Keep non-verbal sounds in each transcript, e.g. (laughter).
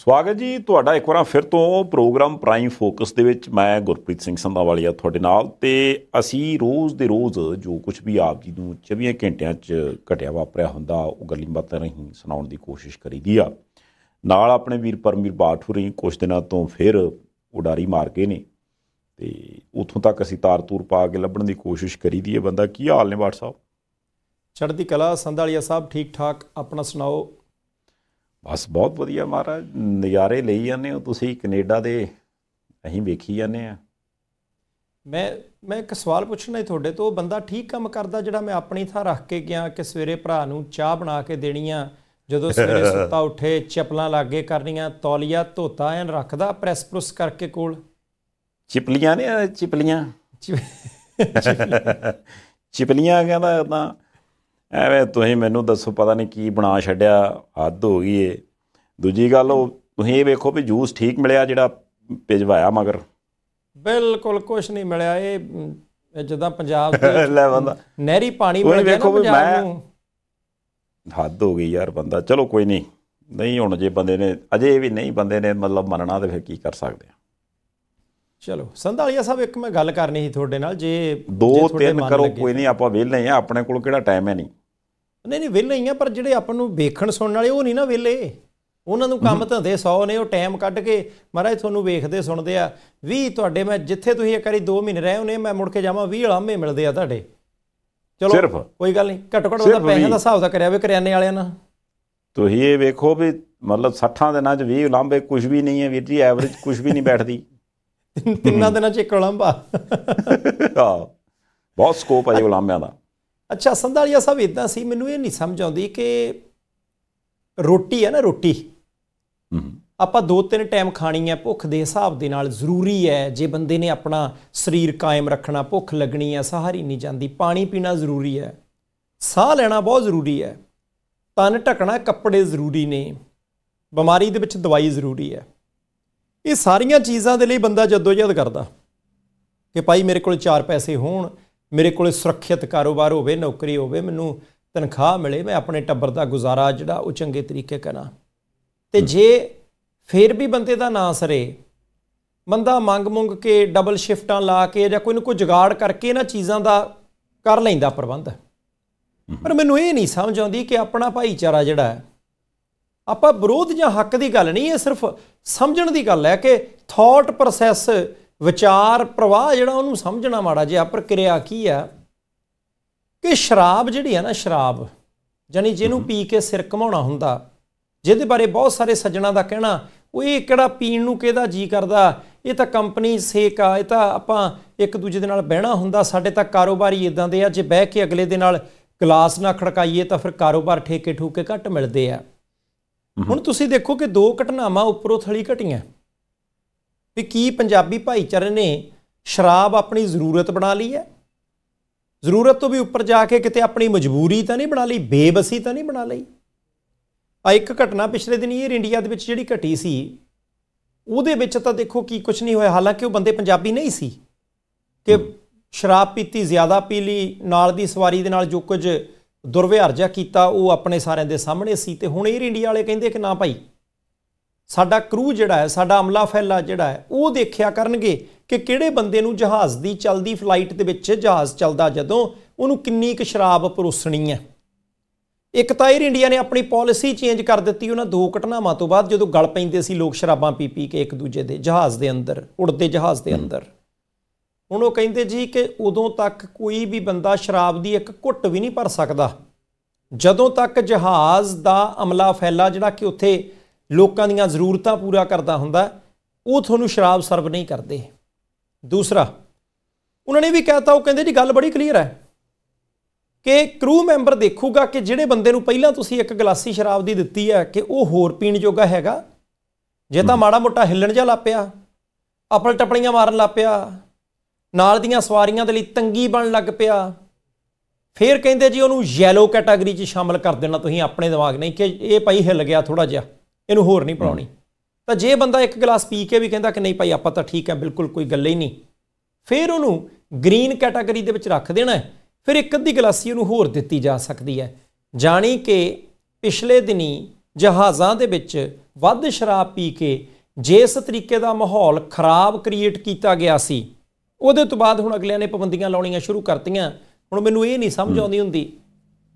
ਸਵਾਗਤ ਜੀ ਤੁਹਾਡਾ ਇੱਕ ਵਾਰ ਫਿਰ ਤੋਂ ਪ੍ਰੋਗਰਾਮ ਪ੍ਰਾਈਮ ਫੋਕਸ ਦੇ ਵਿੱਚ ਮੈਂ ਗੁਰਪ੍ਰੀਤ ਸਿੰਘ ਸੰਧਾਵਾਲੀਆ ਤੁਹਾਡੇ ਨਾਲ ਤੇ ਅਸੀਂ ਰੋਜ਼ ਦੇ ਰੋਜ਼ ਜੋ ਕੁਝ ਵੀ ਆਪ ਜੀ ਨੂੰ 24 ਘੰਟਿਆਂ 'ਚ ਘਟਿਆ ਵਾਪਰਿਆ ਹੁੰਦਾ ਉਹ ਗੱਲਾਂ ਬਾਤਾਂ ਨਹੀਂ ਸੁਣਾਉਣ ਦੀ ਕੋਸ਼ਿਸ਼ ਕਰੀਦੀ ਆ ਨਾਲ ਆਪਣੇ ਵੀਰ ਪਰਮੀਰ ਬਾਠੂਰੀ ਕੁਝ ਦਿਨਾਂ ਤੋਂ ਫਿਰ ਉਡਾਰੀ ਮਾਰ ਕੇ ਨੇ ਤੇ ਉਥੋਂ ਤੱਕ ਅਸੀਂ ਤਾਰ-ਤੂਰ ਪਾ ਕੇ ਲੱਭਣ ਦੀ ਕੋਸ਼ਿਸ਼ ਕਰੀਦੀ ਆ ਬੰਦਾ ਕੀ ਹਾਲ ਨੇ ਬਾਠ ਚੜ੍ਹਦੀ ਕਲਾ ਸੰਧਾਲੀਆ ਸਾਹਿਬ ਠੀਕ ਠਾਕ ਆਪਣਾ ਸੁਣਾਓ ਬਸ ਬਹੁਤ ਵਧੀਆ ਮਹਾਰਾਜ ਨਜ਼ਾਰੇ ਲਈ ਜਾਂਦੇ ਹੋ ਤੁਸੀਂ ਕੈਨੇਡਾ ਦੇ ਅਸੀਂ ਵੇਖੀ ਜਾਂਦੇ ਆ ਮੈਂ ਮੈਂ ਇੱਕ ਸਵਾਲ ਪੁੱਛਣਾ ਹੈ ਤੁਹਾਡੇ ਤੋਂ ਉਹ ਬੰਦਾ ਠੀਕ ਕੰਮ ਕਰਦਾ ਜਿਹੜਾ ਮੈਂ ਆਪਣੀ ਥਾਂ ਰੱਖ ਕੇ ਗਿਆ ਕਿ ਸਵੇਰੇ ਭਰਾ ਨੂੰ ਚਾਹ ਬਣਾ ਕੇ ਦੇਣੀ ਆ ਜਦੋਂ ਸਵੇਰੇ (laughs) ਸੁੱਤਾ ਉੱਠੇ ਚਪਲਾਂ ਲਾਗੇ ਕਰਨੀਆਂ ਤੌਲੀਆ ਧੋਤਾ ਐਨ ਰੱਖਦਾ ਪ੍ਰੈਸ ਪ੍ਰਸ ਕਰਕੇ ਕੋਲ ਚਿਪਲੀਆਂ ਨੇ ਚਿਪਲੀਆਂ ਚਿਪਲੀਆਂ ਕਹਿੰਦਾ ਤਾਂ ਐਵੇਂ ਤੁਸੀਂ ਮੈਨੂੰ ਦੱਸੋ ਪਤਾ ਨਹੀਂ ਕੀ ਬਣਾ ਛੱਡਿਆ ਹੱਦ ਹੋ ਗਈ ਏ ਦੂਜੀ ਗੱਲ ਉਹ ਤੁਸੀਂ ਇਹ ਵੇਖੋ ਵੀ ਜੂਸ ਠੀਕ ਮਿਲਿਆ ਜਿਹੜਾ ਭਿਜਵਾਇਆ ਮਗਰ ਬਿਲਕੁਲ ਕੁਝ ਨਹੀਂ ਮਿਲਿਆ ਇਹ ਜਿੱਦਾਂ ਪੰਜਾਬ ਦੇ (laughs) ਲੈ ਬੰਦਾ ਨਹਿਰੀ ਪਾਣੀ ਮਿਲ ਗਿਆ ਨਾ ਪੰਜਾਬ ਨੂੰ ਹੱਦ ਹੋ ਗਈ ਯਾਰ ਬੰਦਾ ਚਲੋ ਕੋਈ ਨਹੀਂ ਨਹੀਂ ਹੁਣ ਜੇ ਬੰਦੇ ਨੇ ਅਜੇ ਵੀ ਨਹੀਂ ਬੰਦੇ ਨੇ ਮਤਲਬ ਮੰਨਣਾ ਤੇ ਫਿਰ ਕੀ ਕਰ ਸਕਦੇ ਆ ਚਲੋ ਸੰਧਾਲੀਆ ਸਾਹਿਬ ਇੱਕ ਮੈਂ ਗੱਲ ਕਰਨੀ ਸੀ ਤੁਹਾਡੇ ਨਾਲ ਜੇ ਦੋ ਤਿੰਨ ਕਰੋ ਕੋਈ ਨਹੀਂ ਆਪਾਂ ਵੇਲੇ ਆ ਆਪਣੇ ਕੋਲ ਕਿਹੜਾ ਟਾਈਮ ਹੈ ਨਹੀਂ ਨਹੀਂ ਨਹੀਂ ਵਿਲੇ ਹੀ ਆ ਪਰ ਜਿਹੜੇ ਆਪਾਂ ਨੂੰ ਵੇਖਣ ਸੁਣਨ ਵਾਲੇ ਉਹ ਨਹੀਂ ਨਾ ਵਿਲੇ ਉਹਨਾਂ ਨੂੰ ਕੰਮ ਧੰਦੇ 100 ਨੇ ਉਹ ਟਾਈਮ ਕੱਢ ਕੇ ਮਹਾਰਾਜ ਤੁਹਾਨੂੰ ਵੇਖਦੇ ਸੁਣਦੇ ਆ 20 ਤੁਹਾਡੇ ਮੈਂ ਜਿੱਥੇ ਤੁਸੀਂ ਇੱਕ ਵਾਰੀ 2 ਮਹੀਨੇ ਰਹੇ ਨੇ ਮੈਂ ਮੁੜ ਕੇ ਜਾਵਾਂ 20 ਲਾਮੇ ਮਿਲਦੇ ਆ ਤੁਹਾਡੇ ਚਲੋ ਸਿਰਫ ਕੋਈ ਗੱਲ ਨਹੀਂ ਘਟ ਘਟ ਉਹਦਾ ਪੈਸਾ ਦਾ ਹਿਸਾਬ ਦਾ ਕਰਿਆ ਵੇ ਕਰਿਆਨੇ ਵਾਲਿਆਂ ਨਾਲ ਤੁਸੀਂ ਇਹ ਵੇਖੋ ਵੀ ਮਤਲਬ 60 ਦਿਨਾਂ ਚ 20 ਲਾਂਬੇ ਕੁਝ ਵੀ ਨਹੀਂ ਹੈ ਵੀਰ ਜੀ ਐਵਰੇਜ ਕੁਝ ਵੀ ਨਹੀਂ ਬੈਠਦੀ ਤਿੰਨਾਂ ਦਿਨਾਂ ਚ ਇੱਕ ਲਾਂਬਾ (laughs) ਹਾਂ ਬਹੁਤ ਸਕੋਪ ਹੈ ਇਹ ਲਾਂਬਿਆਂ ਦਾ ਅੱਛਾ ਸੰਧਾਲੀਆ ਸਾਹਿਬ ਇਦਾਂ ਸੀ ਮੈਨੂੰ ਇਹ ਨਹੀਂ ਸਮਝ ਆਉਂਦੀ ਕਿ ਰੋਟੀ ਹੈ ਨਾ ਰੋਟੀ ਆਪਾਂ ਦੋ ਤਿੰਨ ਟਾਈਮ ਖਾਣੀ ਹੈ ਭੁੱਖ ਦੇ ਹਿਸਾਬ ਦੇ ਨਾਲ ਜ਼ਰੂਰੀ ਹੈ ਜੇ ਬੰਦੇ ਨੇ ਆਪਣਾ ਸਰੀਰ ਕਾਇਮ ਰੱਖਣਾ ਭੁੱਖ ਲੱਗਣੀ ਹੈ ਸਹਾਰੀ ਨਹੀਂ ਜਾਂਦੀ ਪਾਣੀ ਪੀਣਾ ਜ਼ਰੂਰੀ ਹੈ ਸਾਹ ਲੈਣਾ ਬਹੁਤ ਜ਼ਰੂਰੀ ਹੈ ਤਨ ਢਕਣਾ ਕੱਪੜੇ ਜ਼ਰੂਰੀ ਨੇ ਬਿਮਾਰੀ ਦੇ ਵਿੱਚ ਦਵਾਈ ਜ਼ਰੂਰੀ ਹੈ ਇਹ ਸਾਰੀਆਂ ਚੀਜ਼ਾਂ ਦੇ ਲਈ ਬੰਦਾ ਜਦ ਕਰਦਾ ਕਿ ਭਾਈ ਮੇਰੇ ਕੋਲ 4 ਪੈਸੇ ਹੋਣ ਮੇਰੇ ਕੋਲੇ ਸੁਰੱਖਿਅਤ ਕਾਰੋਬਾਰ ਹੋਵੇ ਨੌਕਰੀ ਹੋਵੇ ਮੈਨੂੰ ਤਨਖਾਹ ਮਿਲੇ ਮੈਂ ਆਪਣੇ ਟੱਬਰ ਦਾ ਗੁਜ਼ਾਰਾ ਜਿਹੜਾ ਉਹ ਚੰਗੇ ਤਰੀਕੇ ਕਰਾਂ ਤੇ ਜੇ ਫੇਰ ਵੀ ਬੰਦੇ ਦਾ ਨਾਂ ਸਰੇ ਬੰਦਾ ਮੰਗ ਮੰਗ ਕੇ ਡਬਲ ਸ਼ਿਫਟਾਂ ਲਾ ਕੇ ਜਾਂ ਕੋਈ ਨਾ ਕੋਈ ਜੁਗਾੜ ਕਰਕੇ ਇਹਨਾਂ ਚੀਜ਼ਾਂ ਦਾ ਕਰ ਲੈਂਦਾ ਪ੍ਰਬੰਧ ਪਰ ਮੈਨੂੰ ਇਹ ਨਹੀਂ ਸਮਝ ਆਉਂਦੀ ਕਿ ਆਪਣਾ ਭਾਈਚਾਰਾ ਜਿਹੜਾ ਆਪਾਂ ਵਿਰੋਧ ਜਾਂ ਹੱਕ ਦੀ ਗੱਲ ਨਹੀਂ ਇਹ ਸਿਰਫ ਸਮਝਣ ਦੀ ਗੱਲ ਹੈ ਕਿ ਥਾਟ ਪ੍ਰੋਸੈਸ ਵਿਚਾਰ ਪ੍ਰਵਾਹ ਜਿਹੜਾ ਉਹਨੂੰ ਸਮਝਣਾ ਮਾੜਾ ਜਿਹਾ ਪ੍ਰਕਿਰਿਆ ਕੀ ਆ ਕਿ ਸ਼ਰਾਬ ਜਿਹੜੀ ਆ ਨਾ ਸ਼ਰਾਬ ਜਾਨੀ ਜਿਹਨੂੰ ਪੀ ਕੇ ਸਿਰ ਘਮਾਉਣਾ ਹੁੰਦਾ ਜਿਹਦੇ ਬਾਰੇ ਬਹੁਤ ਸਾਰੇ ਸੱਜਣਾ ਦਾ ਕਹਿਣਾ ਉਹ ਇਹ ਕਿਹੜਾ ਪੀਣ ਨੂੰ ਕਿਹਦਾ ਜੀ ਕਰਦਾ ਇਹ ਤਾਂ ਕੰਪਨੀ ਸੇਕ ਆ ਇਹ ਤਾਂ ਆਪਾਂ ਇੱਕ ਦੂਜੇ ਦੇ ਨਾਲ ਬਹਿਣਾ ਹੁੰਦਾ ਸਾਡੇ ਤਾਂ ਕਾਰੋਬਾਰੀ ਇਦਾਂ ਦੇ ਆ ਜੇ ਬਹਿ ਕੇ ਅਗਲੇ ਦੇ ਨਾਲ ਗਲਾਸ ਨਾ ਖੜਕਾਈਏ ਤਾਂ ਫਿਰ ਕਾਰੋਬਾਰ ਠੇਕੇ ਠੂਕੇ ਘੱਟ ਮਿਲਦੇ ਆ ਹੁਣ ਤੁਸੀਂ ਦੇਖੋ ਕਿ ਦੋ ਘਟਨਾਵਾਂ ਉੱਪਰੋਂ ਥਲੀ ਘਟੀਆਂ ਵੀ ਕੀ ਪੰਜਾਬੀ ਭਾਈਚਾਰੇ ਨੇ ਸ਼ਰਾਬ ਆਪਣੀ ਜ਼ਰੂਰਤ ਬਣਾ ਲਈ ਹੈ ਜ਼ਰੂਰਤ ਤੋਂ ਵੀ ਉੱਪਰ ਜਾ ਕੇ ਕਿਤੇ ਆਪਣੀ ਮਜਬੂਰੀ ਤਾਂ ਨਹੀਂ ਬਣਾ ਲਈ ਬੇਬਸੀ ਤਾਂ ਨਹੀਂ ਬਣਾ ਲਈ ਆ ਇੱਕ ਘਟਨਾ ਪਿਛਲੇ ਦਿਨ ਇਹ ਇੰਡੀਆ ਦੇ ਵਿੱਚ ਜਿਹੜੀ ਘਟੀ ਸੀ ਉਹਦੇ ਵਿੱਚ ਤਾਂ ਦੇਖੋ ਕੀ ਕੁਝ ਨਹੀਂ ਹੋਇਆ ਹਾਲਾਂਕਿ ਉਹ ਬੰਦੇ ਪੰਜਾਬੀ ਨਹੀਂ ਸੀ ਕਿ ਸ਼ਰਾਬ ਪੀਤੀ ਜ਼ਿਆਦਾ ਪੀ ਲਈ ਨਾਲ ਦੀ ਸਵਾਰੀ ਦੇ ਨਾਲ ਜੋ ਕੁਝ ਦੁਰਵਿਹਾਰ ਜਿਹਾ ਕੀਤਾ ਉਹ ਆਪਣੇ ਸਾਰਿਆਂ ਦੇ ਸਾਹਮਣੇ ਸੀ ਤੇ ਹੁਣ ਇਹ ਇੰਡੀਆ ਵਾਲੇ ਕਹਿੰਦੇ ਕਿ ਨਾ ਭਾਈ ਸਾਡਾ ਕਰੂ ਜਿਹੜਾ ਹੈ ਸਾਡਾ ਅਮਲਾ ਫੈਲਾ ਜਿਹੜਾ ਹੈ ਉਹ ਦੇਖਿਆ ਕਰਨਗੇ ਕਿ ਕਿਹੜੇ ਬੰਦੇ ਨੂੰ ਜਹਾਜ਼ ਦੀ ਚਲਦੀ ਫਲਾਈਟ ਦੇ ਵਿੱਚ ਜਹਾਜ਼ ਚੱਲਦਾ ਜਦੋਂ ਉਹਨੂੰ ਕਿੰਨੀ ਕੁ ਸ਼ਰਾਬ ਪਰੋਸਣੀ ਹੈ ਇੱਕ ਤਾਂ ਇਹ ਇੰਡੀਆ ਨੇ ਆਪਣੀ ਪਾਲਿਸੀ ਚੇਂਜ ਕਰ ਦਿੱਤੀ ਉਹਨਾਂ ਦੋ ਘਟਨਾਵਾਂ ਤੋਂ ਬਾਅਦ ਜਦੋਂ ਗਲ ਪੈਂਦੇ ਸੀ ਲੋਕ ਸ਼ਰਾਬਾਂ ਪੀ ਪੀ ਕੇ ਇੱਕ ਦੂਜੇ ਦੇ ਜਹਾਜ਼ ਦੇ ਅੰਦਰ ਉੜਦੇ ਜਹਾਜ਼ ਦੇ ਅੰਦਰ ਹੁਣ ਉਹ ਕਹਿੰਦੇ ਜੀ ਕਿ ਉਦੋਂ ਤੱਕ ਕੋਈ ਵੀ ਬੰਦਾ ਸ਼ਰਾਬ ਦੀ ਇੱਕ ਘੁੱਟ ਵੀ ਨਹੀਂ ਭਰ ਸਕਦਾ ਜਦੋਂ ਤੱਕ ਜਹਾਜ਼ ਦਾ ਅਮਲਾ ਫੈਲਾ ਜਿਹੜਾ ਕਿ ਉੱਥੇ ਲੋਕਾਂ ਦੀਆਂ ਜ਼ਰੂਰਤਾਂ ਪੂਰਾ ਕਰਦਾ ਹੁੰਦਾ ਉਹ ਤੁਹਾਨੂੰ ਸ਼ਰਾਬ ਸਰਵ ਨਹੀਂ ਕਰਦੇ ਦੂਸਰਾ ਉਹਨਾਂ ਨੇ ਵੀ ਕਹਿਤਾ ਉਹ ਕਹਿੰਦੇ ਜੀ ਗੱਲ ਬੜੀ ਕਲੀਅਰ ਹੈ ਕਿ ਕਰੂ ਮੈਂਬਰ ਦੇਖੂਗਾ ਕਿ ਜਿਹੜੇ ਬੰਦੇ ਨੂੰ ਪਹਿਲਾਂ ਤੁਸੀਂ ਇੱਕ ਗਲਾਸੀ ਸ਼ਰਾਬ ਦੀ ਦਿੱਤੀ ਹੈ ਕਿ ਉਹ ਹੋਰ ਪੀਣ ਜੋਗਾ ਹੈਗਾ ਜੇ ਤਾਂ ਮਾੜਾ ਮੋਟਾ ਹਿੱਲਣ ਜਾ ਲੱਪਿਆ ਅਪਲ ਟਪਣੀਆਂ ਮਾਰਨ ਲੱਪਿਆ ਨਾਲ ਦੀਆਂ ਸਵਾਰੀਆਂ ਦੇ ਲਈ ਤੰਗੀ ਬਣ ਲੱਗ ਪਿਆ ਫਿਰ ਕਹਿੰਦੇ ਜੀ ਉਹਨੂੰ ਯੈਲੋ ਕੈਟਾਗਰੀ 'ਚ ਸ਼ਾਮਲ ਕਰ ਦੇਣਾ ਤੁਸੀਂ ਆਪਣੇ ਦਿਮਾਗ ਨਹੀਂ ਕਿ ਇਹ ਭਾਈ ਹਿੱਲ ਗਿਆ ਥੋੜਾ ਜਿਹਾ ਇਹਨੂੰ ਹੋਰ ਨਹੀਂ ਪਾਉਣੀ ਤਾਂ ਜੇ ਬੰਦਾ ਇੱਕ ਗਲਾਸ ਪੀ ਕੇ ਵੀ ਕਹਿੰਦਾ ਕਿ ਨਹੀਂ ਭਾਈ ਆਪਾਂ ਤਾਂ ਠੀਕ ਹੈ ਬਿਲਕੁਲ ਕੋਈ ਗੱਲ ਹੀ ਨਹੀਂ ਫਿਰ ਉਹਨੂੰ ਗ੍ਰੀਨ ਕੈਟਾਗਰੀ ਦੇ ਵਿੱਚ ਰੱਖ ਦੇਣਾ ਹੈ ਫਿਰ ਇੱਕ ਅੱਧੀ ਗਲਾਸੀ ਉਹਨੂੰ ਹੋਰ ਦਿੱਤੀ ਜਾ ਸਕਦੀ ਹੈ ਜਾਣੀ ਕਿ ਪਿਛਲੇ ਦਿਨੀ ਜਹਾਜ਼ਾਂ ਦੇ ਵਿੱਚ ਵੱਧ ਸ਼ਰਾਬ ਪੀ ਕੇ ਜਿਸ ਤਰੀਕੇ ਦਾ ਮਾਹੌਲ ਖਰਾਬ ਕ੍ਰੀਏਟ ਕੀਤਾ ਗਿਆ ਸੀ ਉਹਦੇ ਤੋਂ ਬਾਅਦ ਹੁਣ ਅਗਲਿਆਂ ਨੇ ਪਾਬੰਦੀਆਂ ਲਾਉਣੀਆਂ ਸ਼ੁਰੂ ਕਰਤੀਆਂ ਹੁਣ ਮੈਨੂੰ ਇਹ ਨਹੀਂ ਸਮਝ ਆਉਂਦੀ ਹੁੰਦੀ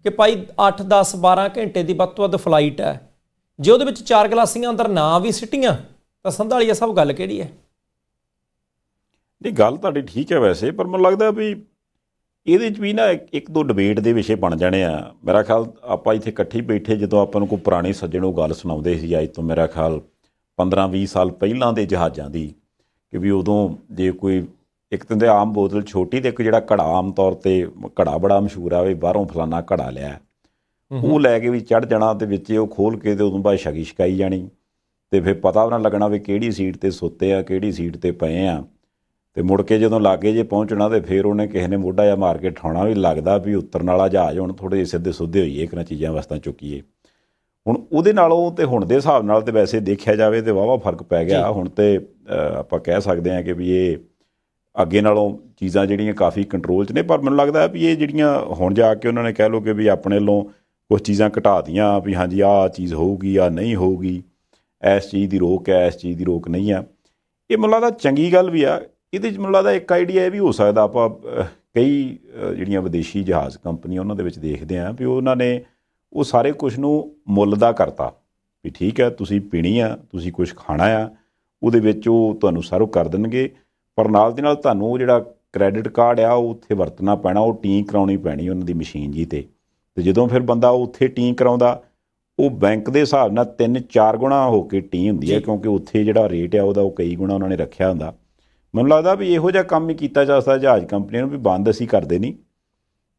ਕਿ ਭਾਈ 8 10 12 ਘੰਟੇ ਦੀ ਵੱਧ ਤੋਂ ਵੱਧ ਫਲਾਈਟ ਹੈ ਜੇ ਉਹਦੇ ਵਿੱਚ ਚਾਰ ਗਲਾਸੀਆਂ ਅੰਦਰ ਨਾ ਵੀ ਸਿੱਟੀਆਂ ਤਾਂ ਸੰਧਾਲੀਆ ਸਾਹਿਬ ਗੱਲ ਕਿਹੜੀ ਹੈ ਨਹੀਂ ਗੱਲ ਤੁਹਾਡੀ ਠੀਕ ਹੈ ਵੈਸੇ ਪਰ ਮੈਨੂੰ ਲੱਗਦਾ ਵੀ ਇਹਦੇ ਵਿੱਚ ਵੀ ਨਾ ਇੱਕ ਦੋ ਡਿਬੇਟ ਦੇ ਵਿਸ਼ੇ ਬਣ ਜਾਣੇ ਆ ਮੇਰਾ ਖਿਆਲ ਆਪਾਂ ਇੱਥੇ ਇਕੱਠੇ ਬੈਠੇ ਜਦੋਂ ਆਪਾਂ ਨੂੰ ਕੋਈ ਪੁਰਾਣੇ ਸੱਜਣੋਂ ਗੱਲ ਸੁਣਾਉਂਦੇ ਸੀ ਅੱਜ ਤੋਂ ਮੇਰਾ ਖਿਆਲ 15-20 ਸਾਲ ਪਹਿਲਾਂ ਦੇ ਜਹਾਜ਼ਾਂ ਦੀ ਕਿ ਵੀ ਉਦੋਂ ਜੇ ਕੋਈ ਇੱਕ ਤਾਂ ਦੇ ਆਮ ਬੋਤਲ ਛੋਟੀ ਤੇ ਇੱਕ ਜਿਹੜਾ ਘੜਾ ਆਮ ਤੌਰ ਤੇ ਘੜਾ ਬੜਾ ਮਸ਼ਹੂਰ ਆ ਬਾਹਰੋਂ ਫਲਾਨਾ ਘੜਾ ਲਿਆ ਉਹ ਲੈ ਕੇ ਵੀ ਚੜ ਜਾਣਾ ਤੇ ਵਿੱਚ ਉਹ ਖੋਲ ਕੇ ਤੇ ਉਦੋਂ ਬਾਅਦ ਸ਼ਗੀ ਸ਼ਕਾਈ ਜਾਣੀ ਤੇ ਫਿਰ ਪਤਾ ਉਹਨਾਂ ਲੱਗਣਾ ਵੀ ਕਿਹੜੀ ਸੀਟ ਤੇ ਸੁੱਤੇ ਆ ਕਿਹੜੀ ਸੀਟ ਤੇ ਪਏ ਆ ਤੇ ਮੁੜ ਕੇ ਜਦੋਂ ਲਾਗੇ ਜੇ ਪਹੁੰਚਣਾ ਤੇ ਫਿਰ ਉਹਨੇ ਕਿਸੇ ਨੇ ਮੋਢਾ ਜਾਂ ਮਾਰ ਕੇ ਠਾਉਣਾ ਵੀ ਲੱਗਦਾ ਵੀ ਉਤਰਨ ਵਾਲਾ ਜਹਾਜ਼ ਹੁਣ ਥੋੜੇ ਸਿੱਧੇ ਸੁੱਧੇ ਹੋਈਏ ਨਾ ਚੀਜ਼ਾਂ ਵਸਤਾਂ ਚੁੱਕੀਏ ਹੁਣ ਉਹਦੇ ਨਾਲ ਉਹ ਤੇ ਹੁਣ ਦੇ ਹਿਸਾਬ ਨਾਲ ਤੇ ਵੈਸੇ ਦੇਖਿਆ ਜਾਵੇ ਤੇ ਵਾਵਾ ਫਰਕ ਪੈ ਗਿਆ ਹੁਣ ਤੇ ਆਪਾਂ ਕਹਿ ਸਕਦੇ ਹਾਂ ਕਿ ਵੀ ਇਹ ਅੱਗੇ ਨਾਲੋਂ ਚੀਜ਼ਾਂ ਜਿਹੜੀਆਂ ਕਾਫੀ ਕੰਟਰੋਲ 'ਚ ਨੇ ਪਰ ਮੈਨੂੰ ਲੱਗਦਾ ਵੀ ਇਹ ਜਿਹੜੀਆਂ ਹੁਣ ਜਾ ਕੇ ਉਹਨਾਂ ਨੇ ਕਹਿ ਲੋ ਕਿ ਵੀ ਆਪਣੇ ਵੱਲੋਂ ਕੁਝ ਚੀਜ਼ਾਂ ਘਟਾਤੀਆਂ ਵੀ ਹਾਂਜੀ ਆਹ ਚੀਜ਼ ਹੋਊਗੀ ਆ ਨਹੀਂ ਹੋਊਗੀ ਇਸ ਚੀਜ਼ ਦੀ ਰੋਕ ਹੈ ਇਸ ਚੀਜ਼ ਦੀ ਰੋਕ ਨਹੀਂ ਹੈ ਇਹ ਮੁੱਲਾ ਦਾ ਚੰਗੀ ਗੱਲ ਵੀ ਆ ਇਹਦੇ ਵਿੱਚ ਮੁੱਲਾ ਦਾ ਇੱਕ ਆਈਡੀਆ ਇਹ ਵੀ ਹੋ ਸਕਦਾ ਆਪਾਂ ਕਈ ਜਿਹੜੀਆਂ ਵਿਦੇਸ਼ੀ ਜਹਾਜ਼ ਕੰਪਨੀਆਂ ਉਹਨਾਂ ਦੇ ਵਿੱਚ ਦੇਖਦੇ ਆਂ ਵੀ ਉਹਨਾਂ ਨੇ ਉਹ ਸਾਰੇ ਕੁਝ ਨੂੰ ਮੁੱਲ ਦਾ ਕਰਤਾ ਵੀ ਠੀਕ ਹੈ ਤੁਸੀਂ ਪੀਣੀ ਆ ਤੁਸੀਂ ਕੁਝ ਖਾਣਾ ਆ ਉਹਦੇ ਵਿੱਚ ਉਹ ਤੁਹਾਨੂੰ ਸਰਵ ਕਰ ਦੇਣਗੇ ਪਰ ਨਾਲ ਦੇ ਨਾਲ ਤੁਹਾਨੂੰ ਜਿਹੜਾ ਕ੍ਰੈਡਿਟ ਕਾਰਡ ਆ ਉਹ ਉੱਥੇ ਵਰਤਣਾ ਪੈਣਾ ਉਹ ਟੀਂ ਕਰਾਉਣੀ ਪੈਣੀ ਉਹਨਾਂ ਦੀ ਮਸ਼ੀਨ ਜੀ ਤੇ ਤੇ ਜਦੋਂ ਫਿਰ ਬੰਦਾ ਉੱਥੇ ਟੀਂ ਕਰਾਉਂਦਾ ਉਹ ਬੈਂਕ ਦੇ ਹਿਸਾਬ ਨਾਲ 3-4 ਗੁਣਾ ਹੋ ਕੇ ਟੀ ਹੁੰਦੀ ਹੈ ਕਿਉਂਕਿ ਉੱਥੇ ਜਿਹੜਾ ਰੇਟ ਆ ਉਹਦਾ ਉਹ ਕਈ ਗੁਣਾ ਉਹਨਾਂ ਨੇ ਰੱਖਿਆ ਹੁੰਦਾ ਮੈਨੂੰ ਲੱਗਦਾ ਵੀ ਇਹੋ ਜਿਹਾ ਕੰਮ ਹੀ ਕੀਤਾ ਜਾ ਸਕਦਾ ਜਹਾਜ਼ ਕੰਪਨੀ ਨੂੰ ਵੀ ਬੰਦ ਅਸੀਂ ਕਰਦੇ ਨਹੀਂ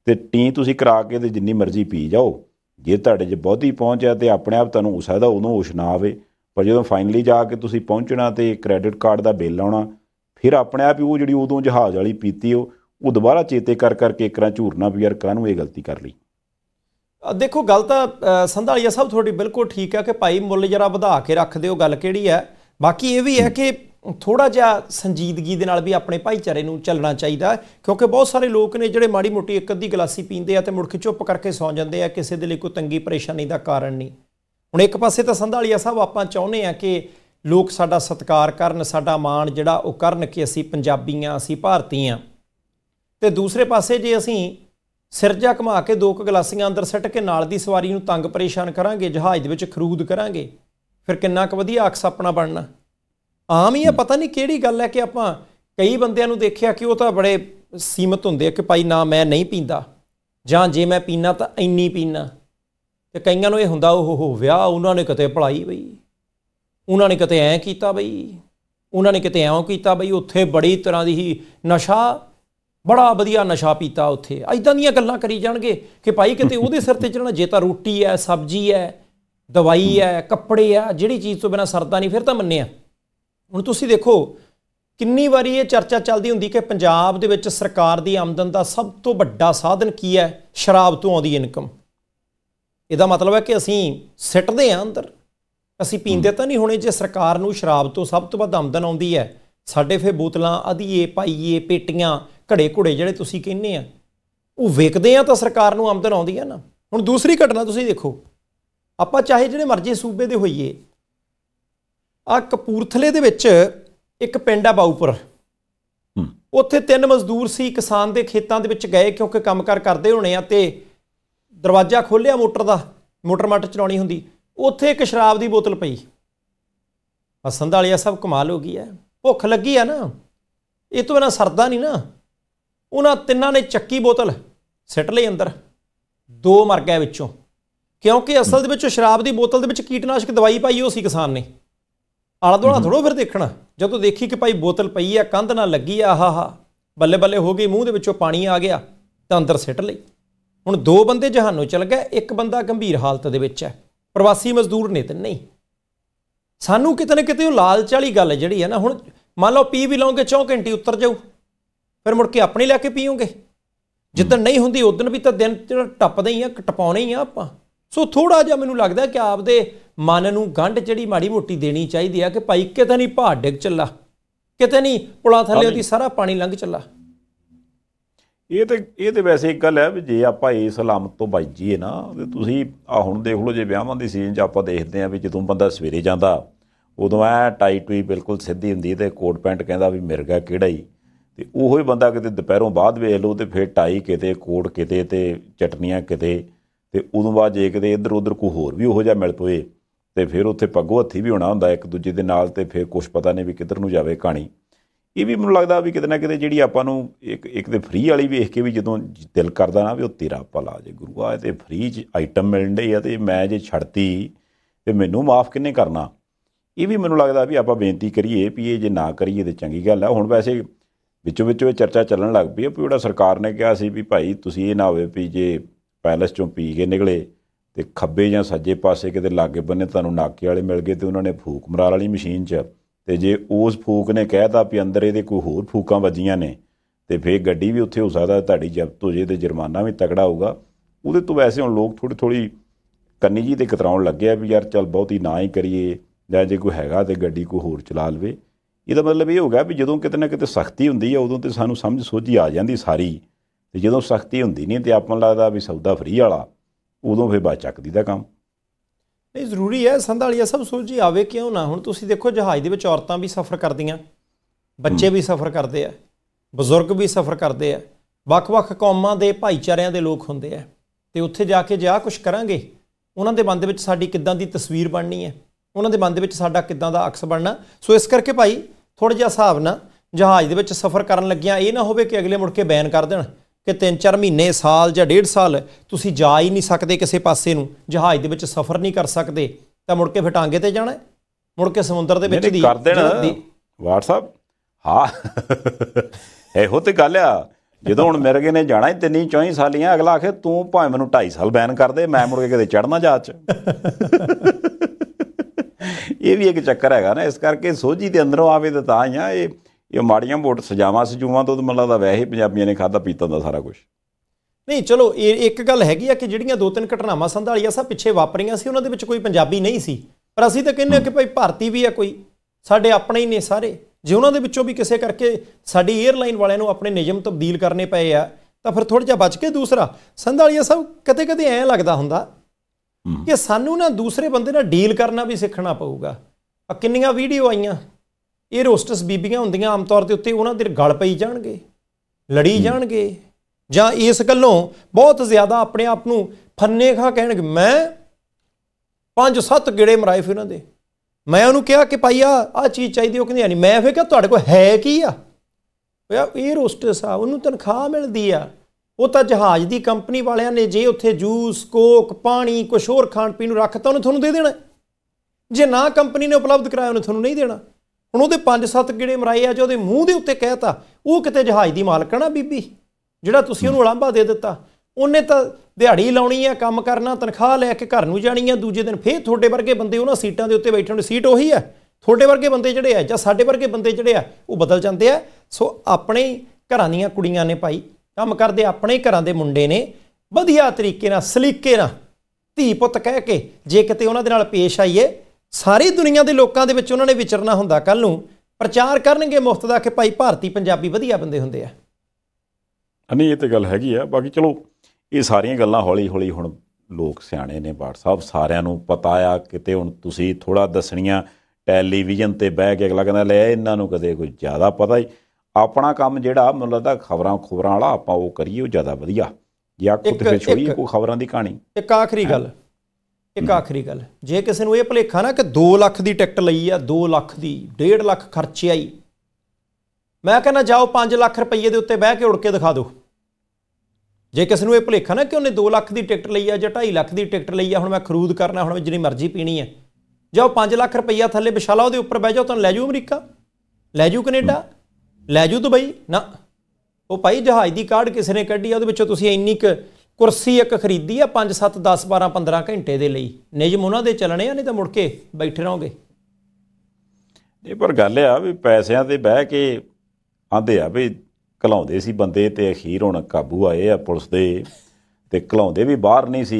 ਤੇ ਟੀ ਤੁਸੀਂ ਕਰਾ ਕੇ ਤੇ ਜਿੰਨੀ ਮਰਜ਼ੀ ਪੀ ਜਾਓ ਜੇ ਤੁਹਾਡੇ 'ਚ ਬਹੁਤੀ ਪਹੁੰਚ ਹੈ ਤੇ ਆਪਣੇ ਆਪ ਤੁਹਾਨੂੰ ਉਸਾਦਾ ਉਦੋਂ ਉਸ਼ਨਾ ਆਵੇ ਪਰ ਜਦੋਂ ਫਾਈਨਲੀ ਜਾ ਕੇ ਤੁਸੀਂ ਪਹੁੰਚਣਾ ਤੇ ਕ੍ਰੈਡਿਟ ਕਾਰਡ ਦਾ ਬਿੱਲ ਆਉਣਾ ਫਿਰ ਆਪਣੇ ਆਪ ਹੀ ਉਹ ਜਿਹੜੀ ਉਦੋਂ ਜਹਾਜ਼ ਵਾਲੀ ਪੀਤੀ ਉਹ ਉਹ ਦੁਬਾਰਾ ਚੇਤੇ ਕਰ ਕਰਕੇ ਰਾਂ ਝੂਰਨਾ ਵੀ ਯਾਰ ਕਾਹਨੂੰ ਇਹ ਗਲਤੀ ਕਰ ਲਈ ਦੇਖੋ ਗੱਲ ਤਾਂ ਸੰਧਾਲੀਆ ਸਾਹਿਬ ਤੁਹਾਡੀ ਬਿਲਕੁਲ ਠੀਕ ਹੈ ਕਿ ਭਾਈ ਮੁੱਲ ਜਰਾ ਵਧਾ ਕੇ ਰੱਖ ਦਿਓ ਗੱਲ ਕਿਹੜੀ ਹੈ ਬਾਕੀ ਇਹ ਵੀ ਹੈ ਕਿ ਥੋੜਾ ਜਿਹਾ ਸੰਜੀਦਗੀ ਦੇ ਨਾਲ ਵੀ ਆਪਣੇ ਭਾਈਚਾਰੇ ਨੂੰ ਚੱਲਣਾ ਚਾਹੀਦਾ ਕਿਉਂਕਿ ਬਹੁਤ ਸਾਰੇ ਲੋਕ ਨੇ ਜਿਹੜੇ ਮਾੜੀ ਮੋਟੀ ਇੱਕ ਅੱਧੀ ਗਲਾਸੀ ਪੀਂਦੇ ਆ ਤੇ ਮੁੜ ਕੇ ਚੁੱਪ ਕਰਕੇ ਸੌਂ ਜਾਂਦੇ ਆ ਕਿਸੇ ਦੇ ਲਈ ਕੋਈ ਤੰਗੀ ਪਰੇਸ਼ਾਨੀ ਦਾ ਕਾਰਨ ਨਹੀਂ ਹੁਣ ਇੱਕ ਪਾਸੇ ਤਾਂ ਸੰਧਾਲੀਆ ਸਾਹਿਬ ਆਪਾਂ ਚਾਹੁੰਦੇ ਆ ਕਿ ਲੋਕ ਸਾਡਾ ਸਤਿਕਾਰ ਕਰਨ ਸਾਡਾ ਮਾਣ ਜਿਹੜਾ ਉਹ ਕਰਨ ਕਿ ਅਸੀਂ ਪੰਜਾਬੀਆਂ ਅਸੀਂ ਭਾਰਤੀ ਆ ਤੇ ਦੂਸਰੇ ਪਾਸੇ ਜੇ ਅਸੀਂ ਸਿਰਜਾ ਘਮਾ ਕੇ ਦੋ ਕੁ ਗਲਾਸੀਆਂ ਅੰਦਰ ਸੱਟ ਕੇ ਨਾਲ ਦੀ ਸਵਾਰੀ ਨੂੰ ਤੰਗ ਪਰੇਸ਼ਾਨ ਕਰਾਂਗੇ ਜਹਾਜ਼ ਦੇ ਵਿੱਚ ਖਰੂਦ ਕਰਾਂਗੇ ਫਿਰ ਕਿੰਨਾ ਕੁ ਵਧੀਆ ਅਕਸ ਆਪਣਾ ਬਣਨਾ ਆਮ ਹੀ ਆ ਪਤਾ ਨਹੀਂ ਕਿਹੜੀ ਗੱਲ ਹੈ ਕਿ ਆਪਾਂ ਕਈ ਬੰਦਿਆਂ ਨੂੰ ਦੇਖਿਆ ਕਿ ਉਹ ਤਾਂ ਬੜੇ ਸੀਮਤ ਹੁੰਦੇ ਆ ਕਿ ਭਾਈ ਨਾ ਮੈਂ ਨਹੀਂ ਪੀਂਦਾ ਜਾਂ ਜੇ ਮੈਂ ਪੀਣਾ ਤਾਂ ਇੰਨੀ ਪੀਣਾ ਤੇ ਕਈਆਂ ਨੂੰ ਇਹ ਹੁੰਦਾ ਉਹ ਹੋ ਵਿਆਹ ਉਹਨਾਂ ਨੇ ਕਿਤੇ ਭਲਾਈ ਬਈ ਉਹਨਾਂ ਨੇ ਕਿਤੇ ਐ ਕੀਤਾ ਬਈ ਉਹਨਾਂ ਨੇ ਕਿਤੇ ਐਂ ਕੀਤਾ ਬਈ ਉੱਥੇ ਬੜੀ ਤਰ੍ਹਾਂ ਦੀ ਹੀ ਨਸ਼ਾ ਬੜਾ ਵਧੀਆ ਨਸ਼ਾ ਪੀਤਾ ਉੱਥੇ ਐਦਾਂ ਦੀਆਂ ਗੱਲਾਂ ਕਰੀ ਜਾਣਗੇ ਕਿ ਭਾਈ ਕਿਤੇ ਉਹਦੇ ਸਿਰ ਤੇ ਚੜਨਾ ਜੇ ਤਾਂ ਰੋਟੀ ਐ ਸਬਜ਼ੀ ਐ ਦਵਾਈ ਐ ਕੱਪੜੇ ਐ ਜਿਹੜੀ ਚੀਜ਼ ਤੋਂ ਬਿਨਾ ਸਰਦਾ ਨਹੀਂ ਫਿਰ ਤਾਂ ਮੰਨਿਆ ਹੁਣ ਤੁਸੀਂ ਦੇਖੋ ਕਿੰਨੀ ਵਾਰੀ ਇਹ ਚਰਚਾ ਚੱਲਦੀ ਹੁੰਦੀ ਕਿ ਪੰਜਾਬ ਦੇ ਵਿੱਚ ਸਰਕਾਰ ਦੀ ਆਮਦਨ ਦਾ ਸਭ ਤੋਂ ਵੱਡਾ ਸਾਧਨ ਕੀ ਹੈ ਸ਼ਰਾਬ ਤੋਂ ਆਉਂਦੀ ਇਨਕਮ ਇਹਦਾ ਮਤਲਬ ਹੈ ਕਿ ਅਸੀਂ ਸਿੱਟਦੇ ਆਂ ਅੰਦਰ ਅਸੀਂ ਪੀਂਦੇ ਤਾਂ ਨਹੀਂ ਹੋਣੇ ਜੇ ਸਰਕਾਰ ਨੂੰ ਸ਼ਰਾਬ ਤੋਂ ਸਭ ਤੋਂ ਵੱਧ ਆਮਦਨ ਆਉਂਦੀ ਹੈ ਸਾਡੇ ਫੇ ਬੋਤਲਾਂ ਅਧੀਏ ਪਾਈਏ ਪੇਟੀਆਂ ਘੜੇ ਘੁੜੇ ਜਿਹੜੇ ਤੁਸੀਂ ਕਹਿੰਦੇ ਆ ਉਹ ਵੇਖਦੇ ਆ ਤਾਂ ਸਰਕਾਰ ਨੂੰ ਆਮਦਨ ਆਉਂਦੀ ਆ ਨਾ ਹੁਣ ਦੂਸਰੀ ਘਟਨਾ ਤੁਸੀਂ ਦੇਖੋ ਆਪਾਂ ਚਾਹੇ ਜਿਹੜੇ ਮਰਜ਼ੀ ਸੂਬੇ ਦੇ ਹੋਈਏ ਆ ਕਪੂਰਥਲੇ ਦੇ ਵਿੱਚ ਇੱਕ ਪਿੰਡ ਆ ਬਾਉਪਰ ਉੱਥੇ ਤਿੰਨ ਮਜ਼ਦੂਰ ਸੀ ਕਿਸਾਨ ਦੇ ਖੇਤਾਂ ਦੇ ਵਿੱਚ ਗਏ ਕਿਉਂਕਿ ਕੰਮਕਾਰ ਕਰਦੇ ਹੋਣੇ ਆ ਤੇ ਦਰਵਾਜ਼ਾ ਖੋਲ੍ਹਿਆ ਮੋਟਰ ਦਾ ਮੋਟਰ ਮੱਟ ਚਲਾਉਣੀ ਹੁੰਦੀ ਉੱਥੇ ਇੱਕ ਸ਼ਰਾਬ ਦੀ ਬੋਤਲ ਪਈ ਹਸਨ ਵਾਲਿਆ ਸਭ ਕਮਾਲ ਹੋ ਗਈ ਐ ਭੁੱਖ ਲੱਗੀ ਆ ਨਾ ਇਹ ਤੋਂ ਬਿਨਾ ਸਰਦਾ ਨਹੀਂ ਨਾ ਉਹਨਾਂ ਤਿੰਨਾਂ ਨੇ ਚੱਕੀ ਬੋਤਲ ਸਿੱਟ ਲਈ ਅੰਦਰ ਦੋ ਮਰ ਗਏ ਵਿੱਚੋਂ ਕਿਉਂਕਿ ਅਸਲ ਦੇ ਵਿੱਚ ਸ਼ਰਾਬ ਦੀ ਬੋਤਲ ਦੇ ਵਿੱਚ ਕੀਟਨਾਸ਼ਕ ਦਵਾਈ ਪਾਈ ਹੋ ਸੀ ਕਿਸਾਨ ਨੇ ਆਲਾ ਦੁਆਲਾ ਥੋੜੋ ਫਿਰ ਦੇਖਣਾ ਜਦੋਂ ਦੇਖੀ ਕਿ ਭਾਈ ਬੋਤਲ ਪਈ ਆ ਕੰਧ ਨਾਲ ਲੱਗੀ ਆ ਆਹਾਹਾ ਬੱਲੇ ਬੱਲੇ ਹੋ ਗਈ ਮੂੰਹ ਦੇ ਵਿੱਚੋਂ ਪਾਣੀ ਆ ਗਿਆ ਤਾਂ ਅੰਦਰ ਸਿੱਟ ਲਈ ਹੁਣ ਦੋ ਬੰਦੇ ਜਹਾਨੋਂ ਚਲ ਗਏ ਇੱਕ ਬੰਦਾ ਗੰਭੀਰ ਹਾਲਤ ਦੇ ਵਿੱਚ ਹੈ ਪ੍ਰਵਾਸੀ ਮਜ਼ਦੂਰ ਨੇ ਤੇ ਨਹੀਂ ਸਾਨੂੰ ਕਿਤੇ ਨਾ ਕਿਤੇ ਉਹ ਲਾਲਚ ਵਾਲੀ ਗੱਲ ਜਿਹੜੀ ਹੈ ਨਾ ਹੁਣ ਮੰਨ ਲਓ ਪੀ ਵੀ ਲਾਉਂਗੇ 4 ਘੰਟੇ ਉੱਤਰ ਜਾਊ ਫਿਰ ਮੁੜ ਕੇ ਆਪਣੀ ਲੈ ਕੇ ਪੀਓਗੇ ਜਿੱਦਣ ਨਹੀਂ ਹੁੰਦੀ ਉਦੋਂ ਵੀ ਤਾਂ ਦਿਨ ਟੱਪਦੇ ਹੀ ਆ ਕਟਪਾਉਣੇ ਹੀ ਆ ਆਪਾਂ ਸੋ ਥੋੜਾ ਜਿਹਾ ਮੈਨੂੰ ਲੱਗਦਾ ਕਿ ਆਪਦੇ ਮਨ ਨੂੰ ਗੰਢ ਜਿਹੜੀ ਮਾੜੀ ਮੋਟੀ ਦੇਣੀ ਚਾਹੀਦੀ ਆ ਕਿ ਭਾਈ ਕਿਤੇ ਨਹੀਂ ਪਹਾੜ ਡਿੱਗ ਚੱਲਾ ਕਿਤੇ ਨਹੀਂ ਪੁਲਾਂ ਥੱਲੇ ਉਹਦੀ ਸਾਰਾ ਪਾਣੀ ਲੰਘ ਚੱਲਾ ਇਹ ਤੇ ਇਹ ਤੇ ਵੈਸੇ ਇੱਕ ਗੱਲ ਹੈ ਵੀ ਜੇ ਆਪਾਂ ਇਸ ਲਾਮਤ ਤੋਂ ਬਚ ਜੀਏ ਨਾ ਤੇ ਤੁਸੀਂ ਆ ਹੁਣ ਦੇਖ ਲਓ ਜੇ ਵਿਆਹਾਂ ਦੀ ਸੀਜ਼ਨ 'ਚ ਆਪਾਂ ਦੇਖਦੇ ਆ ਵੀ ਜਦੋਂ ਬੰਦਾ ਸਵੇਰੇ ਜਾਂਦਾ ਉਦੋਂ ਐ ਟਾਈ ਟੂਈ ਬਿਲਕੁਲ ਸਿੱਧੀ ਹੁੰਦੀ ਤੇ ਕੋਟ ਪੈਂਟ ਕਹਿੰਦਾ ਵੀ ਮਿਰ ਗਿਆ ਕਿਹੜਾ ਹੀ ਤੇ ਉਹੋ ਹੀ ਬੰਦਾ ਕਿਤੇ ਦੁਪਹਿਰੋਂ ਬਾਅਦ ਵੇਖ ਲਓ ਤੇ ਫਿਰ ਟਾਈ ਕਿਤੇ ਕੋਟ ਕਿਤੇ ਤੇ ਚਟਨੀਆਂ ਕਿਤੇ ਤੇ ਉਦੋਂ ਬਾਅਦ ਜੇ ਕਿਤੇ ਇੱਧਰ ਉੱਧਰ ਕੋਈ ਹੋਰ ਵੀ ਉਹੋ ਜਿਹਾ ਮਿਲ ਪਵੇ ਤੇ ਫਿਰ ਉੱਥੇ ਪੱਗੋ ਹੱਥੀ ਵੀ ਹੋਣਾ ਹੁੰਦਾ ਇੱਕ ਦੂਜੇ ਦੇ ਨਾਲ ਤੇ ਫਿਰ ਕੁਝ ਪਤਾ ਨਹੀਂ ਵੀ ਕਿੱਧਰ ਨੂੰ ਜਾਵੇ ਕਹਾਣੀ ਇਹ ਵੀ ਮੈਨੂੰ ਲੱਗਦਾ ਵੀ ਕਿਤੇ ਨਾ ਕਿਤੇ ਜਿਹੜੀ ਆਪਾਂ ਨੂੰ ਇੱਕ ਇੱਕ ਤੇ ਫ੍ਰੀ ਵਾਲੀ ਵੇਖ ਕੇ ਵੀ ਜਦੋਂ ਦਿਲ ਕਰਦਾ ਨਾ ਵੀ ਉਹ ਤੇਰਾ ਭਲਾ ਜੇ ਗੁਰੂ ਆਏ ਤੇ ਫ੍ਰੀ ਚ ਆਈਟਮ ਮਿਲਣ ਦੇ ਆ ਤੇ ਮੈਂ ਜੇ ਛੱਡਤੀ ਤੇ ਮੈਨੂੰ ਮਾਫ ਕਿੰਨੇ ਕਰਨਾ ਇਹ ਵੀ ਮੈਨੂੰ ਲੱਗਦਾ ਵੀ ਆਪਾਂ ਬੇਨਤੀ ਕਰੀਏ ਵੀ ਇਹ ਜੇ ਨਾ ਕਰੀਏ ਤੇ ਚੰਗੀ ਗੱਲ ਆ ਹੁਣ ਵੈਸੇ ਵਿੱਚੋਂ ਵਿੱਚੋਂ ਇਹ ਚਰਚਾ ਚੱਲਣ ਲੱਗ ਪਈ ਆ ਵੀ ਜਿਹੜਾ ਸਰਕਾਰ ਨੇ ਕਿਹਾ ਸੀ ਵੀ ਭਾਈ ਤੁਸੀਂ ਇਹ ਨਾ ਹੋਵੇ ਵੀ ਜੇ ਪੈਲਸ ਚੋਂ ਪੀ ਕੇ ਨਿਕਲੇ ਤੇ ਖੱਬੇ ਜਾਂ ਸੱਜੇ ਪਾਸੇ ਕਿਤੇ ਲਾਗੇ ਬੰਨੇ ਤੁਹਾਨੂੰ ਨਾਕੇ ਵਾਲੇ ਮਿਲ ਗਏ ਤੇ ਉਹਨਾਂ ਨੇ ਫੂਕ ਮਰਾਲ ਵਾਲੀ ਮਸ਼ੀਨ 'ਚ ਤੇ ਜੇ ਉਸ ਫੂਕ ਨੇ ਕਹਿਤਾ ਵੀ ਅੰਦਰ ਇਹਦੇ ਕੋਈ ਹੋਰ ਫੂਕਾਂ ਵੱਜੀਆਂ ਨੇ ਤੇ ਫੇਰ ਗੱਡੀ ਵੀ ਉੱਥੇ ਹੋ ਸਕਦਾ ਤੁਹਾਡੀ ਜ਼ਬਤ ਹੋ ਜੇ ਤੇ ਜੁਰਮਾਨਾ ਵੀ ਤਕੜਾ ਹੋਊਗਾ ਉਹਦੇ ਤੋਂ ਵੈਸੇ ਹੁਣ ਲੋਕ ਥੋੜੀ ਥੋੜੀ ਕੰਨੀ ਜੀ ਤੇ ਕਤਰਾਉਣ ਲੱਗੇ ਆ ਵੀ ਯਾਰ ਚੱਲ ਬਹੁਤੀ ਨਾ ਹੀ ਕਰੀਏ ਜਾਂ ਜੇ ਕੋਈ ਹੈਗਾ ਤੇ ਗੱਡੀ ਕੋਈ ਹੋਰ ਚਲਾ ਲਵੇ ਇਹਦਾ ਮਤਲਬ ਇਹ ਹੋ ਗਿਆ ਵੀ ਜਦੋਂ ਕਿਤੇ ਨਾ ਕਿਤੇ ਸਖਤੀ ਹੁੰਦੀ ਹੈ ਉਦੋਂ ਤੇ ਸਾਨੂੰ ਸਮਝ ਸੋਝੀ ਆ ਜਾਂਦੀ ਸਾਰੀ ਤੇ ਜਦੋਂ ਸਖਤੀ ਹੁੰਦੀ ਨਹੀਂ ਤੇ ਆਪਾਂ ਲੱਗਦਾ ਵੀ ਸੌਦਾ ਫਰੀ ਵਾਲਾ ਉਦੋਂ ਫੇਰ ਬਾਚ ਚੱਕਦੀ ਦਾ ਕੰਮ ਨਹੀਂ ਜ਼ਰੂਰੀ ਹੈ ਸੰਧਾਲੀਆ ਸਭ ਸੋਝੀ ਆਵੇ ਕਿਉਂ ਨਾ ਹੁਣ ਤੁਸੀਂ ਦੇਖੋ ਜਹਾਜ਼ ਦੇ ਵਿੱਚ ਔਰਤਾਂ ਵੀ ਸਫ਼ਰ ਕਰਦੀਆਂ ਬੱਚੇ ਵੀ ਸਫ਼ਰ ਕਰਦੇ ਆ ਬਜ਼ੁਰਗ ਵੀ ਸਫ਼ਰ ਕਰਦੇ ਆ ਵੱਖ-ਵੱਖ ਕੌਮਾਂ ਦੇ ਭਾਈਚਾਰਿਆਂ ਦੇ ਲੋਕ ਹੁੰਦੇ ਆ ਤੇ ਉੱਥੇ ਜਾ ਕੇ ਜੇ ਆ ਕੁਝ ਕਰਾਂਗੇ ਉਹਨਾਂ ਦੇ ਮਨ ਦੇ ਵਿੱਚ ਸਾਡੀ ਕਿੱਦਾਂ ਦੀ ਤਸਵੀਰ ਬਣਨੀ ਹੈ ਉਹਨਾਂ ਦੇ ਮਨ ਦੇ ਵਿੱਚ ਸਾਡਾ ਕਿੱਦਾਂ ਦਾ ਅਕਸ ਬਣਨਾ ਸੋ ਇਸ ਕਰਕੇ ਭਾਈ ਥੋੜਾ ਜਿਹਾ ਹਿਸਾਬ ਨਾਲ ਜਹਾਜ਼ ਦੇ ਵਿੱਚ ਸਫ਼ਰ ਕਰਨ ਲੱਗਿਆਂ ਇਹ ਨਾ ਹੋਵੇ ਕਿ ਅਗਲੇ ਮੁੜ ਕੇ ਬੈਨ ਕਰ ਦੇਣ ਕਿ 3-4 ਮਹੀਨੇ ਸਾਲ ਜਾਂ ਡੇਢ ਸਾਲ ਤੁਸੀਂ ਜਾ ਹੀ ਨਹੀਂ ਸਕਦੇ ਕਿਸੇ ਪਾਸੇ ਨੂੰ ਜਹਾਜ਼ ਦੇ ਵਿੱਚ ਸਫ਼ਰ ਨਹੀਂ ਕਰ ਸਕਦੇ ਤਾਂ ਮੁੜ ਕੇ ਫਿਰ ਟਾਂਗੇ ਤੇ ਜਾਣਾ ਮੁੜ ਕੇ ਸਮੁੰਦਰ ਦੇ ਵਿੱਚ ਦੀ ਕਰ ਦੇਣਾ WhatsApp ਹਾਂ ਇਹੋ ਤੇ ਗੱਲ ਆ ਜਦੋਂ ਹੁਣ ਮਿਰਗੇ ਨੇ ਜਾਣਾ ਹੀ ਤਿੰਨੀ ਚੌਹੀ ਸਾਲੀਆਂ ਅਗਲਾ ਆਖੇ ਤੂੰ ਭਾਵੇਂ ਮੈਨੂੰ 2.5 ਸਾਲ ਬੈਨ ਕਰ ਦੇ ਮੈਂ ਮੁੜ ਕੇ ਕਦੇ ਚੜਨਾ ਚ ਇਹ ਵੀ ਇੱਕ ਚੱਕਰ ਹੈਗਾ ਨਾ ਇਸ ਕਰਕੇ ਸੋਝੀ ਦੇ ਅੰਦਰੋਂ ਆਵੇ ਤਾਂ ਤਾਂ ਆ ਇਹ ਇਹ ਮਾੜੀਆਂ ਵੋਟ ਸਜਾਵਾਂ ਸਜੂਵਾਂ ਤੋਂ ਮਤਲਬ ਦਾ ਵੈਸੇ ਪੰਜਾਬੀਆਂ ਨੇ ਖਾਦਾ ਪੀਤਾ ਦਾ ਸਾਰਾ ਕੁਝ ਨਹੀਂ ਚਲੋ ਇਹ ਇੱਕ ਗੱਲ ਹੈਗੀ ਆ ਕਿ ਜਿਹੜੀਆਂ ਦੋ ਤਿੰਨ ਘਟਨਾਵਾਂ ਸੰਧਾਲੀਆ ਸਾਹਿਬ ਪਿੱਛੇ ਵਾਪਰੀਆਂ ਸੀ ਉਹਨਾਂ ਦੇ ਵਿੱਚ ਕੋਈ ਪੰਜਾਬੀ ਨਹੀਂ ਸੀ ਪਰ ਅਸੀਂ ਤਾਂ ਕਹਿੰਦੇ ਆ ਕਿ ਭਾਈ ਭਾਰਤੀ ਵੀ ਆ ਕੋਈ ਸਾਡੇ ਆਪਣੇ ਹੀ ਨੇ ਸਾਰੇ ਜੇ ਉਹਨਾਂ ਦੇ ਵਿੱਚੋਂ ਵੀ ਕਿਸੇ ਕਰਕੇ ਸਾਡੀ 에ਅਰਲਾਈਨ ਵਾਲਿਆਂ ਨੂੰ ਆਪਣੇ ਨਿਯਮ ਤਬਦੀਲ ਕਰਨੇ ਪਏ ਆ ਤਾਂ ਫਿਰ ਥੋੜਾ ਜਿਹਾ ਬਚ ਕੇ ਦੂਸਰਾ ਸੰਧਾਲੀਆ ਸਾਹਿਬ ਕਦੇ-ਕਦੇ ਐਂ ਲੱਗਦਾ ਹੁੰਦਾ ਕਿ ਸਾਨੂੰ ਨਾ ਦੂਸਰੇ ਬੰਦੇ ਨਾਲ ਡੀਲ ਕਰਨਾ ਵੀ ਸਿੱਖਣਾ ਪਊਗਾ ਆ ਕਿੰਨੀਆਂ ਵੀਡੀਓ ਆਈਆਂ ਇਹ ਰੋਸਟਸ ਬੀਬੀਆਂ ਹੁੰਦੀਆਂ ਆਮ ਤੌਰ ਤੇ ਉੱਤੇ ਉਹਨਾਂ ਦੇ ਗਲ ਪਈ ਜਾਣਗੇ ਲੜੀ ਜਾਣਗੇ ਜਾਂ ਇਸ ਗੱਲੋਂ ਬਹੁਤ ਜ਼ਿਆਦਾ ਆਪਣੇ ਆਪ ਨੂੰ ਫੰਨੇ ਖਾ ਕਹਿਣਗੇ ਮੈਂ ਪੰਜ ਸੱਤ ਗੇੜੇ ਮਰਾਏ ਫਿਰ ਉਹਨਾਂ ਦੇ ਮੈਂ ਉਹਨੂੰ ਕਿਹਾ ਕਿ ਭਾਈ ਆ ਆ ਚੀਜ਼ ਚਾਹੀਦੀ ਉਹ ਕਹਿੰਦੇ ਨਹੀਂ ਮੈਂ ਫਿਰ ਕਿਹਾ ਤੁਹਾਡੇ ਕੋਲ ਹੈ ਕੀ ਆ ਯਾ ਇਹ ਰੋਸਟਸ ਆ ਉਹਨੂੰ ਤਨਖਾਹ ਮਿਲਦੀ ਆ ਉਹ ਤਾਂ ਜਹਾਜ਼ ਦੀ ਕੰਪਨੀ ਵਾਲਿਆਂ ਨੇ ਜੇ ਉੱਥੇ ਜੂਸ ਕੋਕ ਪਾਣੀ ਕੁਸ਼ੋਰ ਖਾਣ ਪੀਣ ਨੂੰ ਰੱਖਤਾ ਉਹਨੂੰ ਤੁਹਾਨੂੰ ਦੇ ਦੇਣਾ ਜੇ ਨਾ ਕੰਪਨੀ ਨੇ ਉਪਲਬਧ ਕਰਾਇਆ ਉਹਨੂੰ ਤੁਹਾਨੂੰ ਨਹੀਂ ਦੇਣਾ ਹੁਣ ਉਹਦੇ 5-7 ਗੇੜੇ ਮਰਾਏ ਆ ਜੋ ਉਹਦੇ ਮੂੰਹ ਦੇ ਉੱਤੇ ਕਹਿਤਾ ਉਹ ਕਿਤੇ ਜਹਾਜ਼ ਦੀ ਮਾਲਕਣਾ ਬੀਬੀ ਜਿਹੜਾ ਤੁਸੀਂ ਉਹਨੂੰ ਅਲਾਂਭਾ ਦੇ ਦਿੱਤਾ ਉਹਨੇ ਤਾਂ ਦਿਹਾੜੀ ਲਾਉਣੀ ਆ ਕੰਮ ਕਰਨਾ ਤਨਖਾਹ ਲੈ ਕੇ ਘਰ ਨੂੰ ਜਾਣੀ ਆ ਦੂਜੇ ਦਿਨ ਫੇਰ ਤੁਹਾਡੇ ਵਰਗੇ ਬੰਦੇ ਉਹਨਾਂ ਸੀਟਾਂ ਦੇ ਉੱਤੇ ਬੈਠਣ ਦੀ ਸੀਟ ਉਹੀ ਆ ਤੁਹਾਡੇ ਵਰਗੇ ਬੰਦੇ ਜਿਹੜੇ ਆ ਜਾਂ ਸਾਡੇ ਵਰਗੇ ਬੰਦੇ ਜਿਹੜੇ ਆ ਉਹ ਬਦਲ ਜਾਂਦੇ ਆ ਸੋ ਆਪਣੇ ਘਰਾਂ ਦੀਆਂ ਕੁੜੀਆਂ ਨੇ ਭਾਈ ਕੰਮ ਕਰਦੇ ਆਪਣੇ ਘਰਾਂ ਦੇ ਮੁੰਡੇ ਨੇ ਵਧੀਆ ਤਰੀਕੇ ਨਾਲ ਸਲੀਕੇ ਨਾਲ ਧੀ ਪੁੱਤ ਕਹਿ ਕੇ ਜੇ ਕਿਤੇ ਉਹਨਾਂ ਦੇ ਨਾਲ ਪੇਸ਼ ਆਈਏ ਸਾਰੀ ਦੁਨੀਆ ਦੇ ਲੋਕਾਂ ਦੇ ਵਿੱਚ ਉਹਨਾਂ ਨੇ ਵਿਚਰਨਾ ਹੁੰਦਾ ਕੱਲ ਨੂੰ ਪ੍ਰਚਾਰ ਕਰਨਗੇ ਮੁਫਤ ਦਾ ਕਿ ਭਾਈ ਭਾਰਤੀ ਪੰਜਾਬੀ ਵਧੀਆ ਬੰਦੇ ਹੁੰਦੇ ਆ ਨਹੀਂ ਇਹ ਤੇ ਗੱਲ ਹੈਗੀ ਆ ਬਾਕੀ ਚਲੋ ਇਹ ਸਾਰੀਆਂ ਗੱਲਾਂ ਹੌਲੀ-ਹੌਲੀ ਹੁਣ ਲੋਕ ਸਿਆਣੇ ਨੇ ਬਾੜ ਸਾਹਿਬ ਸਾਰਿਆਂ ਨੂੰ ਪਤਾ ਆ ਕਿਤੇ ਹੁਣ ਤੁਸੀਂ ਥੋੜਾ ਦੱਸਣੀਆਂ ਟੈਲੀਵਿਜ਼ਨ ਤੇ ਬਹਿ ਕੇ ਅਗਲਾ ਕਹਿੰਦਾ ਲੈ ਇਹਨਾਂ ਨੂੰ ਕਦੇ ਕੋਈ ਜ਼ਿਆਦਾ ਪਤਾ ਹੀ ਆਪਣਾ ਕੰਮ ਜਿਹੜਾ ਮੈਨੂੰ ਲੱਗਦਾ ਖਬਰਾਂ ਖਬਰਾਂ ਵਾਲਾ ਆਪਾਂ ਉਹ ਕਰੀਏ ਉਹ ਜ਼ਿਆਦਾ ਵਧੀਆ ਜਾਂ ਕੁਝ ਤੇ ਵਿੱਚ ਕੋਈ ਖਬਰਾਂ ਦੀ ਕਹਾਣੀ ਇੱਕ ਆਖਰੀ ਗੱਲ ਇੱਕ ਆਖਰੀ ਗੱਲ ਜੇ ਕਿਸੇ ਨੂੰ ਇਹ ਭਲੇਖਾ ਨਾ ਕਿ 2 ਲੱਖ ਦੀ ਟਿਕਟ ਲਈ ਆ 2 ਲੱਖ ਦੀ 1.5 ਲੱਖ ਖਰਚੇ ਆਈ ਮੈਂ ਕਹਿੰਦਾ ਜਾਓ 5 ਲੱਖ ਰੁਪਏ ਦੇ ਉੱਤੇ ਬਹਿ ਕੇ ਉੜ ਕੇ ਦਿਖਾ ਦਿਓ ਜੇ ਕਿਸੇ ਨੂੰ ਇਹ ਭਲੇਖਾ ਨਾ ਕਿ ਉਹਨੇ 2 ਲੱਖ ਦੀ ਟਿਕਟ ਲਈ ਆ ਜਾਂ 2.5 ਲੱਖ ਦੀ ਟਿਕਟ ਲਈ ਆ ਹੁਣ ਮੈਂ ਖਰੂਦ ਕਰਨਾ ਹੁਣ ਮੈਂ ਜਿੰਨੀ ਮਰਜ਼ੀ ਪੀਣੀ ਆ ਜਾਓ 5 ਲੱਖ ਰੁਪਈਆ ਥੱਲੇ ਵਿਸ਼ਾਲਾ ਉਹਦੇ ਉੱਪਰ ਬਹਿ ਜਾਓ ਤੁਹਾਨੂੰ ਲੈ ਜਾਊ ਅਮਰੀਕਾ ਲੈ ਜਾਊ ਕੈਨੇਡਾ ਲੈ ਜਾਊ ਦੁਬਈ ਨਾ ਉਹ ਭਾਈ ਜਹਾਜ਼ ਦੀ ਕਾਰਡ ਕਿਸੇ ਨੇ ਕੱਢੀ ਆ ਉਹਦੇ ਵਿੱਚੋਂ ਤੁਸੀਂ ਇੰਨੀ ਕੁ ਕੁਰਸੀ ਇੱਕ ਖਰੀਦੀ ਆ 5 7 10 12 15 ਘੰਟੇ ਦੇ ਲਈ ਨਿਯਮ ਉਹਨਾਂ ਦੇ ਚੱਲਣੇ ਆ ਨਹੀਂ ਤਾਂ ਮੁੜ ਕੇ ਬੈਠੇ ਰਹੋਗੇ ਇਹ ਪਰ ਗੱਲ ਆ ਵੀ ਪੈਸਿਆਂ ਤੇ ਬਹਿ ਕੇ ਆਂਦੇ ਆ ਵੀ ਕਲਾਉਂਦੇ ਸੀ ਬੰਦੇ ਤੇ ਅਖੀਰ ਹੁਣ ਕਾਬੂ ਆਏ ਆ ਪੁਲਿਸ ਦੇ ਤੇ ਕਲਾਉਂਦੇ ਵੀ ਬਾਹਰ ਨਹੀਂ ਸੀ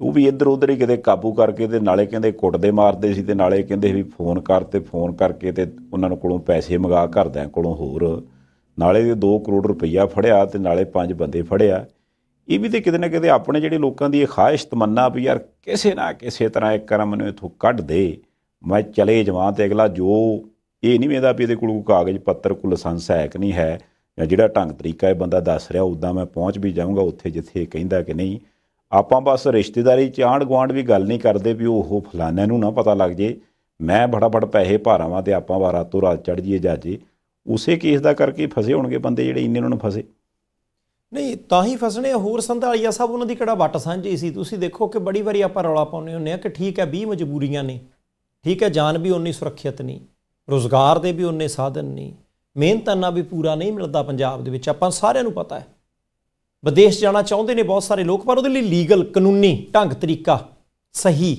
ਉਹ ਵੀ ਇੱਧਰ ਉੱਧਰ ਹੀ ਕਿਤੇ ਕਾਬੂ ਕਰਕੇ ਤੇ ਨਾਲੇ ਕਹਿੰਦੇ ਕੁੱਟਦੇ ਮਾਰਦੇ ਸੀ ਤੇ ਨਾਲੇ ਕਹਿੰਦੇ ਵੀ ਫੋਨ ਕਰ ਤੇ ਫੋਨ ਕਰਕੇ ਤੇ ਉਹਨਾਂ ਨੂੰ ਕੋਲੋਂ ਪੈਸੇ ਮੰਗਾ ਆ ਕੋਲੋਂ ਹੋਰ ਨਾਲੇ ਦੇ 2 ਕਰੋੜ ਰੁਪਈਆ ਫੜਿਆ ਤੇ ਨਾਲੇ ਪੰਜ ਬੰਦੇ ਫੜਿਆ ਇਹ ਵੀ ਤੇ ਕਿਤੇ ਨਾ ਕਿਤੇ ਆਪਣੇ ਜਿਹੜੇ ਲੋਕਾਂ ਦੀ ਇਹ ਖਾਹਿਸ਼ ਤਮੰਨਾ ਵੀ ਯਾਰ ਕਿਸੇ ਨਾ ਕਿਸੇ ਤਰ੍ਹਾਂ ਇੱਕ ਕਰਮ ਨੂੰ ਇਥੋਂ ਕੱਢ ਦੇ ਮੈਂ ਚਲੇ ਜਾਵਾਂ ਤੇ ਅਗਲਾ ਜੋ ਇਹ ਨਹੀਂ ਮੇਦਾ ਵੀ ਇਹਦੇ ਕੋਲ ਕੋਈ ਕਾਗਜ਼ ਪੱਤਰ ਕੋਈ ਲਾਇਸੈਂਸ ਹੈ ਕਿ ਨਹੀਂ ਹੈ ਜਾਂ ਜਿਹੜਾ ਢੰਗ ਤਰੀਕਾ ਇਹ ਬੰਦਾ ਦੱਸ ਰਿਹਾ ਉਦਾਂ ਮੈਂ ਪਹੁੰਚ ਵੀ ਜਾਊਂਗਾ ਉੱਥੇ ਜਿੱਥੇ ਕਹਿੰਦਾ ਕਿ ਨਹੀਂ ਆਪਾਂ ਬਸ ਰਿਸ਼ਤੇਦਾਰੀ ਚ ਆਂਢ ਵੀ ਗੱਲ ਨਹੀਂ ਕਰਦੇ ਵੀ ਉਹ ਫਲਾਣੇ ਨੂੰ ਨਾ ਪਤਾ ਲੱਗ ਜੇ ਮੈਂ ਬੜਾ ਬੜ ਪੈਸੇ ਭਾਰਾਵਾਂ ਤੇ ਆਪਾਂ ਵਾਰਾ ਤੋਂ ਰਾਤ ਚੜ ਜੀਏ ਜਾਜੇ ਉਸੇ ਕੇਸ ਦਾ ਕਰਕੇ ਫਸੇ ਹੋਣਗੇ ਬੰਦੇ ਜਿਹੜੇ ਇੰਨੇ ਉਹਨਾਂ ਨੂੰ ਫਸੇ ਨਹੀਂ ਤਾਂ ਹੀ ਫਸਣੇ ਹੋਰ ਸੰਧਾਲੀਆ ਸਾਹਿਬ ਉਹਨਾਂ ਦੀ ਕਿਹੜਾ ਵੱਟ ਸਾਂਝੀ ਸੀ ਤੁਸੀਂ ਦੇਖੋ ਕਿ ਬੜੀ ਵਾਰੀ ਆਪਾਂ ਰੌਲਾ ਪਾਉਂਦੇ ਹੁੰਨੇ ਆ ਕਿ ਠੀਕ ਹੈ 20 ਮਜਬੂਰੀਆਂ ਨੇ ਠੀਕ ਹੈ ਜਾਨ ਵੀ ਉਨੀ ਸੁਰੱਖਿਅਤ ਨਹੀਂ ਰੋਜ਼ਗਾਰ ਦੇ ਵੀ ਉਨੇ ਸਾਧਨ ਨਹੀਂ ਮਿਹਨਤਾਂ ਨਾਲ ਵੀ ਪੂਰਾ ਨਹੀਂ ਮਿਲਦਾ ਪੰਜਾਬ ਦੇ ਵਿੱਚ ਆਪਾਂ ਸਾਰਿਆਂ ਨੂੰ ਪਤਾ ਹੈ ਵਿਦੇਸ਼ ਜਾਣਾ ਚਾਹੁੰਦੇ ਨੇ ਬਹੁਤ ਸਾਰੇ ਲੋਕ ਪਰ ਉਹਦੇ ਲਈ ਲੀਗਲ ਕਾਨੂੰਨੀ ਢੰਗ ਤਰੀਕਾ ਸਹੀ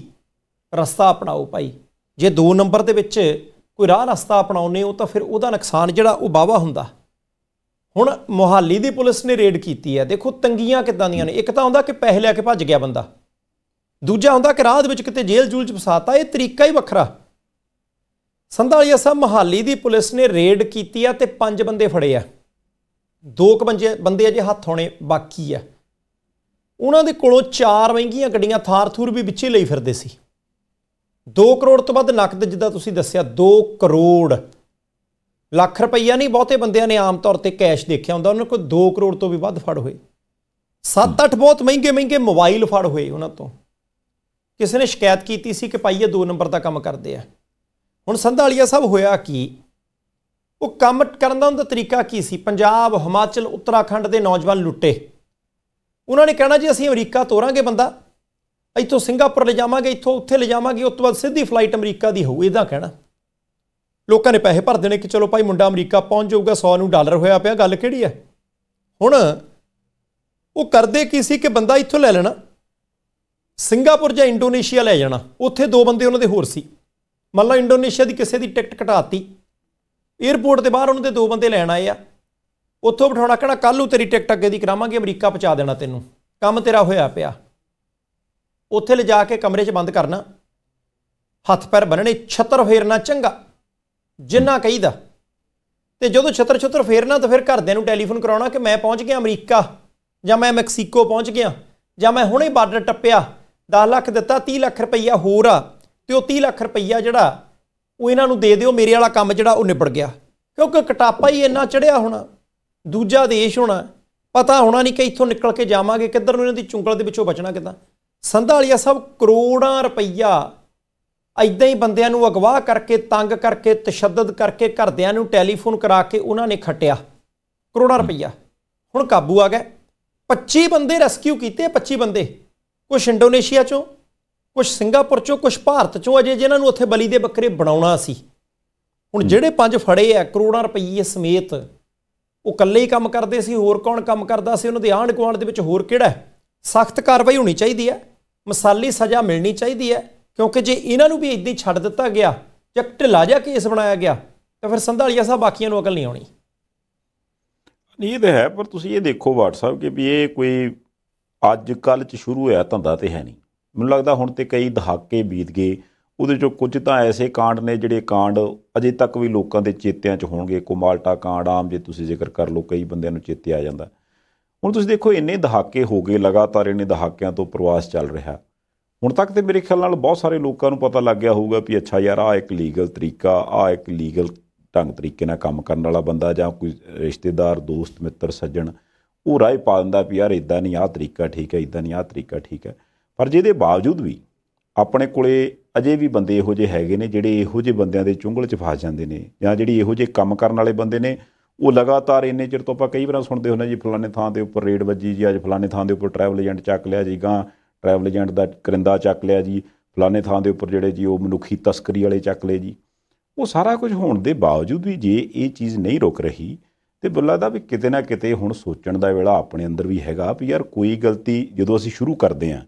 ਰਸਤਾ ਅਪਣਾਓ ਭਾਈ ਜੇ 2 ਨੰਬਰ ਦੇ ਵਿੱਚ ਕੋਈ ਰਾਹ ਰਸਤਾ ਅਪਣਾਉਨੇ ਉਹ ਤਾਂ ਫਿਰ ਉਹਦਾ ਨੁਕਸਾਨ ਜਿਹੜਾ ਉਹ ਬਾਵਾ ਹੁੰਦਾ ਹੁਣ ਮੋਹਾਲੀ ਦੀ ਪੁਲਿਸ ਨੇ ਰੇਡ ਕੀਤੀ ਹੈ ਦੇਖੋ ਤੰਗੀਆਂ ਕਿੱਦਾਂ ਦੀਆਂ ਨੇ ਇੱਕ ਤਾਂ ਹੁੰਦਾ ਕਿ ਪੈਸੇ ਲੈ ਕੇ ਭੱਜ ਗਿਆ ਬੰਦਾ ਦੂਜਾ ਹੁੰਦਾ ਕਿ ਰਾਹ ਦੇ ਵਿੱਚ ਕਿਤੇ ਜੇਲ੍ਹ ਜੂਲ ਚ ਫਸਾਤਾ ਇਹ ਤਰੀਕਾ ਹੀ ਵੱਖਰਾ ਸੰਧਾਲੀਆ ਸਾਹਿਬ ਮੋਹਾਲੀ ਦੀ ਪੁਲਿਸ ਨੇ ਰੇਡ ਕੀਤੀ ਆ ਤੇ ਪੰਜ ਬੰਦੇ ਫੜੇ ਆ ਦੋ ਕ ਬੰਦੇ ਬੰਦੇ ਅਜੇ ਹੱਥ ਹੋਣੇ ਬਾਕੀ ਆ ਉਹਨਾਂ ਦੇ ਕੋਲੋਂ ਚਾਰ ਮਹਿੰਗੀਆਂ ਗੱਡੀਆਂ ਥਾਰ ਥੂਰ ਵੀ ਵਿੱਚੇ ਲਈ ਫਿਰਦੇ ਸੀ 2 ਕਰੋੜ ਤੋਂ ਵੱਧ ਨਕਦ ਜਿੱਦਾਂ ਤੁਸੀਂ ਦੱਸਿਆ 2 ਕਰੋੜ ਲੱਖ ਰੁਪਈਆ ਨਹੀਂ ਬਹੁਤੇ ਬੰਦਿਆਂ ਨੇ ਆਮ ਤੌਰ ਤੇ ਕੈਸ਼ ਦੇਖਿਆ ਹੁੰਦਾ ਉਹਨਾਂ ਕੋਲ 2 ਕਰੋੜ ਤੋਂ ਵੀ ਵੱਧ ਫੜ ਹੋਏ 7-8 ਬਹੁਤ ਮਹਿੰਗੇ ਮਹਿੰਗੇ ਮੋਬਾਈਲ ਫੜ ਹੋਏ ਉਹਨਾਂ ਤੋਂ ਕਿਸੇ ਨੇ ਸ਼ਿਕਾਇਤ ਕੀਤੀ ਸੀ ਕਿ ਪਾਈਏ 2 ਨੰਬਰ ਦਾ ਕੰਮ ਕਰਦੇ ਆ ਹੁਣ ਸੰਧਾਲੀਆ ਸਭ ਹੋਇਆ ਕੀ ਉਹ ਕੰਮ ਕਰਨ ਦਾ ਉਹਦਾ ਤਰੀਕਾ ਕੀ ਸੀ ਪੰਜਾਬ ਹਿਮਾਚਲ ਉੱਤਰਾਖੰਡ ਦੇ ਨੌਜਵਾਨ ਲੁੱਟੇ ਉਹਨਾਂ ਨੇ ਕਹਿਣਾ ਜੀ ਅਸੀਂ ਅਮਰੀਕਾ ਤੋਰਾਂਗੇ ਬੰਦਾ ਇੱਥੋਂ ਸਿੰਗਾਪੁਰ ਲੈ ਜਾਵਾਂਗੇ ਇੱਥੋਂ ਉੱਥੇ ਲੈ ਜਾਵਾਂਗੇ ਉਸ ਤੋਂ ਬਾਅਦ ਸਿੱਧੀ ਫਲਾਈਟ ਅਮਰੀਕਾ ਦੀ ਹੋਊ ਇਦਾਂ ਕਹਿਣਾ ਲੋਕਾਂ ਨੇ ਪੈਸੇ ਭਰ ਦੇਣੇ ਕਿ ਚਲੋ ਭਾਈ ਮੁੰਡਾ ਅਮਰੀਕਾ ਪਹੁੰਚ ਜਾਊਗਾ 100 ਨੂੰ ਡਾਲਰ ਹੋਇਆ ਪਿਆ ਗੱਲ ਕਿਹੜੀ ਹੈ ਹੁਣ ਉਹ ਕਰਦੇ ਕੀ ਸੀ ਕਿ ਬੰਦਾ ਇੱਥੋਂ ਲੈ ਲੈਣਾ ਸਿੰਗਾਪੁਰ ਜਾਂ ਇੰਡੋਨੇਸ਼ੀਆ ਲੈ ਜਾਣਾ ਉੱਥੇ ਦੋ ਬੰਦੇ ਉਹਨਾਂ ਦੇ ਹੋਰ ਸੀ ਮੰਨ ਲਓ ਇੰਡੋਨੇਸ਼ੀਆ ਦੀ ਕਿਸੇ ਦੀ ਟਿਕਟ ਘਟਾਤੀ 에어ਪੋਰਟ ਦੇ ਬਾਹਰ ਉਹਨਾਂ ਦੇ ਦੋ ਬੰਦੇ ਲੈਣ ਆਏ ਆ ਉੱਥੋਂ ਬਿਠਾਉਣਾ ਕਹਣਾ ਕੱਲ ਨੂੰ ਤੇਰੀ ਟਿਕਟ ਅੱਗੇ ਦੀ ਕਰਾਵਾਂਗੇ ਅਮਰੀਕਾ ਪਹੁੰਚਾ ਦੇਣਾ ਤੈਨੂੰ ਕੰਮ ਤੇਰਾ ਹੋਇਆ ਪਿਆ ਉੱਥੇ ਲਿਜਾ ਕੇ ਕਮਰੇ 'ਚ ਬੰਦ ਕਰਨਾ ਹੱਥ ਪੈਰ ਬੰਨਣੇ ਛੱਤਰ ਫੇਰਨਾ ਚੰਗਾ ਜਿੰਨਾ ਕਹੀਦਾ ਤੇ ਜਦੋਂ ਛਤਰ ਛਤਰ ਫੇਰਨਾ ਤਾਂ ਫਿਰ ਘਰਦਿਆਂ ਨੂੰ ਟੈਲੀਫੋਨ ਕਰਾਉਣਾ ਕਿ ਮੈਂ ਪਹੁੰਚ ਗਿਆ ਅਮਰੀਕਾ ਜਾਂ ਮੈਂ ਮੈਕਸੀਕੋ ਪਹੁੰਚ ਗਿਆ ਜਾਂ ਮੈਂ ਹੁਣੇ ਬਾਰਡਰ ਟੱਪਿਆ 10 ਲੱਖ ਦਿੱਤਾ 30 ਲੱਖ ਰੁਪਈਆ ਹੋਰ ਆ ਤੇ ਉਹ 30 ਲੱਖ ਰੁਪਈਆ ਜਿਹੜਾ ਉਹ ਇਹਨਾਂ ਨੂੰ ਦੇ ਦਿਓ ਮੇਰੇ ਵਾਲਾ ਕੰਮ ਜਿਹੜਾ ਉਹ ਨਿਬੜ ਗਿਆ ਕਿਉਂਕਿ ਕਟਾਪਾ ਹੀ ਇੰਨਾ ਚੜਿਆ ਹੋਣਾ ਦੂਜਾ ਦੇਸ਼ ਹੋਣਾ ਪਤਾ ਹੋਣਾ ਨਹੀਂ ਕਿ ਇੱਥੋਂ ਨਿਕਲ ਕੇ ਜਾਵਾਂਗੇ ਕਿੱਧਰ ਨੂੰ ਇਹਨਾਂ ਦੀ ਚੁੰਗਲ ਦੇ ਵਿੱਚੋਂ ਬਚਣਾ ਕਿਦਾਂ ਸੰਧਾਲੀਆ ਸਾਹਿਬ ਕਰੋੜਾਂ ਰੁਪਈਆ ਐਦਾਂ ਹੀ ਬੰਦਿਆਂ ਨੂੰ ਅਗਵਾ ਕਰਕੇ ਤੰਗ ਕਰਕੇ ਤਸ਼ੱਦਦ ਕਰਕੇ ਘਰਦਿਆਂ ਨੂੰ ਟੈਲੀਫੋਨ ਕਰਾ ਕੇ ਉਹਨਾਂ ਨੇ ਖਟਿਆ ਕਰੋੜਾਂ ਰੁਪਈਆ ਹੁਣ ਕਾਬੂ ਆ ਗਿਆ 25 ਬੰਦੇ ਰੈਸਕਿਊ ਕੀਤੇ 25 ਬੰਦੇ ਕੁਝ ਇੰਡੋਨੇਸ਼ੀਆ ਚੋਂ ਕੁਝ ਸਿੰਗਾਪੁਰ ਚੋਂ ਕੁਝ ਭਾਰਤ ਚੋਂ ਅਜੇ ਜਿਨ੍ਹਾਂ ਨੂੰ ਉੱਥੇ ਬਲੀ ਦੇ ਬੱਕਰੇ ਬਣਾਉਣਾ ਸੀ ਹੁਣ ਜਿਹੜੇ ਪੰਜ ਫੜੇ ਆ ਕਰੋੜਾਂ ਰੁਪਈਏ ਸਮੇਤ ਉਹ ਇਕੱਲੇ ਹੀ ਕੰਮ ਕਰਦੇ ਸੀ ਹੋਰ ਕੌਣ ਕੰਮ ਕਰਦਾ ਸੀ ਉਹਨਾਂ ਦੇ ਆਂਡ ਕੁਆਂਡ ਦੇ ਵਿੱਚ ਹੋਰ ਕਿਹੜਾ ਸਖਤ ਕਾਰਵਾਈ ਹੋਣੀ ਚਾਹੀਦੀ ਹੈ ਮਸਾਲੀ ਸਜ਼ਾ ਮਿਲਣੀ ਚਾਹੀਦੀ ਹੈ ਕਿਉਂਕਿ ਜੇ ਇਹਨਾਂ ਨੂੰ ਵੀ ਇਦਾਂ ਹੀ ਛੱਡ ਦਿੱਤਾ ਗਿਆ ਜਾਂ ਢਿੱਲਾ ਕੇਸ ਬਣਾਇਆ ਗਿਆ ਤਾਂ ਫਿਰ ਸੰਧਾਲੀਆ ਸਾਹਿਬ ਬਾਕੀਆਂ ਨੂੰ ਅਕਲ ਨਹੀਂ ਆਉਣੀ ਨਹੀਂ ਹੈ ਪਰ ਤੁਸੀਂ ਇਹ ਦੇਖੋ WhatsApp ਕਿ ਵੀ ਇਹ ਕੋਈ ਅੱਜ ਕੱਲ ਚ ਸ਼ੁਰੂ ਹੋਇਆ ਧੰਦਾ ਤੇ ਹੈ ਨਹੀਂ ਮੈਨੂੰ ਲੱਗਦਾ ਹੁਣ ਤੇ ਕਈ ਦਹਾਕੇ ਬੀਤ ਗਏ ਉਹਦੇ ਚੋਂ ਕੁਝ ਤਾਂ ਐਸੇ ਕਾਂਡ ਨੇ ਜਿਹੜੇ ਕਾਂਡ ਅਜੇ ਤੱਕ ਵੀ ਲੋਕਾਂ ਦੇ ਚੇਤਿਆਂ 'ਚ ਹੋਣਗੇ ਕੋਮਾਲਟਾ ਕਾਂਡ ਆਮ ਜੇ ਤੁਸੀਂ ਜ਼ਿਕਰ ਕਰ ਲੋ ਕਈ ਬੰਦਿਆਂ ਨੂੰ ਚੇਤੇ ਆ ਜਾਂਦਾ ਹੁਣ ਤੁਸੀਂ ਦੇਖੋ ਇੰਨੇ ਦਹਾਕੇ ਹੋ ਗਏ ਲਗਾਤਾਰ ਇੰਨੇ ਦਹਾਕਿਆਂ ਤੋਂ ਪ੍ਰਵਾਸ ਚੱਲ ਰਿਹਾ ਹੁਣ ਤੱਕ ਤੇ ਮੇਰੇ ਖਿਆਲ ਨਾਲ ਬਹੁਤ ਸਾਰੇ ਲੋਕਾਂ ਨੂੰ ਪਤਾ ਲੱਗ ਗਿਆ ਹੋਊਗਾ ਵੀ ਅੱਛਾ ਯਾਰ ਆ ਇੱਕ ਲੀਗਲ ਤਰੀਕਾ ਆ ਇੱਕ ਲੀਗਲ ਢੰਗ ਤਰੀਕੇ ਨਾਲ ਕੰਮ ਕਰਨ ਵਾਲਾ ਬੰਦਾ ਜਾਂ ਕੋਈ ਰਿਸ਼ਤੇਦਾਰ ਦੋਸਤ ਮਿੱਤਰ ਸੱਜਣ ਉਹ ਰਾਏ ਪਾ ਦਿੰਦਾ ਵੀ ਯਾਰ ਇਦਾਂ ਨਹੀਂ ਆਹ ਤਰੀਕਾ ਠੀਕ ਹੈ ਇਦਾਂ ਨਹੀਂ ਆਹ ਤਰੀਕਾ ਠੀਕ ਹੈ ਪਰ ਜਿਹਦੇ ਬਾਵਜੂਦ ਵੀ ਆਪਣੇ ਕੋਲੇ ਅਜੇ ਵੀ ਬੰਦੇ ਇਹੋ ਜਿਹੇ ਹੈਗੇ ਨੇ ਜਿਹੜੇ ਇਹੋ ਜਿਹੇ ਬੰਦਿਆਂ ਦੇ ਚੁੰਗਲ 'ਚ ਫਸ ਜਾਂਦੇ ਨੇ ਜਾਂ ਜਿਹੜੀ ਇਹੋ ਜਿਹੇ ਕੰਮ ਕਰਨ ਵਾਲੇ ਬੰਦੇ ਨੇ ਉਹ ਲਗਾਤਾਰ ਇੰਨੇ ਚਿਰ ਤੋਂ ਆਪਾਂ ਕਈ ਵਾਰ ਸੁਣਦੇ ਹੁੰਦੇ ਜੀ ਫਲਾਣੇ ਥਾਂ ਦੇ ਉੱਪਰ ਰੇਡ ਵੱਜੀ ਜੀ ਅੱਜ ਫਲਾਣੇ ਥਾਂ ਦੇ ਉੱਪਰ ਟਰੈਵਲ ਏਜੰਟ ਚੱਕ ਲਿਆ ਜੀ ਗਾਂ ਟਰੈਵਲ ਏਜੰਟ ਦਾ ਕਰਿੰਦਾ ਚੱਕ ਲਿਆ ਜੀ ਫਲਾਣੇ ਥਾਂ ਦੇ ਉੱਪਰ ਜਿਹੜੇ ਜੀ ਉਹ ਮਨੁੱਖੀ ਤਸਕਰੀ ਵਾਲੇ ਚੱਕ ਲਏ ਜੀ ਉਹ ਸਾਰਾ ਕੁਝ ਹੋਣ ਦੇ ਬਾਵਜੂਦ ਵੀ ਜੇ ਇਹ ਚੀਜ਼ ਨਹੀਂ ਰੁਕ ਰਹੀ ਤੇ ਬੁੱਲਾ ਦਾ ਵੀ ਕਿਤੇ ਨਾ ਕਿਤੇ ਹੁਣ ਸੋਚਣ ਦਾ ਵੇਲਾ ਆਪਣੇ ਅੰਦਰ ਵੀ ਹੈਗਾ ਵੀ ਯਾਰ ਕੋਈ ਗਲਤੀ ਜਦੋਂ ਅਸੀਂ ਸ਼ੁਰੂ ਕਰਦੇ ਆਂ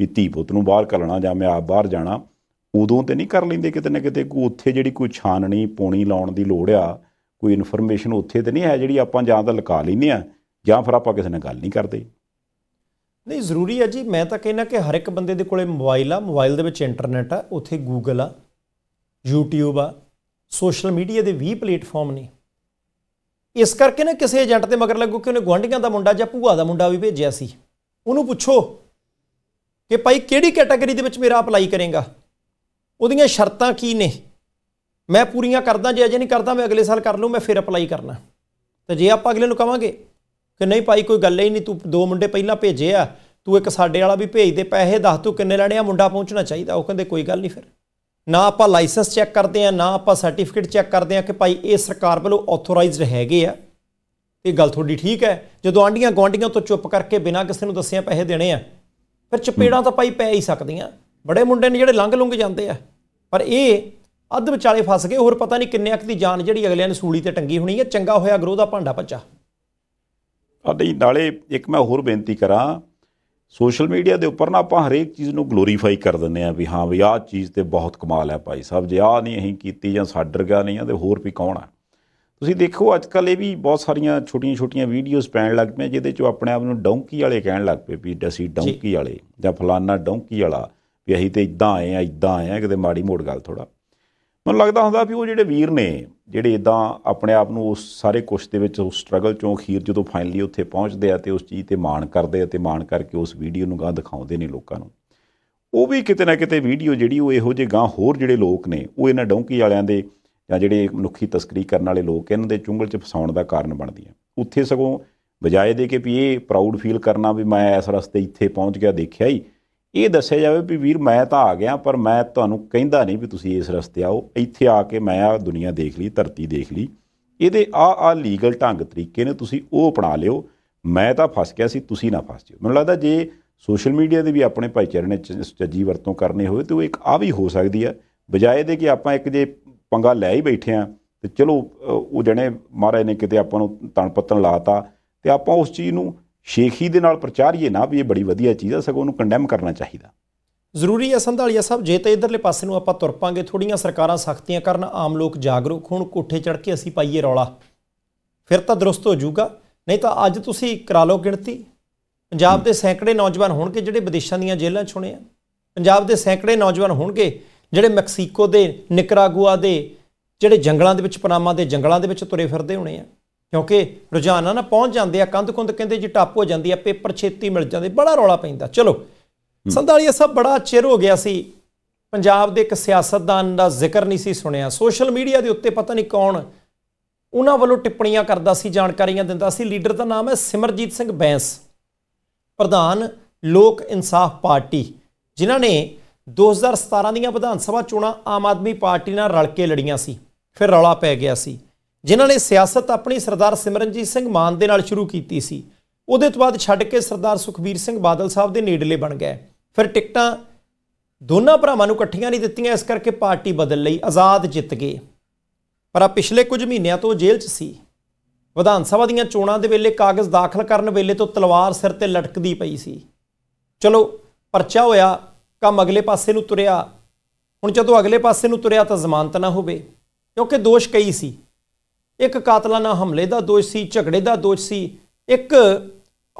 ਵੀ ਧੀ ਪੁੱਤ ਨੂੰ ਬਾਹਰ ਕੱਲਣਾ ਜਾਂ ਮੈਂ ਆਪ ਬਾਹਰ ਜਾਣਾ ਉਦੋਂ ਤੇ ਨਹੀਂ ਕਰ ਲੈਂਦੇ ਕਿਤੇ ਨਾ ਕਿਤੇ ਕੋ ਉੱਥੇ ਜਿਹੜੀ ਕੋਈ ਛਾਨਣੀ ਪੋਣੀ ਲਾਉਣ ਦੀ ਲੋੜ ਆ ਕੋਈ ਇਨਫੋਰਮੇਸ਼ਨ ਉੱਥੇ ਤੇ ਨਹੀਂ ਹੈ ਜਿਹੜੀ ਆਪਾਂ ਜਾਂ ਤਾਂ ਲਕਾ ਲੈਂਦੇ ਆ ਜਾਂ ਫਿਰ ਆਪਾਂ ਕਿਸੇ ਨਾਲ ਗੱਲ ਨਹੀਂ ਕਰਦੇ ਨਹੀਂ ਜ਼ਰੂਰੀ ਹੈ ਜੀ ਮੈਂ ਤਾਂ ਕਹਿੰਦਾ ਕਿ ਹਰ ਇੱਕ ਬੰਦੇ ਦੇ ਕੋਲੇ ਮੋਬਾਈਲ ਆ ਮੋਬਾਈਲ ਦੇ ਵਿੱਚ ਇੰਟਰਨੈਟ ਆ ਉੱਥੇ ਗੂਗਲ ਆ YouTube ਆ ਸੋਸ਼ਲ ਮੀਡੀਆ ਦੇ 20 ਪਲੇਟਫਾਰਮ ਨੇ ਇਸ ਕਰਕੇ ਨਾ ਕਿਸੇ ਏਜੰਟ ਦੇ ਮਗਰ ਲੱਗੋ ਕਿ ਉਹਨੇ ਗਵਾਂਢੀਆਂ ਦਾ ਮੁੰਡਾ ਜਾਂ ਭੂਆ ਦਾ ਮੁੰਡਾ ਵੀ ਭੇਜਿਆ ਸੀ ਉਹਨੂੰ ਪੁੱਛੋ ਕਿ ਭਾਈ ਕਿਹੜੀ ਕੈਟਾਗਰੀ ਦੇ ਵਿੱਚ ਮੇਰਾ ਅਪਲਾਈ ਕਰੇਗਾ ਉਹਦੀਆਂ ਸ਼ਰਤਾਂ ਕੀ ਨੇ ਮੈਂ ਪੂਰੀਆਂ ਕਰਦਾ ਜੇ ਅਜੇ ਨਹੀਂ ਕਰਦਾ ਮੈਂ ਅਗਲੇ ਸਾਲ ਕਰ ਲਵਾਂ ਮੈਂ ਫਿਰ ਅਪਲਾਈ ਕਰਨਾ ਤੇ ਜੇ ਆਪਾਂ ਅਗਲੇ ਨੂੰ ਕਵਾਂਗੇ ਕਿ ਨਹੀਂ ਭਾਈ ਕੋਈ ਗੱਲ ਹੀ ਨਹੀਂ ਤੂੰ ਦੋ ਮੁੰਡੇ ਪਹਿਲਾਂ ਭੇਜੇ ਆ ਤੂੰ ਇੱਕ ਸਾਡੇ ਵਾਲਾ ਵੀ ਭੇਜ ਦੇ ਪੈਸੇ ਦੱਸ ਤੂੰ ਕਿੰਨੇ ਲੈਣੇ ਆ ਮੁੰਡਾ ਪਹੁੰਚਣਾ ਚਾਹੀਦਾ ਉਹ ਕਹਿੰਦੇ ਕੋਈ ਗੱਲ ਨਹੀਂ ਫਿਰ ਨਾ ਆਪਾਂ ਲਾਇਸੈਂਸ ਚੈੱਕ ਕਰਦੇ ਆ ਨਾ ਆਪਾਂ ਸਰਟੀਫਿਕੇਟ ਚੈੱਕ ਕਰਦੇ ਆ ਕਿ ਭਾਈ ਇਹ ਸਰਕਾਰ ਵੱਲੋਂ ਆਥੋਰਾਈਜ਼ਡ ਹੈਗੇ ਆ ਇਹ ਗੱਲ ਤੁਹਾਡੀ ਠੀਕ ਹੈ ਜਦੋਂ ਆਂਡੀਆਂ ਗਵਾਂਡੀਆਂ ਤੋਂ ਚੁੱਪ ਕਰਕੇ ਬਿਨਾਂ ਕਿਸੇ ਨੂੰ ਦੱਸਿਆ ਪੈਸੇ ਦੇਣੇ ਆ ਫਿਰ ਚਪੇੜਾਂ ਤਾਂ ਭਾਈ ਪੈ ਹੀ ਸਕਦੀਆਂ ਬੜੇ ਮੁੰਡੇ ਨੇ ਜਿਹੜੇ ਲੰਘ ਲੁੰਘ ਜਾਂਦੇ ਆ ਪਰ ਇਹ ਅੱਧ ਵਿਚਾਲੇ ਫਸ ਗਏ ਹੋਰ ਪਤਾ ਨਹੀਂ ਕਿੰਨੇ ਅੱਕ ਦੀ ਜਾਨ ਜਿਹੜੀ ਅਗਲਿਆਂ ਨੇ ਸੂਲੀ ਤੇ ਟੰਗੀ ਹੋਣੀ ਹੈ ਚੰਗਾ ਹੋਇਆ ਗਰੋਹ ਦਾ ਭਾਂਡਾ ਪੱਚਾ ਨਹੀਂ ਨਾਲੇ ਇੱਕ ਮੈਂ ਹੋਰ ਬੇਨਤੀ ਕਰਾਂ ਸੋਸ਼ਲ ਮੀਡੀਆ ਦੇ ਉੱਪਰ ਨਾ ਆਪਾਂ ਹਰੇਕ ਚੀਜ਼ ਨੂੰ ਗਲੋਰੀਫਾਈ ਕਰ ਦਿੰਦੇ ਆ ਵੀ ਹਾਂ ਵੀ ਆਹ ਚੀਜ਼ ਤੇ ਬਹੁਤ ਕਮਾਲ ਹੈ ਭਾਈ ਸਾਹਿਬ ਜੇ ਆਹ ਨਹੀਂ ਅਸੀਂ ਕੀਤੀ ਜਾਂ ਸਾਡਰ ਗਿਆ ਨਹੀਂ ਆ ਤੇ ਹੋਰ ਵੀ ਕੌਣ ਆ ਤੁਸੀਂ ਦੇਖੋ ਅੱਜ ਕੱਲ ਇਹ ਵੀ ਬਹੁਤ ਸਾਰੀਆਂ ਛੋਟੀਆਂ-ਛੋਟੀਆਂ ਵੀਡੀਓਜ਼ ਪੈਣ ਲੱਗ ਪਈਆਂ ਜਿਹਦੇ 'ਚ ਆਪਣੇ ਆਪ ਨੂੰ ਡੌਂਕੀ ਵਾਲੇ ਕਹਿਣ ਲੱਗ ਪਏ ਵੀ ਅਸੀਂ ਡੌਂਕੀ ਵਾਲੇ ਜਾਂ ਫਲਾਨਾ ਡੌਂਕੀ ਵਾਲਾ ਵੀ ਅਸੀਂ ਤੇ ਇਦਾਂ ਆਏ ਆ ਇਦਾਂ ਆਏ ਆ ਕਿਤੇ ਮਾੜੀ ਮੋੜ ਗੱਲ ਥੋੜਾ ਮੈਨੂੰ ਲੱਗਦਾ ਹੁੰਦਾ ਵੀ ਉਹ ਜਿਹੜੇ ਵੀਰ ਨੇ ਜਿਹੜੇ ਇਦਾਂ ਆਪਣੇ ਆਪ ਨੂੰ ਉਸ ਸਾਰੇ ਕੁਸ਼ ਦੇ ਵਿੱਚ ਉਸ ਸਟਰਗਲ ਚੋਂ ਅਖੀਰ ਜਦੋਂ ਫਾਈਨਲੀ ਉੱਥੇ ਪਹੁੰਚਦੇ ਆ ਤੇ ਉਸ ਚੀਜ਼ ਤੇ ਮਾਣ ਕਰਦੇ ਆ ਤੇ ਮਾਣ ਕਰਕੇ ਉਸ ਵੀਡੀਓ ਨੂੰ ਗਾਂ ਦਿਖਾਉਂਦੇ ਨੇ ਲੋਕਾਂ ਨੂੰ ਉਹ ਵੀ ਕਿਤੇ ਨਾ ਕਿਤੇ ਵੀਡੀਓ ਜਿਹੜੀ ਉਹ ਇਹੋ ਜਿਹੇ ਗਾਂ ਹੋਰ ਜਿਹੜੇ ਲੋਕ ਨੇ ਉਹ ਇਹਨਾਂ ਡੌਂਕੀ ਵਾਲਿਆਂ ਦੇ ਜਾਂ ਜਿਹੜੇ ਮਨੁੱਖੀ ਤਸਕਰੀ ਕਰਨ ਵਾਲੇ ਲੋਕ ਇਹਨਾਂ ਦੇ ਚੁੰਗਲ 'ਚ ਫਸਾਉਣ ਦਾ ਕਾਰਨ ਬਣਦੀ ਆ ਉੱਥੇ ਸਗੋਂ ਬਜਾਏ ਦੇ ਕਿ ਵੀ ਇਹ ਪ੍ਰਾਊਡ ਫੀਲ ਕਰਨਾ ਵੀ ਮੈਂ ਇਸ ਰਸਤੇ ਇੱਥੇ ਪਹੁੰਚ ਗਿਆ ਦੇਖਿਆ ਹੀ ਇਹ ਦੱਸਿਆ ਜਾਵੇ ਵੀ ਵੀਰ ਮੈਂ ਤਾਂ ਆ ਗਿਆ ਪਰ ਮੈਂ ਤੁਹਾਨੂੰ ਕਹਿੰਦਾ ਨਹੀਂ ਵੀ ਤੁਸੀਂ ਇਸ ਰਸਤੇ ਆਓ ਇੱਥੇ ਆ ਕੇ ਮੈਂ ਆ ਦੁਨੀਆ ਦੇਖ ਲਈ ਧਰਤੀ ਦੇਖ ਲਈ ਇਹਦੇ ਆ ਆ ਲੀਗਲ ਢੰਗ ਤਰੀਕੇ ਨੇ ਤੁਸੀਂ ਉਹ ਅਪਣਾ ਲਿਓ ਮੈਂ ਤਾਂ ਫਸ ਗਿਆ ਸੀ ਤੁਸੀਂ ਨਾ ਫਸ ਜਿਓ ਮੈਨੂੰ ਲੱਗਦਾ ਜੇ ਸੋਸ਼ਲ ਮੀਡੀਆ ਦੇ ਵੀ ਆਪਣੇ ਭਾਈਚਾਰੇ ਨੇ ਚੱਜੀ ਵਰਤੋਂ ਕਰਨੀ ਹੋਵੇ ਤੇ ਉਹ ਇੱਕ ਆ ਵੀ ਹੋ ਸਕਦੀ ਆ ਬਜਾਏ ਦੇ ਕਿ ਆਪਾਂ ਇੱਕ ਜੇ ਪੰਗਾ ਲੈ ਹੀ ਬੈਠੇ ਆ ਤੇ ਚਲੋ ਉਹ ਜਣੇ ਮਹਾਰਾਜ ਨੇ ਕਿਤੇ ਆਪਾਂ ਨੂੰ ਤਣ ਲਾਤਾ ਤੇ ਆਪਾਂ ਉਸ ਚੀਜ਼ ਨੂੰ ਸ਼ੇਖੀ ਦੇ ਨਾਲ ਪ੍ਰਚਾਰੀਏ ਨਾ ਵੀ ਇਹ ਬੜੀ ਵਧੀਆ ਚੀਜ਼ ਆ ਸਗੋਂ ਉਹਨੂੰ ਕੰਡੈਮ ਕਰਨਾ ਚਾਹੀਦਾ ਜ਼ਰੂਰੀ ਹੈ ਸੰਧਾਲੀਆ ਸਾਹਿਬ ਜੇ ਤਾਂ ਇਧਰਲੇ ਪਾਸੇ ਨੂੰ ਆਪਾਂ ਤੁਰ ਪਾਂਗੇ ਥੋੜੀਆਂ ਸਰਕਾਰਾਂ ਸਖਤੀਆਂ ਕਰਨ ਆਮ ਲੋਕ ਜਾਗਰੂਕ ਹੋਣ ਕੋਠੇ ਚੜ ਕੇ ਅਸੀਂ ਪਾਈਏ ਰੌਲਾ ਫਿਰ ਤਾਂ ਦਰਸਤ ਹੋ ਜਾਊਗਾ ਨਹੀਂ ਤਾਂ ਅੱਜ ਤੁਸੀਂ ਕਰਾ ਲਓ ਗਿਣਤੀ ਪੰਜਾਬ ਦੇ ਸੈਂਕੜੇ ਨੌਜਵਾਨ ਹੋਣਗੇ ਜਿਹੜੇ ਵਿਦੇਸ਼ਾਂ ਦੀਆਂ ਜੇਲ੍ਹਾਂ ਹੋਣੇ ਆ ਪੰਜਾਬ ਦੇ ਸੈਂਕੜੇ ਨੌਜਵਾਨ ਹੋਣਗੇ ਜਿਹੜੇ ਮੈਕਸੀਕੋ ਦੇ ਨਿਕਰਾਗੂਆ ਦੇ ਜਿਹੜੇ ਜੰਗਲਾਂ ਦੇ ਵਿੱਚ ਪਨਾਮਾ ਦੇ ਜੰਗਲਾਂ ਦੇ ਵਿੱਚ ਤੁਰੇ ਫਿਰਦੇ ਹੋਣੇ ਆ ਕਿਉਂਕਿ ਰੋਜ਼ਾਨਾ ਨਾ ਪਹੁੰਚ ਜਾਂਦੇ ਆ ਕੰਧ-ਕੁੰਦ ਕਹਿੰਦੇ ਜੀ ਟੱਪ ਹੋ ਜਾਂਦੀ ਆ ਪੇਪਰ ਛੇਤੀ ਮਿਲ ਜਾਂਦੇ ਬੜਾ ਰੌਲਾ ਪੈਂਦਾ ਚਲੋ ਸੰਧਾਲੀਆ ਸਾਹਿਬ ਬੜਾ ਚਿਰ ਹੋ ਗਿਆ ਸੀ ਪੰਜਾਬ ਦੇ ਇੱਕ ਸਿਆਸਤਦਾਨ ਦਾ ਜ਼ਿਕਰ ਨਹੀਂ ਸੀ ਸੁਣਿਆ ਸੋਸ਼ਲ ਮੀਡੀਆ ਦੇ ਉੱਤੇ ਪਤਾ ਨਹੀਂ ਕੌਣ ਉਹਨਾਂ ਵੱਲੋਂ ਟਿੱਪਣੀਆਂ ਕਰਦਾ ਸੀ ਜਾਣਕਾਰੀਆਂ ਦਿੰਦਾ ਸੀ ਲੀਡਰ ਦਾ ਨਾਮ ਹੈ ਸਿਮਰਜੀਤ ਸਿੰਘ ਬੈਂਸ ਪ੍ਰਧਾਨ ਲੋਕ ਇਨਸਾਫ ਪਾਰਟੀ ਜਿਨ੍ਹਾਂ ਨੇ 2017 ਦੀਆਂ ਵਿਧਾਨ ਸਭਾ ਚੋਣਾਂ ਆਮ ਆਦਮੀ ਪਾਰਟੀ ਨਾਲ ਰਲ ਕੇ ਲੜੀਆਂ ਸੀ ਫਿਰ ਰੌਲਾ ਪੈ ਗਿਆ ਸੀ ਜਿਨ੍ਹਾਂ ਨੇ ਸਿਆਸਤ ਆਪਣੀ ਸਰਦਾਰ ਸਿਮਰਨਜੀਤ ਸਿੰਘ ਮਾਨ ਦੇ ਨਾਲ ਸ਼ੁਰੂ ਕੀਤੀ ਸੀ ਉਹਦੇ ਤੋਂ ਬਾਅਦ ਛੱਡ ਕੇ ਸਰਦਾਰ ਸੁਖਬੀਰ ਸਿੰਘ ਬਾਦਲ ਸਾਹਿਬ ਦੇ ਨੇੜਲੇ ਬਣ ਗਏ ਫਿਰ ਟਿਕਟਾਂ ਦੋਨਾਂ ਭਰਾਵਾਂ ਨੂੰ ਇਕੱਠੀਆਂ ਨਹੀਂ ਦਿੱਤੀਆਂ ਇਸ ਕਰਕੇ ਪਾਰਟੀ ਬਦਲ ਲਈ ਆਜ਼ਾਦ ਜਿੱਤ ਗਏ ਪਰ ਆ ਪਿਛਲੇ ਕੁਝ ਮਹੀਨਿਆਂ ਤੋਂ ਜੇਲ੍ਹ 'ਚ ਸੀ ਵਿਧਾਨ ਸਭਾ ਦੀਆਂ ਚੋਣਾਂ ਦੇ ਵੇਲੇ ਕਾਗਜ਼ ਦਾਖਲ ਕਰਨ ਵੇਲੇ ਤੋਂ ਤਲਵਾਰ ਸਿਰ ਤੇ ਲਟਕਦੀ ਪਈ ਸੀ ਚਲੋ ਪਰਚਾ ਹੋਇਆ ਕੰਮ ਅਗਲੇ ਪਾਸੇ ਨੂੰ ਤੁਰਿਆ ਹੁਣ ਜਦੋਂ ਅਗਲੇ ਪਾਸੇ ਨੂੰ ਤੁਰਿਆ ਤਾਂ ਜ਼ਮਾਨਤ ਨਾ ਹੋਵੇ ਕਿਉਂਕਿ ਦੋਸ਼ ਕਈ ਸੀ ਇੱਕ ਕਾਤਲਾਨਾ ਹਮਲੇ ਦਾ ਦੋਸ਼ ਸੀ ਝਗੜੇ ਦਾ ਦੋਸ਼ ਸੀ ਇੱਕ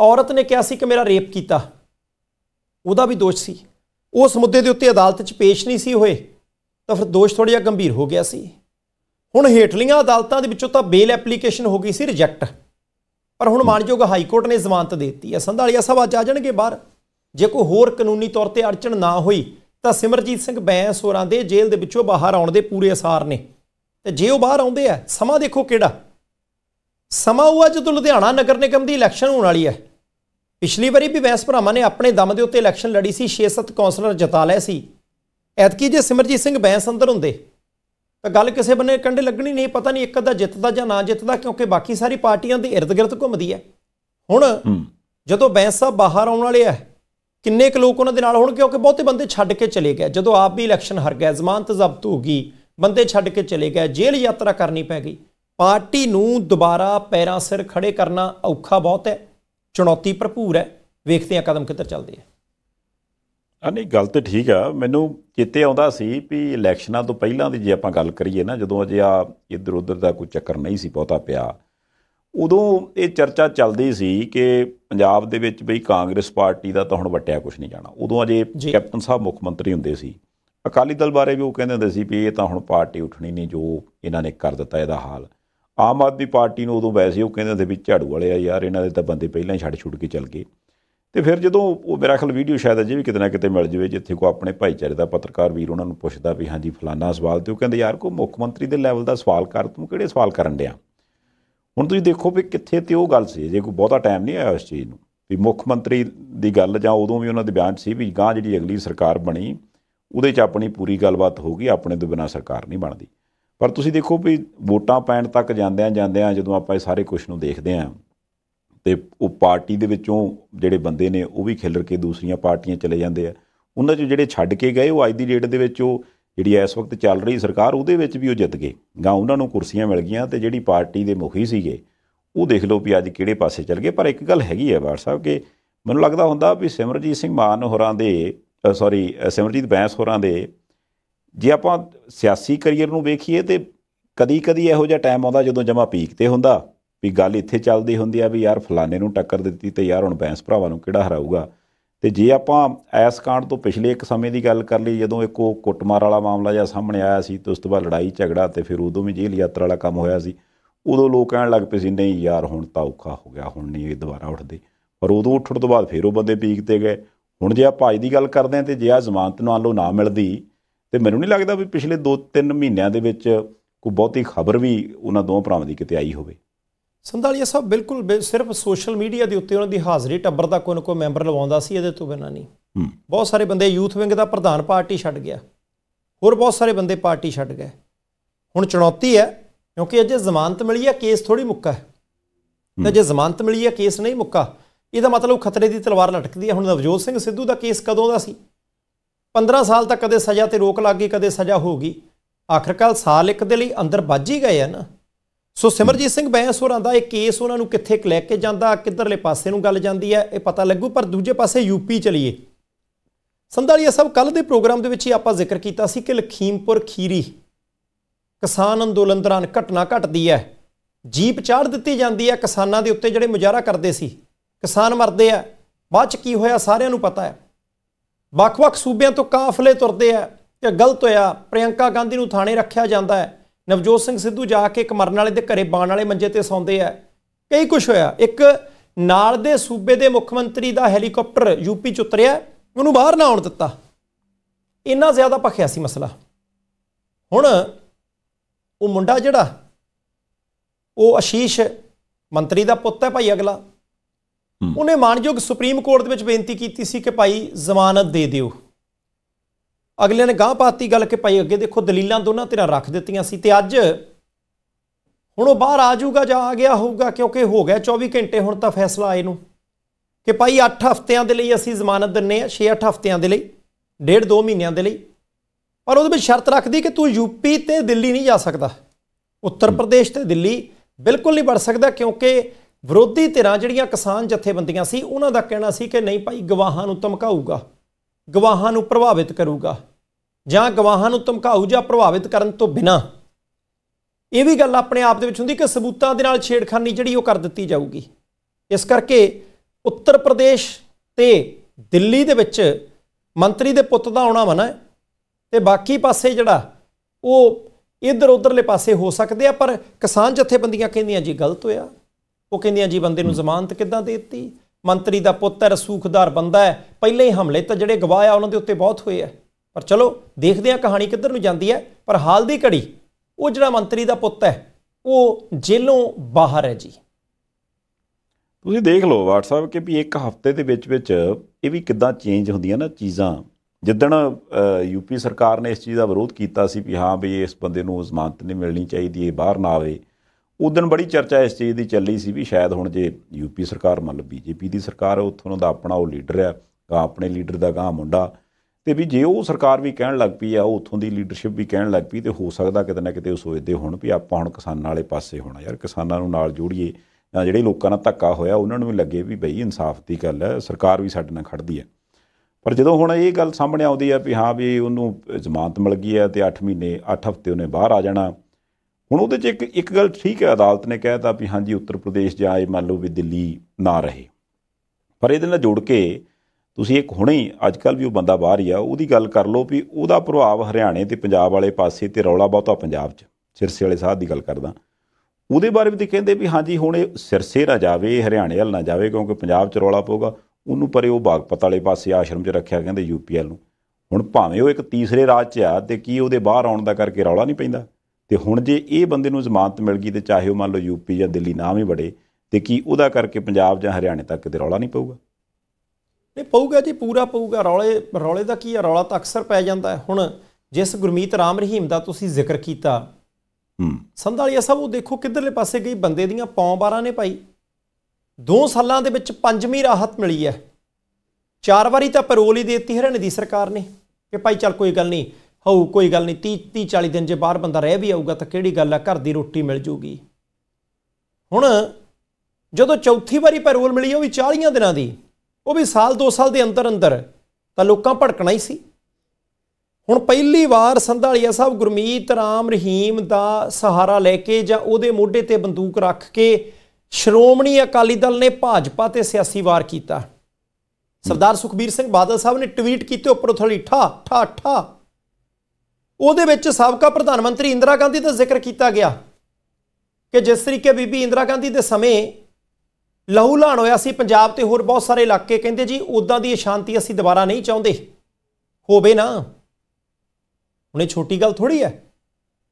ਔਰਤ ਨੇ ਕਿਹਾ ਸੀ ਕਿ ਮੇਰਾ ਰੇਪ ਕੀਤਾ ਉਹਦਾ ਵੀ ਦੋਸ਼ ਸੀ ਉਸ ਮੁੱਦੇ ਦੇ ਉੱਤੇ ਅਦਾਲਤ 'ਚ ਪੇਸ਼ ਨਹੀਂ ਸੀ ਹੋਏ ਤਾਂ ਫਿਰ ਦੋਸ਼ ਥੋੜਾ ਜਿਹਾ ਗੰਭੀਰ ਹੋ ਗਿਆ ਸੀ ਹੁਣ ਹੇਠਲੀਆਂ ਅਦਾਲਤਾਂ ਦੇ ਵਿੱਚੋਂ ਤਾਂ ਬੇਲ ਐਪਲੀਕੇਸ਼ਨ ਹੋ ਗਈ ਸੀ ਰਿਜੈਕਟ ਪਰ ਹੁਣ ਮਾਨਯੋਗ ਹਾਈ ਕੋਰਟ ਨੇ ਜ਼ਮਾਨਤ ਦੇ ਦਿੱਤੀ ਹੈ ਸੰਧਾਲੀਆ ਸਭਾ 'ਚ ਆ ਜਾਣਗੇ ਬਾਹਰ ਜੇ ਕੋਈ ਹੋਰ ਕਾਨੂੰਨੀ ਤੌਰ ਤੇ ਅੜਚਣ ਨਾ ਹੋਈ ਤਾਂ ਸਿਮਰਜੀਤ ਸਿੰਘ ਬੈਂਸ ਹੋਰਾਂ ਦੇ ਜੇਲ੍ਹ ਦੇ ਵਿੱਚੋਂ ਬਾਹਰ ਆਉਣ ਦੇ ਪੂਰੇ ਅਸਾਰ ਨੇ ਤੇ ਜੇ ਉਹ ਬਾਹਰ ਆਉਂਦੇ ਆ ਸਮਾਂ ਦੇਖੋ ਕਿਹੜਾ ਸਮਾਂ ਉਹ ਜਦੋਂ ਲੁਧਿਆਣਾ ਨਗਰ ਨਿਗਮ ਦੀ ਇਲੈਕਸ਼ਨ ਹੋਣ ਵਾਲੀ ਹੈ ਪਿਛਲੀ ਵਾਰੀ ਵੀ ਵੈਸ ਭਰਾਵਾਂ ਨੇ ਆਪਣੇ ਦਮ ਦੇ ਉੱਤੇ ਇਲੈਕਸ਼ਨ ਲੜੀ ਸੀ 6-7 ਕੌਂਸਲਰ ਜਿਤਾ ਲਏ ਸੀ ਐਤਕੀ ਜੇ ਸਿਮਰਜੀਤ ਸਿੰਘ ਬੈਂਸ ਅੰਦਰ ਹੁੰਦੇ ਤਾਂ ਗੱਲ ਕਿਸੇ ਬੰਨੇ ਕੰਡੇ ਲੱਗਣੀ ਨਹੀਂ ਪਤਾ ਨਹੀਂ ਇੱਕ ਅੱਧਾ ਜਿੱਤਦਾ ਜਾਂ ਨਾ ਜਿੱਤਦਾ ਕਿਉਂਕਿ ਬਾਕੀ ਸਾਰੀ ਪਾਰਟੀਆਂ ਦੇ ਇਰਦ-ਗਿਰਦ ਘੁੰਮਦੀ ਹੈ ਹੁਣ ਜਦੋਂ ਬੈਂਸ ਸਾਹਿਬ ਬਾਹਰ ਆਉਣ ਵਾਲੇ ਆ ਕਿੰਨੇ ਕੁ ਲੋਕ ਉਹਨਾਂ ਦੇ ਨਾਲ ਹੋਣ ਕਿਉਂਕਿ ਬਹੁਤੇ ਬੰਦੇ ਛੱਡ ਕੇ ਚਲੇ ਗਏ ਜਦੋਂ ਆਪ ਵੀ ਇਲੈਕਸ਼ਨ ਹਰ ਗਏ ਜ਼ਮਾਨਤ ਜ਼ਬਤ ਹੋ ਗਈ ਬੰਦੇ ਛੱਡ ਕੇ ਚਲੇ ਗਏ ਜੇਲ੍ਹ ਯਾਤਰਾ ਕਰਨੀ ਪੈ ਗਈ ਪਾਰਟੀ ਨੂੰ ਦੁਬਾਰਾ ਪੈਰਾਂ ਸਿਰ ਖੜੇ ਕਰਨਾ ਔਖਾ ਬਹੁਤ ਹੈ ਚੁਣੌਤੀ ਭਰਪੂਰ ਹੈ ਵੇਖਦੇ ਆ ਕਦਮ ਕਿੱਧਰ ਚੱਲਦੇ ਆ ਨਹੀਂ ਗੱਲ ਤੇ ਠੀਕ ਆ ਮੈਨੂੰ ਚੇਤੇ ਆਉਂਦਾ ਸੀ ਵੀ ਇਲੈਕਸ਼ਨਾਂ ਤੋਂ ਪਹਿਲਾਂ ਦੀ ਜੇ ਆਪਾਂ ਗੱਲ ਕਰੀਏ ਨਾ ਜਦੋਂ ਅਜੇ ਆ ਇੱਧਰ ਉੱਧਰ ਦਾ ਕੋਈ ਚੱਕਰ ਨਹੀਂ ਸੀ ਬਹੁਤਾ ਪਿਆ ਉਦੋਂ ਇਹ ਚਰਚਾ ਚੱਲਦੀ ਸੀ ਕਿ ਪੰਜਾਬ ਦੇ ਵਿੱਚ ਬਈ ਕਾਂਗਰਸ ਪਾਰਟੀ ਦਾ ਤਾਂ ਹੁਣ ਵਟਿਆ ਕੁਝ ਨਹੀਂ ਜਾਣਾ ਉਦੋਂ ਅਜੇ ਕੈਪਟਨ ਸਾਹਿਬ ਮੁੱਖ ਮੰਤਰੀ ਹੁੰਦੇ ਸੀ ਅਕਾਲੀ ਦਲ ਬਾਰੇ ਵੀ ਉਹ ਕਹਿੰਦੇ ਹੁੰਦੇ ਸੀ ਵੀ ਇਹ ਤਾਂ ਹੁਣ ਪਾਰਟੀ ਉੱਠਣੀ ਨਹੀਂ ਜੋ ਇਹਨਾਂ ਨੇ ਕਰ ਦਿੱਤਾ ਇਹਦਾ ਹਾਲ ਆਮ ਆਦਮੀ ਪਾਰਟੀ ਨੂੰ ਉਦੋਂ ਵੈਸੇ ਉਹ ਕਹਿੰਦੇ ਹੁੰਦੇ ਵੀ ਝਾੜੂ ਵਾਲੇ ਆ ਯਾਰ ਇਹਨਾਂ ਦੇ ਤਾਂ ਬੰਦੇ ਪਹਿਲਾਂ ਹੀ ਛੱਡ ਛੁੱਟ ਕੇ ਚੱਲ ਗਏ ਤੇ ਫਿਰ ਜਦੋਂ ਉਹ ਮੇਰਾ ਖਿਆਲ ਵੀਡੀਓ ਸ਼ਾਇਦ ਅਜੇ ਵੀ ਕਿਤੇ ਨਾ ਕਿਤੇ ਮਿਲ ਜਵੇ ਜਿੱਥੇ ਕੋ ਆਪਣੇ ਭਾਈਚਾਰੇ ਦਾ ਪੱਤਰਕਾਰ ਵੀਰ ਉਹਨਾਂ ਨੂੰ ਪੁੱਛਦਾ ਵੀ ਹਾਂਜੀ ਫਲਾਨਾ ਸਵਾਲ ਤੇ ਉਹ ਕਹਿੰਦੇ ਯਾਰ ਕੋ ਮੁੱਖ ਮੰਤਰੀ ਦੇ ਲੈਵਲ ਦਾ ਸਵਾਲ ਕਰ ਤੂੰ ਕਿਹੜੇ ਸਵਾਲ ਕਰਨ ਡਿਆ ਹੁਣ ਤੁਸੀਂ ਦੇਖੋ ਵੀ ਕਿੱਥੇ ਤੇ ਉਹ ਗੱਲ ਸੀ ਜੇ ਕੋ ਬਹੁਤਾ ਟਾਈਮ ਨਹੀਂ ਆਇਆ ਉਸ ਚੀਜ਼ ਨੂੰ ਵੀ ਮੁੱਖ ਮੰਤਰੀ ਦੀ ਗੱਲ ਜਾਂ ਉਦੋਂ ਵੀ ਉਹਨਾਂ ਦੇ ਬਿਆਨ ਸੀ ਵੀ ਗਾਂ ਜਿਹੜੀ ਅਗਲੀ ਸਰਕਾਰ ਬਣੀ ਉਹਦੇ 'ਚ ਆਪਣੀ ਪੂਰੀ ਗੱਲਬਾਤ ਗਈ ਆਪਣੇ ਤੋਂ ਬਿਨਾ ਸਰਕਾਰ ਨਹੀਂ ਬਣਦੀ ਪਰ ਤੁਸੀਂ ਦੇਖੋ ਵੀ ਵੋਟਾਂ ਪੈਣ ਤੱਕ ਜਾਂਦਿਆਂ ਜਾਂਦਿਆਂ ਜਦੋਂ ਆਪਾਂ ਇਹ ਸਾਰੇ ਕੁਝ ਨੂੰ ਦੇਖਦੇ ਆਂ ਤੇ ਉਹ ਪਾਰਟੀ ਦੇ ਵਿੱਚੋਂ ਜਿਹੜੇ ਬੰਦੇ ਨੇ ਉਹ ਵੀ ਖਿਲਰ ਕੇ ਦੂਸਰੀਆਂ ਪਾਰਟੀਆਂ ਚਲੇ ਜਾਂਦੇ ਆ ਉਹਨਾਂ 'ਚ ਜਿਹੜੇ ਛੱਡ ਕੇ ਗਏ ਉਹ ਅੱਜ ਦੀ ਡੇਟ ਦੇ ਵਿੱਚ ਉਹ ਜਿਹੜੀ ਇਸ ਵਕਤ ਚੱਲ ਰਹੀ ਸਰਕਾਰ ਉਹਦੇ ਵਿੱਚ ਵੀ ਉਹ ਜਿੱਤ ਗਏ ਗਾਂ ਉਹਨਾਂ ਨੂੰ ਕੁਰਸੀਆਂ ਮਿਲ ਗਈਆਂ ਤੇ ਜਿਹੜੀ ਪਾਰਟੀ ਦੇ ਮੁਖੀ ਸੀਗੇ ਉਹ ਦੇਖ ਲਓ ਵੀ ਅੱਜ ਕਿਹੜੇ ਪਾਸੇ ਚੱਲ ਗਏ ਪਰ ਇੱਕ ਗੱਲ ਹੈਗੀ ਹੈ ਬਾਰ ਸਾਹਿਬ ਕਿ ਮੈਨੂੰ ਲੱਗਦਾ ਹੁੰਦਾ ਵੀ ਸਿਮਰਜੀਤ ਸਿੰਘ ਮਾਨ ਹੋਰਾਂ ਦੇ ਸੌਰੀ ਸਿਮਰਜੀਤ ਬੈਂਸ ਹੋਰਾਂ ਦੇ ਜੇ ਆਪਾਂ ਸਿਆਸੀ ਕੈਰੀਅਰ ਨੂੰ ਵੇਖੀਏ ਤੇ ਕਦੀ-ਕਦੀ ਇਹੋ ਜਿਹਾ ਟਾਈਮ ਆਉਂਦਾ ਜਦੋਂ ਜਮਾ ਪੀਕ ਤੇ ਹੁੰਦਾ ਵੀ ਗੱਲ ਇੱਥੇ ਚੱਲਦੀ ਹੁੰਦੀ ਆ ਵੀ ਯਾਰ ਫਲਾਣੇ ਨੂੰ ਟੱਕਰ ਦਿੱਤੀ ਤੇ ਯਾਰ ਹੁਣ ਬੈਂਸ ਭਰਾਵਾਂ ਨੂੰ ਕਿਹੜਾ ਹਰਾਊਗਾ ਤੇ ਜੇ ਆਪਾਂ ਐਸ ਕਾਂਡ ਤੋਂ ਪਿਛਲੇ ਇੱਕ ਸਮੇਂ ਦੀ ਗੱਲ ਕਰ ਲਈ ਜਦੋਂ ਇੱਕ ਉਹ ਕੁੱਟਮਾਰ ਵਾਲਾ ਮਾਮਲਾ ਜਿਹਾ ਸਾਹਮਣੇ ਆਇਆ ਸੀ ਤੇ ਉਸ ਤੋਂ ਬਾਅਦ ਲੜਾਈ ਝਗੜਾ ਤੇ ਫਿਰ ਉਦੋਂ ਵੀ ਜੇਲ੍ਹ ਯਾਤਰਾ ਵਾਲਾ ਕੰਮ ਹੋਇਆ ਸੀ ਉਦੋਂ ਲੋਕ ਕਹਿਣ ਲੱਗ ਪਏ ਸੀ ਨਹੀਂ ਯਾਰ ਹੁਣ ਤਾਂ ਔਖਾ ਹੋ ਗਿਆ ਹੁਣ ਨਹੀਂ ਇਹ ਦੁਬਾਰਾ ਉੱਠਦੇ ਪਰ ਉਦੋਂ ਉੱਠਣ ਤੋਂ ਬਾਅਦ ਫਿਰ ਉਹ ਬੰਦੇ ਪੀਕ ਤੇ ਗਏ ਹੁਣ ਜੇ ਆ ਭਾਈ ਦੀ ਗੱਲ ਕਰਦੇ ਆ ਤੇ ਜੇ ਆ ਜ਼ਮਾਨਤ ਨੂੰ ਆਲੋ ਨਾ ਮਿਲਦੀ ਤੇ ਮੈਨੂੰ ਨਹੀਂ ਲੱਗਦਾ ਵੀ ਪਿਛਲੇ 2-3 ਮਹੀਨਿਆਂ ਦੇ ਵਿੱਚ ਕੋਈ ਬਹੁਤੀ ਖਬਰ ਵੀ ਉਹਨਾਂ ਦੋਵਾਂ ਭਰਾਵਾਂ ਦੀ ਕਿਤੇ ਆਈ ਹੋਵੇ ਸੰਧਾਲੀਆ ਸਾਹਿਬ ਬਿਲਕੁਲ ਸਿਰਫ ਸੋਸ਼ਲ ਮੀਡੀਆ ਦੇ ਉੱਤੇ ਉਹਨਾਂ ਦੀ ਹਾਜ਼ਰੀ ਟੱਬਰ ਦਾ ਕੋਈ ਨਾ ਕੋਈ ਮੈਂਬਰ ਲਵਾਉਂਦਾ ਸੀ ਇਹਦੇ ਤੋਂ ਬਿਨਾਂ ਨਹੀਂ ਬਹੁਤ ਸਾਰੇ ਬੰਦੇ ਯੂਥ ਵਿੰਗ ਦਾ ਪ੍ਰਧਾਨ ਪਾਰਟੀ ਛੱਡ ਗਿਆ ਹੋਰ ਬਹੁਤ ਸਾਰੇ ਬੰਦੇ ਪਾਰਟੀ ਛੱਡ ਗਏ ਹੁਣ ਚੁਣੌਤੀ ਹੈ ਕਿਉਂਕਿ ਅਜੇ ਜ਼ਮਾਨਤ ਮਿਲੀ ਹੈ ਕੇਸ ਥੋੜੀ ਮੁੱਕਾ ਹੈ ਤੇ ਜੇ ਜ਼ਮਾਨਤ ਮਿਲੀ ਹੈ ਕੇਸ ਨਹੀਂ ਮੁੱਕਾ ਇਹਦਾ ਮਤਲਬ ਖਤਰੇ ਦੀ ਤਲਵਾਰ ਲਟਕਦੀ ਹੈ ਹੁਣ ਨਵਜੋਤ ਸਿੰਘ ਸਿੱਧੂ ਦਾ ਕੇਸ ਕਦੋਂ ਦਾ ਸੀ 15 ਸਾਲ ਤੱਕ ਕਦੇ ਸਜ਼ਾ ਤੇ ਰੋਕ ਲੱਗ ਗਈ ਕਦੇ ਸਜ਼ਾ ਹੋ ਗਈ ਆਖਰਕਾਰ ਸਾਲ ਇੱਕ ਦੇ ਲਈ ਅੰਦਰ ਵੱਜ ਹੀ ਗਏ ਆ ਨਾ ਸੋ ਸਿਮਰਜੀਤ ਸਿੰਘ ਬੈਂਸ ਹੋਰਾਂ ਦਾ ਇਹ ਕੇਸ ਉਹਨਾਂ ਨੂੰ ਕਿੱਥੇ ਲੈ ਕੇ ਜਾਂਦਾ ਕਿੱਧਰਲੇ ਪਾਸੇ ਨੂੰ ਗੱਲ ਜਾਂਦੀ ਹੈ ਇਹ ਪਤਾ ਲੱਗੂ ਪਰ ਦੂਜੇ ਪਾਸੇ ਯੂਪੀ ਚਲੀਏ ਸੰਧਾਲੀਆ ਸਭ ਕੱਲ ਦੇ ਪ੍ਰੋਗਰਾਮ ਦੇ ਵਿੱਚ ਹੀ ਆਪਾਂ ਜ਼ਿਕਰ ਕੀਤਾ ਸੀ ਕਿ ਲਖੀਮਪੁਰ ਖੀਰੀ ਕਿਸਾਨ ਅੰਦੋਲਨ ਦੌਰਾਨ ਘਟਨਾ ਘਟਦੀ ਹੈ ਜੀਪ ਚਾੜ ਦਿੱਤੀ ਜਾਂਦੀ ਹੈ ਕਿਸਾਨਾਂ ਦੇ ਉੱਤੇ ਜਿਹੜੇ ਮੁਜ਼ਾਹਰਾ ਕਰਦੇ ਸੀ ਕਿਸਾਨ ਮਰਦੇ ਆ ਬਾਅਦ ਚ ਕੀ ਹੋਇਆ ਸਾਰਿਆਂ ਨੂੰ ਪਤਾ ਹੈ ਵੱਖ-ਵੱਖ ਸੂਬਿਆਂ ਤੋਂ ਕਾਫਲੇ ਤੁਰਦੇ ਆ ਕਿ ਗਲਤ ਹੋਇਆ ਪ੍ਰਿਯੰਕਾ ਗਾਂਧੀ ਨੂੰ ਥਾਣੇ ਰੱਖਿਆ ਜਾਂਦਾ ਹੈ ਨਵਜੋਤ ਸਿੰਘ ਸਿੱਧੂ ਜਾ ਕੇ ਇੱਕ ਮਰਨ ਵਾਲੇ ਦੇ ਘਰੇ ਬਾਣ ਵਾਲੇ ਮੰਜੇ ਤੇ ਸੌਂਦੇ ਆ ਕਈ ਕੁਝ ਹੋਇਆ ਇੱਕ ਨਾਲ ਦੇ ਸੂਬੇ ਦੇ ਮੁੱਖ ਮੰਤਰੀ ਦਾ ਹੈਲੀਕਾਪਟਰ ਯੂਪੀ ਚ ਉਤਰਿਆ ਉਹਨੂੰ ਬਾਹਰ ਨਾ ਆਉਣ ਦਿੱਤਾ ਇੰਨਾ ਜ਼ਿਆਦਾ ਭਖਿਆ ਸੀ ਮਸਲਾ ਹੁਣ ਉਹ ਮੁੰਡਾ ਜਿਹੜਾ ਉਹ ਆਸ਼ੀਸ਼ ਮੰਤਰੀ ਦਾ ਪੁੱਤ ਹੈ ਭਾਈ ਅਗਲਾ ਉਹਨੇ ਮਾਨਯੋਗ ਸੁਪਰੀਮ ਕੋਰਟ ਦੇ ਵਿੱਚ ਬੇਨਤੀ ਕੀਤੀ ਸੀ ਕਿ ਭਾਈ ਜ਼ਮਾਨਤ ਦੇ ਦਿਓ ਅਗਲੇ ਨੇ ਗਾਂ ਪਾਤੀ ਗੱਲ ਕਿ ਭਾਈ ਅੱਗੇ ਦੇਖੋ ਦਲੀਲਾਂ ਦੋਨਾਂ ਤੇਰਾ ਰੱਖ ਦਿੱਤੀਆਂ ਸੀ ਤੇ ਅੱਜ ਹੁਣ ਉਹ ਬਾਹਰ ਆ ਜਾਊਗਾ ਜਾਂ ਆ ਗਿਆ ਹੋਊਗਾ ਕਿਉਂਕਿ ਹੋ ਗਿਆ 24 ਘੰਟੇ ਹੁਣ ਤਾਂ ਫੈਸਲਾ ਆਏ ਨੂੰ ਕਿ ਭਾਈ 8 ਹਫ਼ਤਿਆਂ ਦੇ ਲਈ ਅਸੀਂ ਜ਼ਮਾਨਤ ਦਿੰਨੇ ਆ 6-8 ਹਫ਼ਤਿਆਂ ਦੇ ਲਈ 15 2 ਮਹੀਨਿਆਂ ਦੇ ਲਈ ਪਰ ਉਹਦੇ ਵਿੱਚ ਸ਼ਰਤ ਰੱਖਦੀ ਕਿ ਤੂੰ ਯੂਪੀ ਤੇ ਦਿੱਲੀ ਨਹੀਂ ਜਾ ਸਕਦਾ ਉੱਤਰ ਪ੍ਰਦੇਸ਼ ਤੇ ਦਿੱਲੀ ਬਿਲਕੁਲ ਨਹੀਂ ਵੜ ਸਕਦਾ ਕਿਉਂਕਿ ਵਿਰੋਧੀ ਧਿਰਾਂ ਜਿਹੜੀਆਂ ਕਿਸਾਨ ਜਥੇਬੰਦੀਆਂ ਸੀ ਉਹਨਾਂ ਦਾ ਕਹਿਣਾ ਸੀ ਕਿ ਨਹੀਂ ਭਾਈ ਗਵਾਹਾਂ ਨੂੰ ਧਮਕਾਊਗਾ ਗਵਾਹਾਂ ਨੂੰ ਪ੍ਰਭਾਵਿਤ ਕਰੂਗਾ ਜਾਂ ਗਵਾਹਾਂ ਨੂੰ ਧਮਕਾਊ ਜਾਂ ਪ੍ਰਭਾਵਿਤ ਕਰਨ ਤੋਂ ਬਿਨਾ ਇਹ ਵੀ ਗੱਲ ਆਪਣੇ ਆਪ ਦੇ ਵਿੱਚ ਹੁੰਦੀ ਕਿ ਸਬੂਤਾਂ ਦੇ ਨਾਲ ਛੇੜਖਾਨੀ ਜਿਹੜੀ ਉਹ ਕਰ ਦਿੱਤੀ ਜਾਊਗੀ ਇਸ ਕਰਕੇ ਉੱਤਰ ਪ੍ਰਦੇਸ਼ ਤੇ ਦਿੱਲੀ ਦੇ ਵਿੱਚ ਮੰਤਰੀ ਦੇ ਪੁੱਤ ਦਾ ਆਉਣਾ ਮਨਾ ਤੇ ਬਾਕੀ ਪਾਸੇ ਜਿਹੜਾ ਉਹ ਇਧਰ ਉਧਰਲੇ ਪਾਸੇ ਹੋ ਸਕਦੇ ਆ ਪਰ ਕਿਸਾਨ ਜਥੇਬੰਦੀਆਂ ਕਹਿੰਦੀਆਂ ਜੀ ਗਲਤ ਹੋਇਆ ਉਹ ਕਹਿੰਦੀਆਂ ਜੀ ਬੰਦੇ ਨੂੰ ਜ਼ਮਾਨਤ ਕਿੱਦਾਂ ਦੇਤੀ ਮੰਤਰੀ ਦਾ ਪੁੱਤ ਹੈ ਰਸੂਖਦਾਰ ਬੰਦਾ ਹੈ ਪਹਿਲੇ ਹੀ ਹਮਲੇ ਤਾਂ ਜਿਹੜੇ ਗਵਾਹ ਆ ਉਹਨਾਂ ਦੇ ਉੱਤੇ ਬਹੁਤ ਹੋਏ ਆ ਪਰ ਚਲੋ ਦੇਖਦੇ ਆ ਕਹਾਣੀ ਕਿੱਧਰ ਨੂੰ ਜਾਂਦੀ ਹੈ ਪਰ ਹਾਲ ਦੀ ਘੜੀ ਉਹ ਜਿਹੜਾ ਮੰਤਰੀ ਦਾ ਪੁੱਤ ਹੈ ਉਹ ਜੇਲੋਂ ਬਾਹਰ ਹੈ ਜੀ ਤੁਸੀਂ ਦੇਖ ਲਓ WhatsApp ਕਿ ਵੀ ਇੱਕ ਹਫਤੇ ਦੇ ਵਿੱਚ ਵਿੱਚ ਇਹ ਵੀ ਕਿੱਦਾਂ ਚੇਂਜ ਹੁੰਦੀਆਂ ਨਾ ਚੀਜ਼ਾਂ ਜਿੱਦਣ ਯੂਪੀ ਸਰਕਾਰ ਨੇ ਇਸ ਚੀਜ਼ ਦਾ ਵਿਰੋਧ ਕੀਤਾ ਸੀ ਵੀ ਹਾਂ ਵੀ ਇਸ ਬੰਦੇ ਨੂੰ ਜ਼ਮਾਨਤ ਨਹੀਂ ਮਿਲਣੀ ਚਾਹੀਦੀ ਇਹ ਬਾਹਰ ਨਾ ਆਵੇ ਉਦੋਂ ਬੜੀ ਚਰਚਾ ਇਸ ਚੀਜ਼ ਦੀ ਚੱਲੀ ਸੀ ਵੀ ਸ਼ਾਇਦ ਹੁਣ ਜੇ ਯੂਪੀ ਸਰਕਾਰ ਮੰਨ ਲਓ ਬੀਜੇਪੀ ਦੀ ਸਰਕਾਰ ਉੱਥੋਂ ਦਾ ਆਪਣਾ ਉਹ ਲੀਡਰ ਆ ਆਪਣੇ ਲੀਡਰ ਦਾ ਗਾਂ ਮੁੰਡਾ ਤੇ ਵੀ ਜੇ ਉਹ ਸਰਕਾਰ ਵੀ ਕਹਿਣ ਲੱਗ ਪਈ ਆ ਉਹ ਉੱਥੋਂ ਦੀ ਲੀਡਰਸ਼ਿਪ ਵੀ ਕਹਿਣ ਲੱਗ ਪਈ ਤੇ ਹੋ ਸਕਦਾ ਕਿਤੇ ਨਾ ਕਿਤੇ ਉਹ ਸੋਚਦੇ ਹੋਣ ਵੀ ਆਪਾਂ ਹੁਣ ਕਿਸਾਨਾਂ ਵਾਲੇ ਪਾਸੇ ਹੋਣਾ ਯਾਰ ਕਿਸਾਨਾਂ ਨੂੰ ਨਾਲ ਜੋੜੀਏ ਜਾਂ ਜਿਹੜੇ ਲੋਕਾਂ ਨਾਲ ਧੱਕਾ ਹੋਇਆ ਉਹਨਾਂ ਨੂੰ ਵੀ ਲੱਗੇ ਵੀ ਬਈ ਇਨਸਾਫ ਦੀ ਗੱਲ ਹੈ ਸਰਕਾਰ ਵੀ ਸਾਡੇ ਨਾਲ ਖੜਦੀ ਹੈ ਪਰ ਜਦੋਂ ਹੁਣ ਇਹ ਗੱਲ ਸਾਹਮਣੇ ਆਉਂਦੀ ਹੈ ਵੀ ਹਾਂ ਵੀ ਉਹਨੂੰ ਜ਼ਮਾਨਤ ਮਿਲ ਗਈ ਹੈ ਤੇ 8 ਮਹੀਨੇ 8 ਹਫ਼ਤੇ ਉਹਨੇ ਬਾਹਰ ਆ ਜਾਣਾ ਹੁਣ ਉਹਦੇ 'ਚ ਇੱਕ ਇੱਕ ਗੱਲ ਠੀਕ ਹੈ ਅਦਾਲਤ ਨੇ ਕਹਿਤਾ ਵੀ ਹਾਂਜੀ ਉੱਤਰ ਪ੍ਰਦੇਸ਼ ਜਾਏ ਮੰਨ ਲਓ ਵੀ ਦਿੱਲੀ ਨਾ ਰਹੇ ਪਰ ਇਹਦੇ ਨਾਲ ਜੋੜ ਕੇ ਤੁਸੀਂ ਇੱਕ ਹੁਣੇ ਅੱਜ ਕੱਲ ਵੀ ਉਹ ਬੰਦਾ ਬਾਹਰ ਹੀ ਆ ਉਹਦੀ ਗੱਲ ਕਰ ਲਓ ਵੀ ਉਹਦਾ ਪ੍ਰਭਾਵ ਹਰਿਆਣੇ ਤੇ ਪੰਜਾਬ ਵਾਲੇ ਪਾਸੇ ਤੇ ਰੌਲਾ ਬਹੁਤਾ ਪੰਜਾਬ 'ਚ ਸਿਰਸੇ ਵਾਲੇ ਸਾਹ ਦੀ ਗੱਲ ਕਰਦਾ ਉਹਦੇ ਬਾਰੇ ਵੀ ਤੇ ਕਹਿੰਦੇ ਵੀ ਹਾਂਜੀ ਹੁਣ ਇਹ ਸਿਰਸੇ ਨਾ ਜਾਵੇ ਹਰਿਆਣੇ ਹਲ ਨਾ ਜਾਵੇ ਕਿਉਂਕਿ ਪੰਜਾਬ 'ਚ ਰੌਲਾ ਪਊਗਾ ਉਹਨੂੰ ਪਰੇ ਉਹ ਬਾਗਪਤ ਵਾਲੇ ਪਾਸੇ ਆਸ਼ਰਮ 'ਚ ਰੱਖਿਆ ਕਹਿੰਦੇ ਯੂਪੀਐਲ ਨੂੰ ਹੁਣ ਭਾਵੇਂ ਉਹ ਇੱਕ ਤੀਸਰੇ ਰਾਜ 'ਚ ਆ ਤੇ ਕੀ ਉਹਦੇ ਬਾਹਰ ਆਉਣ ਦਾ ਕਰਕੇ ਰੌਲਾ ਨਹੀਂ ਪੈਂਦਾ ਤੇ ਹੁਣ ਜੇ ਇਹ ਬੰਦੇ ਨੂੰ ਜ਼ਮਾਨਤ ਮਿਲ ਗਈ ਤੇ ਚਾਹੇ ਉਹ ਮੰਨ ਲਓ ਯੂਪੀ ਜਾਂ ਦਿੱਲੀ ਨਾ ਵੀ ਵੜੇ ਤੇ ਕੀ ਉਹਦਾ ਕਰਕੇ ਪੰਜਾਬ ਜਾਂ ਹਰਿਆਣੇ ਤੱਕ ਤੇ ਰੌਲਾ ਨਹੀਂ ਪਊਗਾ ਨਹੀਂ ਪਊਗਾ ਜੀ ਪੂਰਾ ਪਊਗਾ ਰੌਲੇ ਰੌਲੇ ਦਾ ਕੀ ਆ ਰੌਲਾ ਤਾਂ ਅਕਸਰ ਪੈ ਜਾਂਦਾ ਹੈ ਹੁਣ ਜਿਸ ਗੁਰਮੀਤ ਰਾਮ ਰਹੀਮ ਦਾ ਤੁਸੀਂ ਜ਼ਿਕਰ ਕੀਤਾ ਹੂੰ ਸੰਧਾਲੀਆ ਸਾਹਿਬ ਉਹ ਦੇਖੋ ਕਿੱਧਰਲੇ ਪਾਸੇ ਗਈ ਬੰਦੇ ਦੀਆਂ ਪੌਂ ਬਾਰਾਂ ਨੇ ਭਾਈ 2 ਸਾਲਾਂ ਦੇ ਵਿੱਚ ਪੰਜਵੀਂ ਰਾਹਤ ਮਿਲੀ ਹੈ ਚਾਰ ਵਾਰੀ ਤਾਂ ਪੈਰੋਲ ਹੀ ਦੇਤੀ ਹਰਿਆਣੇ ਦੀ ਸਰਕਾਰ ਨੇ ਕਿ ਭਾਈ ਚੱਲ ਕੋਈ ਗੱਲ ਨਹੀਂ ਹਉ ਕੋਈ ਗੱਲ ਨਹੀਂ 30 30 40 ਦਿਨ ਜੇ ਬਾਹਰ ਬੰਦਾ ਰਹਿ ਵੀ ਆਊਗਾ ਤਾਂ ਕਿਹੜੀ ਗੱਲ ਆ ਘਰ ਦੀ ਰੋਟੀ ਮਿਲ ਜੂਗੀ ਹੁਣ ਜਦੋਂ ਚੌਥੀ ਵਾਰੀ ਪੈਰੋਲ ਮਿਲੀ ਉਹ ਵੀ 40 ਦਿਨਾਂ ਦੀ ਉਹ ਵੀ ਸਾਲ 2 ਸਾਲ ਦੇ ਅੰਦਰ ਅੰਦਰ ਤਾਂ ਲੋਕਾਂ ਭੜਕਣਾ ਹੀ ਸੀ ਹੁਣ ਪਹਿਲੀ ਵਾਰ ਸੰਧਾਲੀਆ ਸਾਹਿਬ ਗੁਰਮੀਤ ਰਾਮ ਰਹੀਮ ਦਾ ਸਹਾਰਾ ਲੈ ਕੇ ਜਾਂ ਉਹਦੇ ਮੋਢੇ ਤੇ ਬੰਦੂਕ ਰੱਖ ਕੇ ਸ਼੍ਰੋਮਣੀ ਅਕਾਲੀ ਦਲ ਨੇ ਭਾਜਪਾ ਤੇ ਸਿਆਸੀ ਵਾਰ ਕੀਤਾ ਸਰਦਾਰ ਸੁਖਬੀਰ ਸਿੰਘ ਬਾਦਲ ਸਾਹਿਬ ਨੇ ਟਵੀਟ ਕੀਤੇ ਉੱਪਰੋਂ ਥਲੀ ਠਾ ਠਾ ਠਾ ਉਹਦੇ ਵਿੱਚ ਸਾਬਕਾ ਪ੍ਰਧਾਨ ਮੰਤਰੀ ਇੰਦਰਾ ਗਾਂਧੀ ਦਾ ਜ਼ਿਕਰ ਕੀਤਾ ਗਿਆ ਕਿ ਜਿਸ ਤਰੀਕੇ ਬੀਬੀ ਇੰਦਰਾ ਗਾਂਧੀ ਦੇ ਸਮੇਂ ਲਹੂ ਲਾਣ ਹੋਇਆ ਸੀ ਪੰਜਾਬ ਤੇ ਹੋਰ ਬਹੁਤ ਸਾਰੇ ਇਲਾਕੇ ਕਹਿੰਦੇ ਜੀ ਉਦਾਂ ਦੀ ਸ਼ਾਂਤੀ ਅਸੀਂ ਦੁਬਾਰਾ ਨਹੀਂ ਚਾਹੁੰਦੇ ਹੋਵੇ ਨਾ ਉਹਨੇ ਛੋਟੀ ਗੱਲ ਥੋੜੀ ਹੈ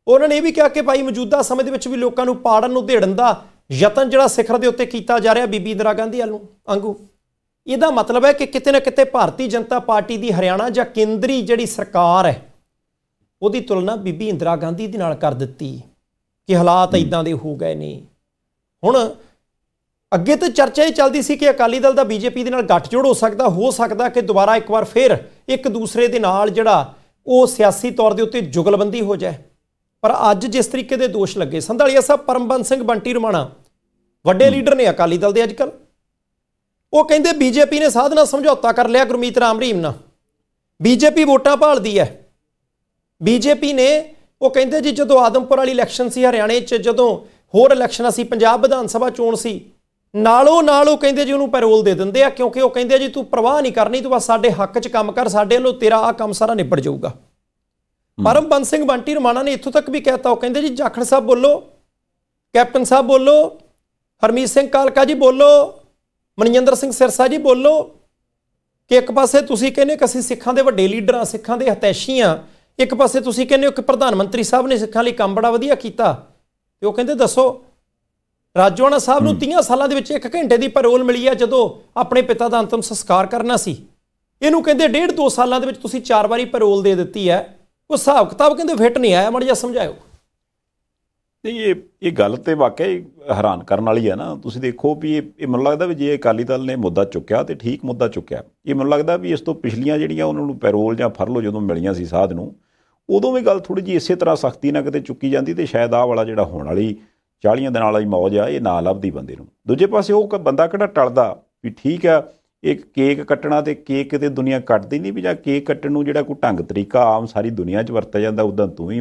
ਉਹਨਾਂ ਨੇ ਇਹ ਵੀ ਕਿਹਾ ਕਿ ਭਾਈ ਮੌਜੂਦਾ ਸਮੇਂ ਦੇ ਵਿੱਚ ਵੀ ਲੋਕਾਂ ਨੂੰ ਪਾੜਨ ਨੂੰ ਢੇੜਨ ਦਾ ਯਤਨ ਜਿਹੜਾ ਸਿਖਰ ਦੇ ਉੱਤੇ ਕੀਤਾ ਜਾ ਰਿਹਾ ਬੀਬੀ ਇੰਦਰਾ ਗਾਂਧੀ ਵੱਲੋਂ ਅੰਗੂ ਇਹਦਾ ਮਤਲਬ ਹੈ ਕਿ ਕਿਤੇ ਨਾ ਕਿਤੇ ਭਾਰਤੀ ਜਨਤਾ ਪਾਰਟੀ ਦੀ ਹਰਿਆਣਾ ਜਾਂ ਕੇਂਦਰੀ ਜਿਹੜੀ ਸਰਕਾਰ ਹੈ ਉਹਦੀ ਤੁਲਨਾ ਬੀਬੀ ਇੰਦਰਾ ਗਾਂਧੀ ਦੇ ਨਾਲ ਕਰ ਦਿੱਤੀ ਕਿ ਹਾਲਾਤ ਇਦਾਂ ਦੇ ਹੋ ਗਏ ਨੇ ਹੁਣ ਅੱਗੇ ਤਾਂ ਚਰਚਾ ਹੀ ਚੱਲਦੀ ਸੀ ਕਿ ਅਕਾਲੀ ਦਲ ਦਾ ਬੀਜੇਪੀ ਦੇ ਨਾਲ ਗੱਠਜੋੜ ਹੋ ਸਕਦਾ ਹੋ ਸਕਦਾ ਕਿ ਦੁਬਾਰਾ ਇੱਕ ਵਾਰ ਫੇਰ ਇੱਕ ਦੂਸਰੇ ਦੇ ਨਾਲ ਜਿਹੜਾ ਉਹ ਸਿਆਸੀ ਤੌਰ ਦੇ ਉੱਤੇ ਜੁਗਲਬੰਦੀ ਹੋ ਜਾਏ ਪਰ ਅੱਜ ਜਿਸ ਤਰੀਕੇ ਦੇ ਦੋਸ਼ ਲੱਗੇ ਸੰਧਾਲੀਆ ਸਾਹਿਬ ਪਰਮਬੰਸ ਸਿੰਘ ਬੰਟੀ ਰਮਾਣਾ ਵੱਡੇ ਲੀਡਰ ਨੇ ਅਕਾਲੀ ਦਲ ਦੇ ਅੱਜਕੱਲ ਉਹ ਕਹਿੰਦੇ ਬੀਜੇਪੀ ਨੇ ਸਾਧਨਾ ਸਮਝੌਤਾ ਕਰ ਲਿਆ ਗੁਰਮੀਤ ਰਾਮ ਰਹੀਮ ਨਾਲ ਬੀਜੇਪੀ ਵੋਟਾਂ ਭਾਲਦੀ ਹੈ ਬੀਜੇਪੀ ਨੇ ਉਹ ਕਹਿੰਦੇ ਜੀ ਜਦੋਂ ਆਦਮਪੁਰ ਵਾਲੀ ਇਲੈਕਸ਼ਨ ਸੀ ਹਰਿਆਣੇ 'ਚ ਜਦੋਂ ਹੋਰ ਇਲੈਕਸ਼ਨ ਸੀ ਪੰਜਾਬ ਵਿਧਾਨ ਸਭਾ ਚੋਣ ਸੀ ਨਾਲੋ ਨਾਲ ਉਹ ਕਹਿੰਦੇ ਜੀ ਉਹਨੂੰ ਪੈਰੋਲ ਦੇ ਦਿੰਦੇ ਆ ਕਿਉਂਕਿ ਉਹ ਕਹਿੰਦੇ ਜੀ ਤੂੰ ਪ੍ਰਵਾਹ ਨਹੀਂ ਕਰਨੀ ਤੂੰ ਬਸ ਸਾਡੇ ਹੱਕ 'ਚ ਕੰਮ ਕਰ ਸਾਡੇ ਵੱਲੋਂ ਤੇਰਾ ਆ ਕੰਮ ਸਾਰਾ ਨਿਬੜ ਜਾਊਗਾ ਪਰਮਬੰਦ ਸਿੰਘ ਬੰਟੀ ਰਮਾਣਾ ਨੇ ਇੱਥੋਂ ਤੱਕ ਵੀ ਕਹਿਤਾ ਉਹ ਕਹਿੰਦੇ ਜੀ ਜਾਖੜ ਸਾਹਿਬ ਬੋਲੋ ਕੈਪਟਨ ਸਾਹਿਬ ਬੋਲੋ ਹਰਮੀਤ ਸਿੰਘ ਕਾਲਕਾ ਜੀ ਬੋਲੋ ਮਨਜਿੰਦਰ ਸਿੰਘ ਸਿਰਸਾ ਜੀ ਬੋਲੋ ਕਿ ਇੱਕ ਪਾਸੇ ਤੁਸੀਂ ਕਹਿੰਦੇ ਕਿ ਅਸੀਂ ਸਿੱਖਾਂ ਦੇ ਵੱਡੇ ਲੀਡਰ ਆ ਸਿੱਖਾਂ ਦੇ ਹਤੈਸ਼ੀ ਆ ਇੱਕ ਪਾਸੇ ਤੁਸੀਂ ਕਹਿੰਦੇ ਹੋ ਕਿ ਪ੍ਰਧਾਨ ਮੰਤਰੀ ਸਾਹਿਬ ਨੇ ਸਿੱਖਾਂ ਲਈ ਕੰਮ ਬੜਾ ਵਧੀਆ ਕੀਤਾ ਤੇ ਉਹ ਕਹਿੰਦੇ ਦੱਸੋ ਰਾਜੋਣਾ ਸਾਹਿਬ ਨੂੰ 30 ਸਾਲਾਂ ਦੇ ਵਿੱਚ 1 ਘੰਟੇ ਦੀ ਪਰੋਲ ਮਿਲੀ ਆ ਜਦੋਂ ਆਪਣੇ ਪਿਤਾ ਦਾ ਅੰਤਮ ਸੰਸਕਾਰ ਕਰਨਾ ਸੀ ਇਹਨੂੰ ਕਹਿੰਦੇ ਡੇਢ 2 ਸਾਲਾਂ ਦੇ ਵਿੱਚ ਤੁਸੀਂ ਚਾਰ ਵਾਰੀ ਪਰੋਲ ਦੇ ਦਿੱਤੀ ਹੈ ਉਹ ਹਿਸਾਬ ਕਿਤਾਬ ਕਹਿੰਦੇ ਫਿੱਟ ਨਹੀਂ ਆਇਆ ਮੜ ਜਾ ਸਮਝਾਇਓ ਨਹੀਂ ਇਹ ਇਹ ਗੱਲ ਤੇ ਵਾਕਈ ਹੈਰਾਨ ਕਰਨ ਵਾਲੀ ਹੈ ਨਾ ਤੁਸੀਂ ਦੇਖੋ ਵੀ ਇਹ ਇਹ ਮੈਨੂੰ ਲੱਗਦਾ ਵੀ ਜੇ ਅਕਾਲੀ ਦਲ ਨੇ ਮੁੱਦਾ ਚੁੱਕਿਆ ਤੇ ਠੀਕ ਮੁੱਦਾ ਚੁੱਕਿਆ ਇਹ ਮੈਨੂੰ ਲੱਗਦਾ ਵੀ ਇਸ ਤੋਂ ਪਿਛਲੀਆਂ ਜਿਹੜੀਆਂ ਉਹਨਾਂ ਨੂੰ ਪੈਰੋਲ ਜਾਂ ਫਰਲੋ ਜਦੋਂ ਮਿਲੀਆਂ ਸੀ ਸਾਧ ਨੂੰ ਉਦੋਂ ਵੀ ਗੱਲ ਥੋੜੀ ਜੀ ਇਸੇ ਤਰ੍ਹਾਂ ਸਖਤੀ ਨਾਲ ਕਿਤੇ ਚੁੱਕੀ ਜਾਂਦੀ ਤੇ ਸ਼ਾਇਦ ਆ ਵਾਲਾ ਜਿਹੜਾ ਹੋਣ ਵਾਲੀ 40 ਦਿਨਾਂ ਵਾਲੀ ਮੌਜ ਆ ਇਹ ਨਾ ਲੱਭਦੀ ਬੰਦੇ ਨੂੰ ਦੂਜੇ ਪਾਸੇ ਉਹ ਬੰਦਾ ਕਿਹੜਾ ਟਲਦਾ ਵੀ ਠੀਕ ਆ ਇੱਕ ਕੇਕ ਕੱਟਣਾ ਤੇ ਕੇਕ ਕਿਤੇ ਦੁਨੀਆ ਕੱਟਦੀ ਨਹੀਂ ਵੀ ਜਾਂ ਕੇਕ ਕੱਟਣ ਨੂੰ ਜਿਹੜਾ ਕੋਈ ਢੰਗ ਤਰੀਕਾ ਆਮ ਸਾਰੀ ਦੁਨੀਆ 'ਚ ਵਰਤਿਆ ਜਾਂਦਾ ਉਦਾਂ ਤੂੰ ਹੀ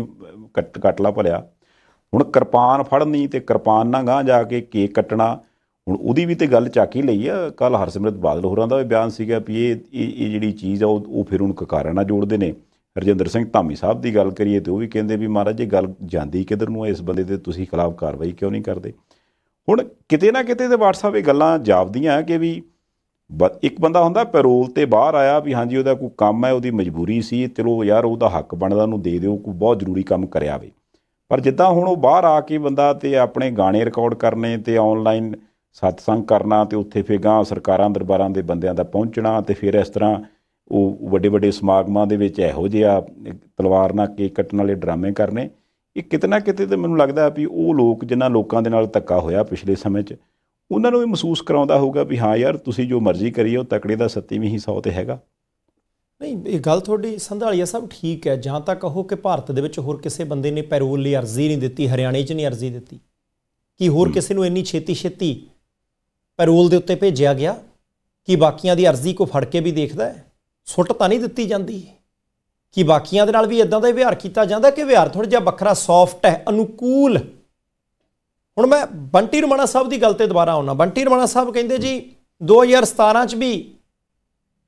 ਕੱਟ ਕੱਟ ਲਾ ਭਲਿਆ ਹੁਣ ਕਿਰਪਾਨ ਫੜਨੀ ਤੇ ਕਿਰਪਾਨ ਨਾਲ ਗਾਂ ਜਾ ਕੇ ਕੇਕ ਕੱਟਣਾ ਹੁਣ ਉਹਦੀ ਵੀ ਤੇ ਗੱਲ ਹੀ ਲਈ ਆ ਕੱਲ ਹਰਸਿਮਰਤ ਬਾਦਲ ਹੋਰਾਂ ਦਾ ਵੀ ਬਿਆਨ ਸੀਗਾ ਵੀ ਇਹ ਇਹ ਜਿਹੜੀ ਚੀਜ਼ ਆ ਉਹ ਫਿਰ ਉਹਨੂੰ ਕਕਾਰਾਂ ਨਾਲ ਜੋੜਦੇ ਨੇ ਰਜਿੰਦਰ ਸਿੰਘ ਧਾਮੀ ਸਾਹਿਬ ਦੀ ਗੱਲ ਕਰੀਏ ਤੇ ਉਹ ਵੀ ਕਹਿੰਦੇ ਵੀ ਮਹਾਰਾਜ ਜੇ ਗੱਲ ਜਾਂਦੀ ਕਿਧਰ ਨੂੰ ਇਸ ਬੰਦੇ ਤੇ ਤੁਸੀਂ ਖਿਲਾਫ ਕਾਰਵਾਈ ਕਿਉਂ ਨਹੀਂ ਕਰਦੇ ਹੁਣ ਕਿਤੇ ਨਾ ਕਿਤੇ ਤੇ WhatsApp ਇਹ ਗੱਲਾਂ ਜਾਪਦੀਆਂ ਕਿ ਵੀ ਇੱਕ ਬੰਦਾ ਹੁੰਦਾ ਪੈਰੋਲ ਤੇ ਬਾਹਰ ਆਇਆ ਵੀ ਹਾਂਜੀ ਉਹਦਾ ਕੋਈ ਕੰਮ ਹੈ ਉਹਦੀ ਮਜਬੂਰੀ ਸੀ ਚਲੋ ਯਾਰ ਉਹਦਾ ਹੱਕ ਬਣਦਾ ਉਹਨੂੰ ਦੇ ਦਿਓ ਕੋਈ ਬਹੁਤ ਜ਼ਰੂਰੀ ਕੰਮ ਕਰਿਆ ਵੇ ਪਰ ਜਿੱਦਾਂ ਹੁਣ ਉਹ ਬਾਹਰ ਆ ਕੇ ਬੰਦਾ ਤੇ ਆਪਣੇ ਗਾਣੇ ਰਿਕਾਰਡ ਕਰਨੇ ਤੇ ਆਨਲਾਈਨ ਸਤਸੰਗ ਕਰਨਾ ਤੇ ਉੱਥੇ ਗਾਂ ਸਰਕਾਰਾਂ ਦਰਬਾਰਾਂ ਦੇ ਬੰਦਿਆਂ ਦਾ ਪਹੁੰਚਣਾ ਤੇ ਫਿਰ ਇਸ ਤਰ੍ਹਾਂ ਉਹ ਵੱਡੇ ਵੱਡੇ ਸਮਾਗਮਾਂ ਦੇ ਵਿੱਚ ਇਹੋ ਜਿਹਾ ਤਲਵਾਰ ਨਾਲ ਕੇਕ ਕੱਟਣ ਵਾਲੇ ਡਰਾਮੇ ਕਰਨੇ ਇਹ ਕਿਤਨਾ ਕਿਤੇ ਤੇ ਮੈਨੂੰ ਲੱਗਦਾ ਵੀ ਉਹ ਲੋਕ ਜਿਨ੍ਹਾਂ ਲੋਕਾਂ ਦੇ ਨਾਲ ਧੱਕਾ ਹੋਇਆ ਪਿਛਲੇ ਸਮੇਂ 'ਚ ਉਹਨਾਂ ਨੂੰ ਵੀ ਮਹਿਸੂਸ ਕਰਾਉਂਦਾ ਹੋਊਗਾ ਵੀ ਹਾਂ ਯਾਰ ਤੁਸੀਂ ਜੋ ਮਰਜ਼ੀ ਕਰੀਏ ਉਹ ਤਕੜੇ ਦਾ ਸੱਤੀਵੀਂ ਹਿੱਸਾ ਸੌ ਤੇ ਹੈਗਾ ਨਹੀਂ ਇਹ ਗੱਲ ਤੁਹਾਡੀ ਸੰਧਾਲੀਆ ਸਾਹਿਬ ਠੀਕ ਹੈ ਜਾਂ ਤਾਂ ਕਹੋ ਕਿ ਭਾਰਤ ਦੇ ਵਿੱਚ ਹੋਰ ਕਿਸੇ ਬੰਦੇ ਨੇ ਪੈਰੋਲ ਲਈ ਅਰਜ਼ੀ ਨਹੀਂ ਦਿੱਤੀ ਹਰਿਆਣੇ 'ਚ ਨਹੀਂ ਅਰਜ਼ੀ ਦਿੱਤੀ ਕਿ ਹੋਰ ਕਿਸੇ ਨੂੰ ਇੰਨੀ ਛੇਤੀ ਛੇਤੀ ਪੈਰੋਲ ਦੇ ਉੱਤੇ ਭੇਜਿਆ ਗਿਆ ਕਿ ਬਾਕੀਆਂ ਦੀ ਅਰਜ਼ੀ ਕੋ ਫੜ ਕੇ ਵੀ ਦੇਖਦਾ ਹੈ ਸੁੱਟ ਤਾਂ ਨਹੀਂ ਦਿੱਤੀ ਜਾਂਦੀ ਕਿ ਬਾਕੀਆਂ ਦੇ ਨਾਲ ਵੀ ਇਦਾਂ ਦਾ ਹੀ ਵਿਹਾਰ ਕੀਤਾ ਜਾਂਦਾ ਕਿ ਵਿਹਾਰ ਥੋੜਾ ਜਿਹਾ ਵੱਖਰਾ ਸੌਫਟ ਹੈ ਅਨੁਕੂਲ ਹੁਣ ਮੈਂ ਬੰਟੀ ਰਮਣਾ ਸਾਹਿਬ ਦੀ ਗੱਲ ਤੇ ਦੁਬਾਰਾ ਆਉਣਾ ਬੰਟੀ ਰਮਣਾ ਸਾਹਿਬ ਕਹਿੰਦੇ ਜੀ 2017 ਚ ਵੀ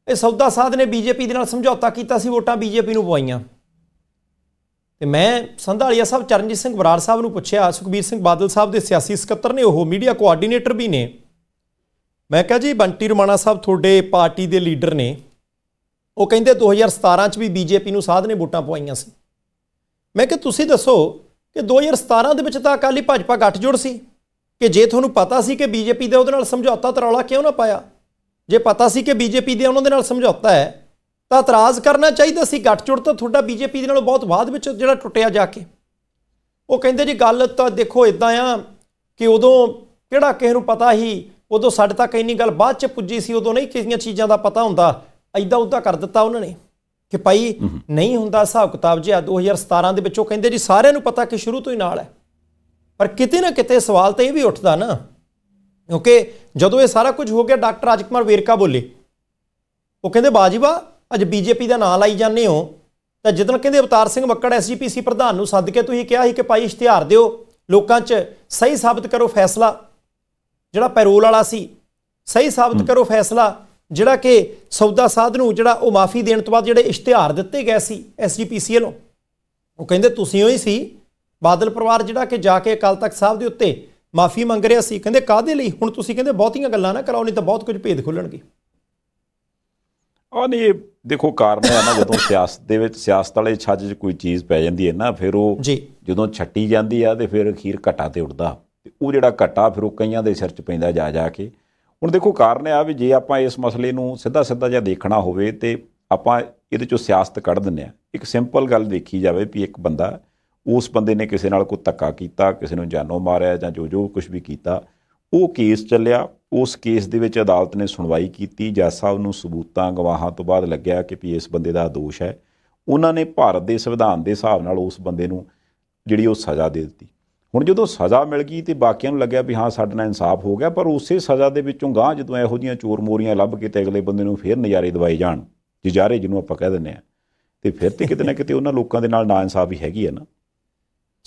ਇਹ ਸੌਦਾ ਸਾਧ ਨੇ ਬੀਜੇਪੀ ਦੇ ਨਾਲ ਸਮਝੌਤਾ ਕੀਤਾ ਸੀ ਵੋਟਾਂ ਬੀਜੇਪੀ ਨੂੰ ਪਵਾਈਆਂ ਤੇ ਮੈਂ ਸੰਧਾਲੀਆ ਸਾਹਿਬ ਚਰਨਜੀਤ ਸਿੰਘ ਬਰਾੜ ਸਾਹਿਬ ਨੂੰ ਪੁੱਛਿਆ ਸੁਖਬੀਰ ਸਿੰਘ ਬਾਦਲ ਸਾਹਿਬ ਦੇ ਸਿਆਸੀ ਸਕੱਤਰ ਨੇ ਉਹ ਮੀਡੀਆ ਕੋਆਰਡੀਨੇਟਰ ਵੀ ਨੇ ਮੈਂ ਕਿਹਾ ਜੀ ਬੰਟੀ ਰਮਾਣਾ ਸਾਹਿਬ ਤੁਹਾਡੇ ਪਾਰਟੀ ਦੇ ਲੀਡਰ ਨੇ ਉਹ ਕਹਿੰਦੇ 2017 ਚ ਵੀ ਬੀਜੇਪੀ ਨੂੰ ਸਾਧ ਨੇ ਵੋਟਾਂ ਪਵਾਈਆਂ ਸੀ ਮੈਂ ਕਿ ਤੁਸੀਂ ਦੱਸੋ ਕਿ 2017 ਦੇ ਵਿੱਚ ਤਾਂ ਅਕਾਲੀ ਭਾਜਪਾ ਗੱਠਜੋੜ ਸੀ ਕਿ ਜੇ ਤੁਹਾਨੂੰ ਪਤਾ ਸੀ ਕਿ ਬੀਜੇਪੀ ਦੇ ਉਹਦੇ ਨਾਲ ਸਮਝੌਤਾ ਤਰੌਲਾ ਕਿਉਂ ਨਾ ਪਾਇਆ ਜੇ ਪਤਾ ਸੀ ਕਿ ਬੀਜੇਪੀ ਦੇ ਉਹਨਾਂ ਦੇ ਨਾਲ ਸਮਝੌਤਾ ਹੈ ਤਾਂ ਇਤਰਾਜ਼ ਕਰਨਾ ਚਾਹੀਦਾ ਸੀ ਗੱਠਜੋੜ ਤੋਂ ਤੁਹਾਡਾ ਬੀਜੇਪੀ ਦੇ ਨਾਲੋਂ ਬਹੁਤ ਬਾਅਦ ਵਿੱਚ ਜਿਹੜਾ ਟੁੱਟਿਆ ਜਾ ਕੇ ਉਹ ਕਹਿੰਦੇ ਜੀ ਗੱਲ ਤਾਂ ਦੇਖੋ ਇਦਾਂ ਆ ਕਿ ਉਦੋਂ ਕਿਹੜਾ ਕਿਸੇ ਨੂੰ ਪਤਾ ਹੀ ਉਦੋਂ ਸਾਡੇ ਤੱਕ ਇੰਨੀ ਗੱਲ ਬਾਅਦ ਚ ਪੁੱਜੀ ਸੀ ਉਦੋਂ ਨਹੀਂ ਕਿਸੀਆਂ ਚੀਜ਼ਾਂ ਦਾ ਪਤਾ ਹੁੰਦਾ ਐਦਾਂ ਉਦਾਂ ਕਰ ਦਿੱਤਾ ਉਹਨਾਂ ਨੇ ਕਿ ਭਾਈ ਨਹੀਂ ਹੁੰਦਾ ਹਿਸਾਬ ਕਿਤਾਬ ਆ 2017 ਦੇ ਵਿੱਚ ਉਹ ਕਹਿੰਦੇ ਜੀ ਸਾਰਿਆਂ ਨੂੰ ਪਤਾ ਕਿ ਸ਼ੁਰੂ ਤੋਂ ਹੀ ਨਾਲ ਹੈ ਪਰ ਕਿਤੇ ਨਾ ਕਿਤੇ ਸਵਾਲ ਤਾਂ ਇਹ ਵੀ ਉੱਠਦਾ ਨਾ ਓਕੇ ਜਦੋਂ ਇਹ ਸਾਰਾ ਕੁਝ ਹੋ ਗਿਆ ਡਾਕਟਰ ਰਾਜਕਮਰ ਵੇਰਕਾ ਬੋਲੇ ਉਹ ਕਹਿੰਦੇ ਬਾਜੀਬਾ ਅੱਜ ਬੀਜੇਪੀ ਦਾ ਨਾਂ ਲਾਈ ਜਾਂਦੇ ਹੋ ਤਾਂ ਜਦੋਂ ਕਹਿੰਦੇ ਅਵਤਾਰ ਸਿੰਘ ਮੱਕੜ ਐਸਜੀਪੀਸੀ ਪ੍ਰਧਾਨ ਨੂੰ ਸੱਦ ਕੇ ਤੁਸੀਂ ਕਿਹਾ ਸੀ ਕਿ ਭਾਈ ਇਸ਼ਤਿਹਾਰ ਦਿਓ ਲੋਕਾਂ 'ਚ ਸਹੀ ਸਾਬਤ ਕਰੋ ਫੈਸਲਾ ਜਿਹੜਾ ਪੈਰੋਲ ਵਾਲਾ ਸੀ ਸਹੀ ਸਾਬਤ ਕਰੋ ਫੈਸਲਾ ਜਿਹੜਾ ਕਿ ਸੌਦਾ ਸਾਧ ਨੂੰ ਜਿਹੜਾ ਉਹ ਮਾਫੀ ਦੇਣ ਤੋਂ ਬਾਅਦ ਜਿਹੜੇ ਇਸ਼ਤਿਹਾਰ ਦਿੱਤੇ ਗਏ ਸੀ ਐਸਜੀਪੀਸੀ ਵੱਲੋਂ ਉਹ ਕਹਿੰਦੇ ਤੁਸੀਂ ਹੋ ਹੀ ਸੀ ਬਾਦਲ ਪਰਿਵਾਰ ਜਿਹੜਾ ਕਿ ਜਾ ਕੇ ਅਕਾਲ ਤਖਤ ਸਾਹਿਬ ਦੇ ਉੱਤੇ ਮਾਫੀ ਮੰਗ ਰਿਹਾ ਸੀ ਕਹਿੰਦੇ ਕਾਦੇ ਲਈ ਹੁਣ ਤੁਸੀਂ ਕਹਿੰਦੇ ਬਹੁਤੀਆਂ ਗੱਲਾਂ ਨਾ ਕਰਾਓ ਨਹੀਂ ਤਾਂ ਬਹੁਤ ਕੁਝ ਭੇਦ ਖੁੱਲਣਗੇ ਆ ਨਹੀਂ ਦੇਖੋ ਕਾਰਨ ਹੈ ਨਾ ਜਦੋਂ ਸਿਆਸਤ ਦੇ ਵਿੱਚ ਸਿਆਸਤ ਵਾਲੇ ਛੱਜ 'ਚ ਕੋਈ ਚੀਜ਼ ਪੈ ਜਾਂਦੀ ਹੈ ਨਾ ਫਿਰ ਉਹ ਜਦੋਂ ਛੱਟੀ ਜਾਂਦੀ ਆ ਤੇ ਫਿਰ ਅਖੀਰ ਘਟਾ ਤੇ ਉੱਡਦਾ ਤੇ ਉਹ ਜਿਹੜਾ ਘਟਾ ਫਿਰ ਉਹ ਕਈਆਂ ਦੇ ਸਿਰ 'ਚ ਪੈਂਦਾ ਜਾ ਜਾ ਕੇ ਹੁਣ ਦੇਖੋ ਕਾਰਨ ਆ ਵੀ ਜੇ ਆਪਾਂ ਇਸ ਮਸਲੇ ਨੂੰ ਸਿੱਧਾ ਸਿੱਧਾ ਜਿਹਾ ਦੇਖਣਾ ਹੋਵੇ ਤੇ ਆਪਾਂ ਇਹਦੇ 'ਚੋਂ ਸਿਆਸਤ ਕੱਢ ਦਿੰਨੇ ਆ ਇੱਕ ਸਿੰਪਲ ਗੱਲ ਦੇਖੀ ਜਾਵੇ ਵੀ ਇੱਕ ਬੰਦਾ ਉਸ ਬੰਦੇ ਨੇ ਕਿਸੇ ਨਾਲ ਕੋਈ ਧੱਕਾ ਕੀਤਾ ਕਿਸੇ ਨੂੰ ਜਾਨੋਂ ਮਾਰਿਆ ਜਾਂ ਜੋ ਜੋ ਕੁਝ ਵੀ ਕੀਤਾ ਉਹ ਕੇਸ ਚੱਲਿਆ ਉਸ ਕੇਸ ਦੇ ਵਿੱਚ ਅਦਾਲਤ ਨੇ ਸੁਣਵਾਈ ਕੀਤੀ ਜੱਜ ਸਾਹਿਬ ਨੂੰ ਸਬੂਤਾਂ ਗਵਾਹਾਂ ਤੋਂ ਬਾਅਦ ਲੱਗਿਆ ਕਿ ਵੀ ਇਸ ਬੰਦੇ ਦਾ ਦੋਸ਼ ਹੈ ਉਹਨਾਂ ਨੇ ਭਾਰਤ ਦੇ ਸੰਵਿਧਾਨ ਦੇ ਹਿਸਾਬ ਨਾਲ ਉਸ ਬੰਦੇ ਨੂੰ ਜਿਹੜੀ ਉਹ ਸਜ਼ਾ ਦੇ ਦਿੱਤੀ ਹੁਣ ਜਦੋਂ ਸਜ਼ਾ ਮਿਲ ਗਈ ਤੇ ਬਾਕੀਆਂ ਨੂੰ ਲੱਗਿਆ ਵੀ ਹਾਂ ਸਾਡੇ ਨਾਲ ਇਨਸਾਫ ਹੋ ਗਿਆ ਪਰ ਉਸੇ ਸਜ਼ਾ ਦੇ ਵਿੱਚੋਂ ਗਾਂ ਜਦੋਂ ਇਹੋ ਜੀਆਂ ਚੋਰ ਮੋਰੀਆਂ ਲੱਭ ਕੇ ਤੇ ਅਗਲੇ ਬੰਦੇ ਨੂੰ ਫੇਰ ਨਜ਼ਾਰੇ ਦਵਾਏ ਜਾਣ ਜਿਜਾਰੇ ਜਿਹਨੂੰ ਆਪਾਂ ਕਹਿ ਦਿੰਨੇ ਆ ਤੇ ਫਿਰ ਤੇ ਕਿਤੇ ਨਾ ਕਿਤੇ ਉਹਨਾਂ ਲੋਕਾਂ ਦੇ ਨਾਲ ਨਾ ਇਨਸਾਫੀ ਹੈਗੀ ਆ ਨਾ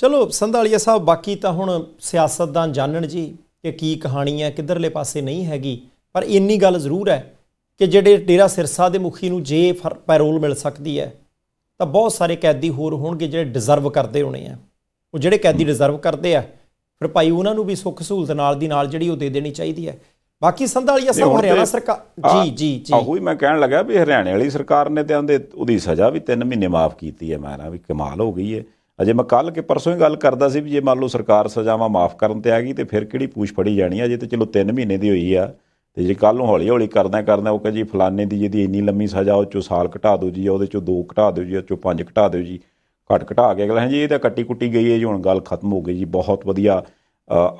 ਚਲੋ ਸੰਧਾਲੀਆ ਸਾਹਿਬ ਬਾਕੀ ਤਾਂ ਹੁਣ ਸਿਆਸਤਦਾਨ ਜਾਣਣ ਜੀ ਕਿ ਕੀ ਕਹਾਣੀ ਹੈ ਕਿੱਧਰਲੇ ਪਾਸੇ ਨਹੀਂ ਹੈਗੀ ਪਰ ਇੰਨੀ ਗੱਲ ਜ਼ਰੂਰ ਹੈ ਕਿ ਜਿਹੜੇ ਡੇਰਾ ਸਿਰਸਾ ਦੇ ਮੁਖੀ ਨੂੰ ਜੇ ਪੈਰੋਲ ਮਿਲ ਸਕਦੀ ਹੈ ਤਾਂ ਬਹੁਤ ਸਾਰੇ ਕੈਦੀ ਹੋਰ ਹੋਣਗੇ ਜਿਹੜੇ ਡਿਜ਼ਰਵ ਕਰਦੇ ਹੋਣੇ ਆ ਉਹ ਜਿਹੜੇ ਕੈਦੀ ਡਿਜ਼ਰਵ ਕਰਦੇ ਆ ਫਿਰ ਭਾਈ ਉਹਨਾਂ ਨੂੰ ਵੀ ਸੁੱਖ ਸਹੂਲਤ ਨਾਲ ਦੀ ਨਾਲ ਜਿਹੜੀ ਉਹ ਦੇ ਦੇਣੀ ਚਾਹੀਦੀ ਹੈ ਬਾਕੀ ਸੰਧਾਲੀਆ ਸਾਹਿਬ ਹਰਿਆਣਾ ਸਰਕਾਰ ਜੀ ਜੀ ਜੀ ਆਹੋ ਹੀ ਮੈਂ ਕਹਿਣ ਲੱਗਾ ਵੀ ਹਰਿਆਣੇ ਵਾਲੀ ਸਰਕਾਰ ਨੇ ਤੇ ਆਂਦੇ ਉਹਦੀ ਸਜ਼ਾ ਵੀ 3 ਮਹੀਨੇ ਮਾਫ ਕੀਤੀ ਹੈ ਮੈਂ ਨਾ ਵੀ ਕਮਾਲ ਹੋ ਗਈ ਹੈ ਅਜੇ ਮੈਂ ਕੱਲ ਕੇ ਪਰਸੋਂ ਹੀ ਗੱਲ ਕਰਦਾ ਸੀ ਵੀ ਜੇ ਮੰਨ ਲਓ ਸਰਕਾਰ ਸਜ਼ਾਵਾਂ ਮਾਫ ਕਰਨ ਤੇ ਆ ਗਈ ਤੇ ਫਿਰ ਕਿਹੜੀ ਪੂਛ ਫੜੀ ਜਾਣੀ ਜੇ ਤੇ ਚਲੋ 3 ਮਹੀਨੇ ਦੀ ਹੋਈ ਆ ਤੇ ਜੇ ਕੱਲ ਨੂੰ ਹੌਲੀ ਹੌਲੀ ਕਰਦਾ ਕਰਦਾ ਉਹ ਕਹੇ ਜੀ ਫਲਾਣੇ ਦੀ ਜਿਹਦੀ ਇੰਨੀ ਲੰਮੀ ਸਜ਼ਾ ਉਹ ਚੋਂ ਸਾਲ ਘਟਾ ਦਿਓ ਜੀ ਉਹਦੇ ਚੋਂ 2 ਘਟਾ ਦਿਓ ਜੀ ਉਹ ਚੋਂ 5 ਘਟਾ ਦਿਓ ਜੀ ਘਟ ਘਟਾ ਕੇ ਅਗਲਾ ਜੀ ਇਹ ਤਾਂ ਕੱਟੀ ਕੁੱਟੀ ਗਈ ਹੈ ਜੀ ਹੁਣ ਗੱਲ ਖਤਮ ਹੋ ਗਈ ਜੀ ਬਹੁਤ ਵਧੀਆ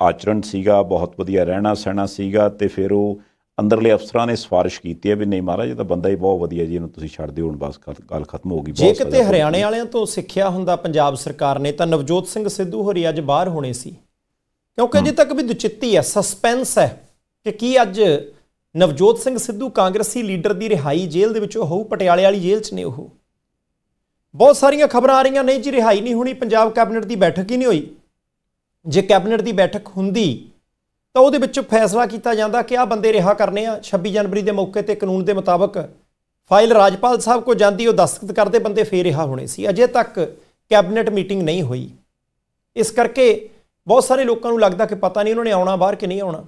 ਆਚਰਣ ਸੀਗਾ ਬਹੁਤ ਵਧੀਆ ਰਹਿਣਾ ਸਹਿਣਾ ਸੀਗਾ ਤੇ ਫਿਰ ਉਹ ਅੰਦਰਲੇ ਅਫਸਰਾਂ ਨੇ ਸਿਫਾਰਿਸ਼ ਕੀਤੀ ਹੈ ਵੀ ਨਹੀਂ ਮਹਾਰਾਜ ਇਹ ਤਾਂ ਬੰਦਾ ਹੀ ਬਹੁਤ ਵਧੀਆ ਜੀ ਇਹਨੂੰ ਤੁਸੀਂ ਛੱਡ ਦਿਓ ਹੁਣ ਬਸ ਗੱਲ ਖਤਮ ਹੋ ਗਈ ਬਹੁਤ ਜੇ ਕਿਤੇ ਹਰਿਆਣੇ ਵਾਲਿਆਂ ਤੋਂ ਸਿੱਖਿਆ ਹੁੰਦਾ ਪੰਜਾਬ ਸਰਕਾਰ ਨੇ ਤਾਂ ਨਵਜੋਤ ਸਿੰਘ ਸਿੱਧੂ ਹੋਰੀ ਅੱਜ ਬਾਹਰ ਹੋਣੇ ਸੀ ਕਿਉਂਕਿ ਅਜੇ ਤੱਕ ਵੀ ਦੁਚਿੱਤੀ ਹੈ ਸਸਪੈਂਸ ਹੈ ਕਿ ਕੀ ਅੱਜ ਨਵਜੋਤ ਸਿੰਘ ਸਿੱਧੂ ਕਾਂਗਰਸੀ ਲੀਡਰ ਦੀ ਰਿਹਾਈ ਜੇਲ੍ਹ ਦੇ ਵਿੱਚੋਂ ਹੋਊ ਪਟਿਆਲੇ ਵਾਲੀ ਜੇਲ੍ਹ 'ਚ ਨੇ ਉਹ ਬਹੁਤ ਸਾਰੀਆਂ ਖਬਰਾਂ ਆ ਰਹੀਆਂ ਨਹੀਂ ਜੀ ਰਿਹਾਈ ਨਹੀਂ ਹੋਣੀ ਪੰਜਾਬ ਕੈਬਨਿਟ ਦੀ ਬੈਠਕ ਹੀ ਨਹੀਂ ਹੋਈ ਜੇ ਕੈਬਨਿਟ ਦੀ ਬੈਠਕ ਹੁੰਦੀ ਤਾਂ ਉਹਦੇ ਵਿੱਚ ਫੈਸਲਾ ਕੀਤਾ ਜਾਂਦਾ ਕਿ ਆਹ ਬੰਦੇ ਰਿਹਾ ਕਰਨੇ ਆ 26 ਜਨਵਰੀ ਦੇ ਮੌਕੇ ਤੇ ਕਾਨੂੰਨ ਦੇ ਮੁਤਾਬਕ ਫਾਈਲ ਰਾਜਪਾਲ ਸਾਹਿਬ ਕੋ ਜਾਂਦੀ ਉਹ ਦਸਤਖਤ ਕਰਦੇ ਬੰਦੇ ਫੇਰ ਰਿਹਾ ਹੋਣੇ ਸੀ ਅਜੇ ਤੱਕ ਕੈਬਨਿਟ ਮੀਟਿੰਗ ਨਹੀਂ ਹੋਈ ਇਸ ਕਰਕੇ ਬਹੁਤ ਸਾਰੇ ਲੋਕਾਂ ਨੂੰ ਲੱਗਦਾ ਕਿ ਪਤਾ ਨਹੀਂ ਉਹਨਾਂ ਨੇ ਆਉਣਾ ਬਾਹਰ ਕਿ ਨਹੀਂ ਆਉਣਾ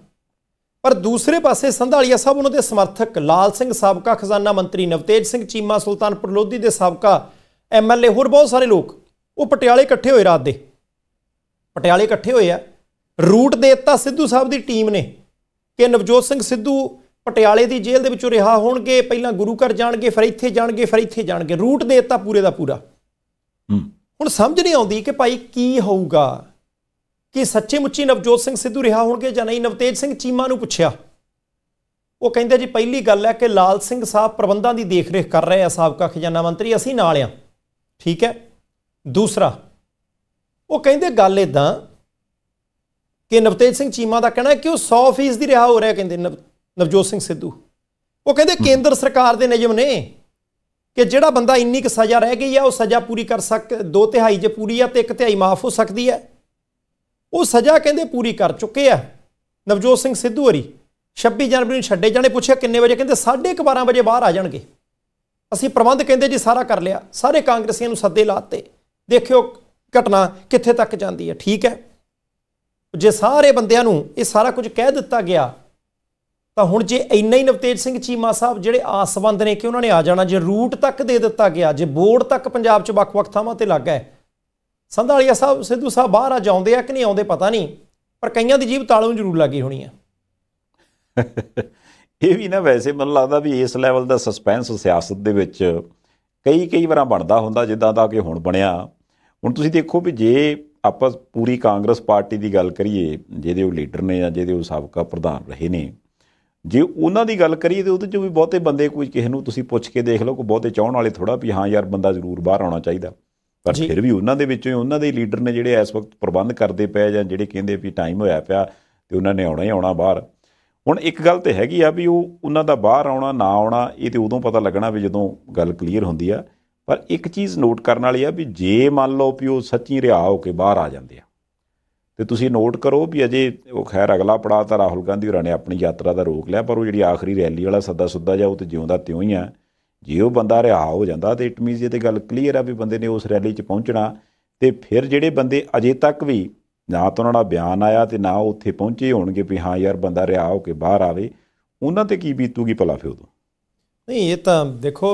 ਪਰ ਦੂਸਰੇ ਪਾਸੇ ਸੰਧਾਲੀਆ ਸਾਹਿਬ ਉਹਨਾਂ ਦੇ ਸਮਰਥਕ ਲਾਲ ਸਿੰਘ ਸਾਬਕਾ ਖਜ਼ਾਨਾ ਮੰਤਰੀ ਨਵਤੇਜ ਸਿੰਘ ਚੀਮਾ ਸੁਲਤਾਨਪੁਰ ਲੋਧੀ ਦੇ ਸਾਬਕਾ ਐਮਐਲਏ ਹੋਰ ਬਹੁਤ ਸਾਰੇ ਲੋਕ ਉਹ ਪਟਿਆਲੇ ਇਕੱਠੇ ਹੋਏ ਰਾਤ ਦੇ ਪਟਿਆਲੇ ਇਕੱਠੇ ਹੋਏ ਆ ਰੂਟ ਦੇ ਦਿੱਤਾ ਸਿੱਧੂ ਸਾਹਿਬ ਦੀ ਟੀਮ ਨੇ ਕਿ ਨਵਜੋਤ ਸਿੰਘ ਸਿੱਧੂ ਪਟਿਆਲੇ ਦੀ ਜੇਲ੍ਹ ਦੇ ਵਿੱਚੋਂ ਰਿਹਾ ਹੋਣਗੇ ਪਹਿਲਾਂ ਗੁਰੂ ਘਰ ਜਾਣਗੇ ਫਿਰ ਇੱਥੇ ਜਾਣਗੇ ਫਿਰ ਇੱਥੇ ਜਾਣਗੇ ਰੂਟ ਦੇ ਦਿੱਤਾ ਪੂਰੇ ਦਾ ਪੂਰਾ ਹੁਣ ਸਮਝ ਨਹੀਂ ਆਉਂਦੀ ਕਿ ਭਾਈ ਕੀ ਹੋਊਗਾ ਕਿ ਸੱਚੇ ਮੁੱਚੀ ਨਵਜੋਤ ਸਿੰਘ ਸਿੱਧੂ ਰਿਹਾ ਹੋਣਗੇ ਜਾਂ ਨਹੀਂ ਨਵਤੇਜ ਸਿੰਘ ਚੀਮਾ ਨੂੰ ਪੁੱਛਿਆ ਉਹ ਕਹਿੰਦੇ ਜੀ ਪਹਿਲੀ ਗੱਲ ਹੈ ਕਿ ਲਾਲ ਸਿੰਘ ਸਾਹਿਬ ਪ੍ਰਬੰਧਾਂ ਦੀ ਦੇਖਰੇਖ ਕਰ ਰਹੇ ਆ ਸਾਬਕਾ ਖਜ਼ਾਨਾ ਮੰਤਰੀ ਅਸੀਂ ਨਾਲ ਆ ਠੀਕ ਹੈ ਦੂਸਰਾ ਉਹ ਕਹਿੰਦੇ ਗੱਲ ਇਦਾਂ ਕਿ ਨਵਤੇਜ ਸਿੰਘ ਚੀਮਾ ਦਾ ਕਹਿਣਾ ਹੈ ਕਿ ਉਹ 100% ਦੀ ਰਿਹਾ ਹੋ ਰਿਹਾ ਕਹਿੰਦੇ ਨਵਜੋਤ ਸਿੰਘ ਸਿੱਧੂ ਉਹ ਕਹਿੰਦੇ ਕੇਂਦਰ ਸਰਕਾਰ ਦੇ ਨਿਯਮ ਨੇ ਕਿ ਜਿਹੜਾ ਬੰਦਾ ਇੰਨੀ ਕੁ ਸਜ਼ਾ ਰਹਿ ਗਈ ਆ ਉਹ ਸਜ਼ਾ ਪੂਰੀ ਕਰ ਸਕ ਦੋ ਤਿਹਾਈ ਜੇ ਪੂਰੀ ਆ ਤੇ ਇੱਕ ਤਿਹਾਈ ਮਾਫ ਹੋ ਸਕਦੀ ਹੈ ਉਹ ਸਜ਼ਾ ਕਹਿੰਦੇ ਪੂਰੀ ਕਰ ਚੁੱਕੇ ਆ ਨਵਜੋਤ ਸਿੰਘ ਸਿੱਧੂ ਹਰੀ 26 ਜਨਵਰੀ ਨੂੰ ਛੱਡੇ ਜਾਣੇ ਪੁੱਛਿਆ ਕਿੰਨੇ ਵਜੇ ਕਹਿੰਦੇ 12:30 ਵਜੇ ਬਾਹਰ ਆ ਜਾਣਗੇ ਅਸੀਂ ਪ੍ਰਬੰਧ ਕਹਿੰਦੇ ਜੀ ਸਾਰਾ ਕਰ ਲਿਆ ਸਾਰੇ ਕਾਂਗਰਸੀਆਂ ਨੂੰ ਸੱਦੇ ਲਾਤੇ ਦੇਖਿਓ ਘਟਨਾ ਕਿੱਥੇ ਤੱਕ ਜਾਂਦੀ ਹੈ ਠੀਕ ਹੈ ਜੇ ਸਾਰੇ ਬੰਦਿਆਂ ਨੂੰ ਇਹ ਸਾਰਾ ਕੁਝ ਕਹਿ ਦਿੱਤਾ ਗਿਆ ਤਾਂ ਹੁਣ ਜੇ ਇੰਨਾ ਹੀ ਨਵਤੇਜ ਸਿੰਘ ਚੀਮਾ ਸਾਹਿਬ ਜਿਹੜੇ ਆਸਵੰਦ ਨੇ ਕਿ ਉਹਨਾਂ ਨੇ ਆ ਜਾਣਾ ਜੇ ਰੂਟ ਤੱਕ ਦੇ ਦਿੱਤਾ ਗਿਆ ਜੇ ਬੋਰਡ ਤੱਕ ਪੰਜਾਬ 'ਚ ਵੱਖ-ਵੱਖ ਥਾਵਾਂ ਤੇ ਲੱਗਾ ਹੈ ਸੰਧਾਲੀਆ ਸਾਹਿਬ ਸਿੱਧੂ ਸਾਹਿਬ ਬਾਹਰ ਆ ਜਾਉਂਦੇ ਆ ਕਿ ਨਹੀਂ ਆਉਂਦੇ ਪਤਾ ਨਹੀਂ ਪਰ ਕਈਆਂ ਦੀ ਜੀਬ ਤਾਲੋਂ ਜ਼ਰੂਰ ਲੱਗੀ ਹੋਣੀ ਆ (laughs) ਇਹ ਵੀ ਨਾ ਵੈਸੇ ਮੈਨੂੰ ਲੱਗਦਾ ਵੀ ਇਸ ਲੈਵਲ ਦਾ ਸਸਪੈਂਸ ਸਿਆਸਤ ਦੇ ਵਿੱਚ ਕਈ ਕਈ ਵਾਰਾਂ ਬਣਦਾ ਹੁੰਦਾ ਜਿੱਦਾਂ ਦਾ ਕਿ ਹੁਣ ਬਣਿਆ ਹੁਣ ਤੁਸੀਂ ਦੇਖੋ ਵੀ ਜੇ ਆਪਾਂ ਪੂਰੀ ਕਾਂਗਰਸ ਪਾਰਟੀ ਦੀ ਗੱਲ ਕਰੀਏ ਜਿਹਦੇ ਉਹ ਲੀਡਰ ਨੇ ਜਾਂ ਜਿਹਦੇ ਉਹ ਸਾਬਕਾ ਪ੍ਰਧਾਨ ਰਹੇ ਨੇ ਜੇ ਉਹਨਾਂ ਦੀ ਗੱਲ ਕਰੀਏ ਤੇ ਉਹਦੇ ਚ ਵੀ ਬਹੁਤੇ ਬੰਦੇ ਕੋਈ ਕਿਸੇ ਨੂੰ ਤੁਸੀਂ ਪੁੱਛ ਕੇ ਦੇਖ ਲਓ ਕੋ ਬਹੁਤੇ ਚਾਹਣ ਵਾਲੇ ਥੋੜਾ ਵੀ ਹਾਂ ਯਾਰ ਬੰਦਾ ਜ਼ਰੂਰ ਬਾਹਰ ਆਉਣਾ ਚਾਹੀਦਾ ਪਰ ਫਿਰ ਵੀ ਉਹਨਾਂ ਦੇ ਵਿੱਚੋਂ ਉਹਨਾਂ ਦੇ ਲੀਡਰ ਨੇ ਜਿਹੜੇ ਇਸ ਵਕਤ ਪ੍ਰਬੰਧ ਕਰਦੇ ਪਏ ਜਾਂ ਜਿਹੜੇ ਕਹਿੰਦੇ ਵੀ ਟਾਈਮ ਹੋਇਆ ਪਿਆ ਤੇ ਉਹਨਾਂ ਨੇ ਆਉਣਾ ਹੀ ਆਉਣਾ ਬਾਹਰ ਹੁਣ ਇੱਕ ਗੱਲ ਤੇ ਹੈਗੀ ਆ ਵੀ ਉਹ ਉਹਨਾਂ ਦਾ ਬਾਹਰ ਆਉਣਾ ਨਾ ਆਉਣਾ ਇਹ ਤੇ ਉਦੋਂ ਪਤਾ ਲੱਗਣਾ ਵੀ ਜਦੋਂ ਗੱਲ ਕਲੀਅਰ ਹੁੰਦੀ ਆ ਪਰ ਇੱਕ ਚੀਜ਼ ਨੋਟ ਕਰਨ ਵਾਲੀ ਆ ਵੀ ਜੇ ਮੰਨ ਲਓ ਵੀ ਉਹ ਸੱਚੀ ਰਿਹਾ ਹੋ ਕੇ ਬਾਹਰ ਆ ਜਾਂਦੇ ਆ ਤੇ ਤੁਸੀਂ ਨੋਟ ਕਰੋ ਵੀ ਅਜੇ ਉਹ ਖੈਰ ਅਗਲਾ ਪੜਾਅ ਤਾਂ ਰਾਹੁਲ ਗਾਂਧੀ ਹੋਰਾਂ ਨੇ ਆਪਣੀ ਯਾਤਰਾ ਦਾ ਰੋਕ ਲਿਆ ਪਰ ਉਹ ਜਿਹੜੀ ਆਖਰੀ ਰੈਲੀ ਵਾਲਾ ਸੱਦਾ ਸੁੱਦਾ ਜਾ ਉਹ ਤੇ ਜਿਉਂਦਾ ਤਿਉਂ ਹੀ ਆ ਜੇ ਉਹ ਬੰਦਾ ਰਿਹਾ ਹੋ ਜਾਂਦਾ ਤੇ ਇਟ ਮੀਨਸ ਇਹ ਤੇ ਗੱਲ ਕਲੀਅਰ ਆ ਵੀ ਬੰਦੇ ਨੇ ਉਸ ਰੈਲੀ 'ਚ ਪਹੁੰਚਣਾ ਤੇ ਫਿਰ ਜਿਹੜੇ ਬੰਦੇ ਅਜੇ ਤੱਕ ਵੀ ਨਾ ਤਾਂ ਉਹਨਾਂ ਦਾ ਬਿਆਨ ਆਇਆ ਤੇ ਨਾ ਉੱਥੇ ਪਹੁੰਚੇ ਹੋਣਗੇ ਵੀ ਹਾਂ ਯਾਰ ਬੰਦਾ ਰਿਹਾ ਹੋ ਕੇ ਬਾਹਰ ਆਵੇ ਉਹਨਾਂ ਤੇ ਕੀ ਬੀਤੂਗੀ ਭਲਾ ਫਿਰ ਉਦੋਂ ਨਹੀਂ ਇਹ ਤਾਂ ਦੇਖੋ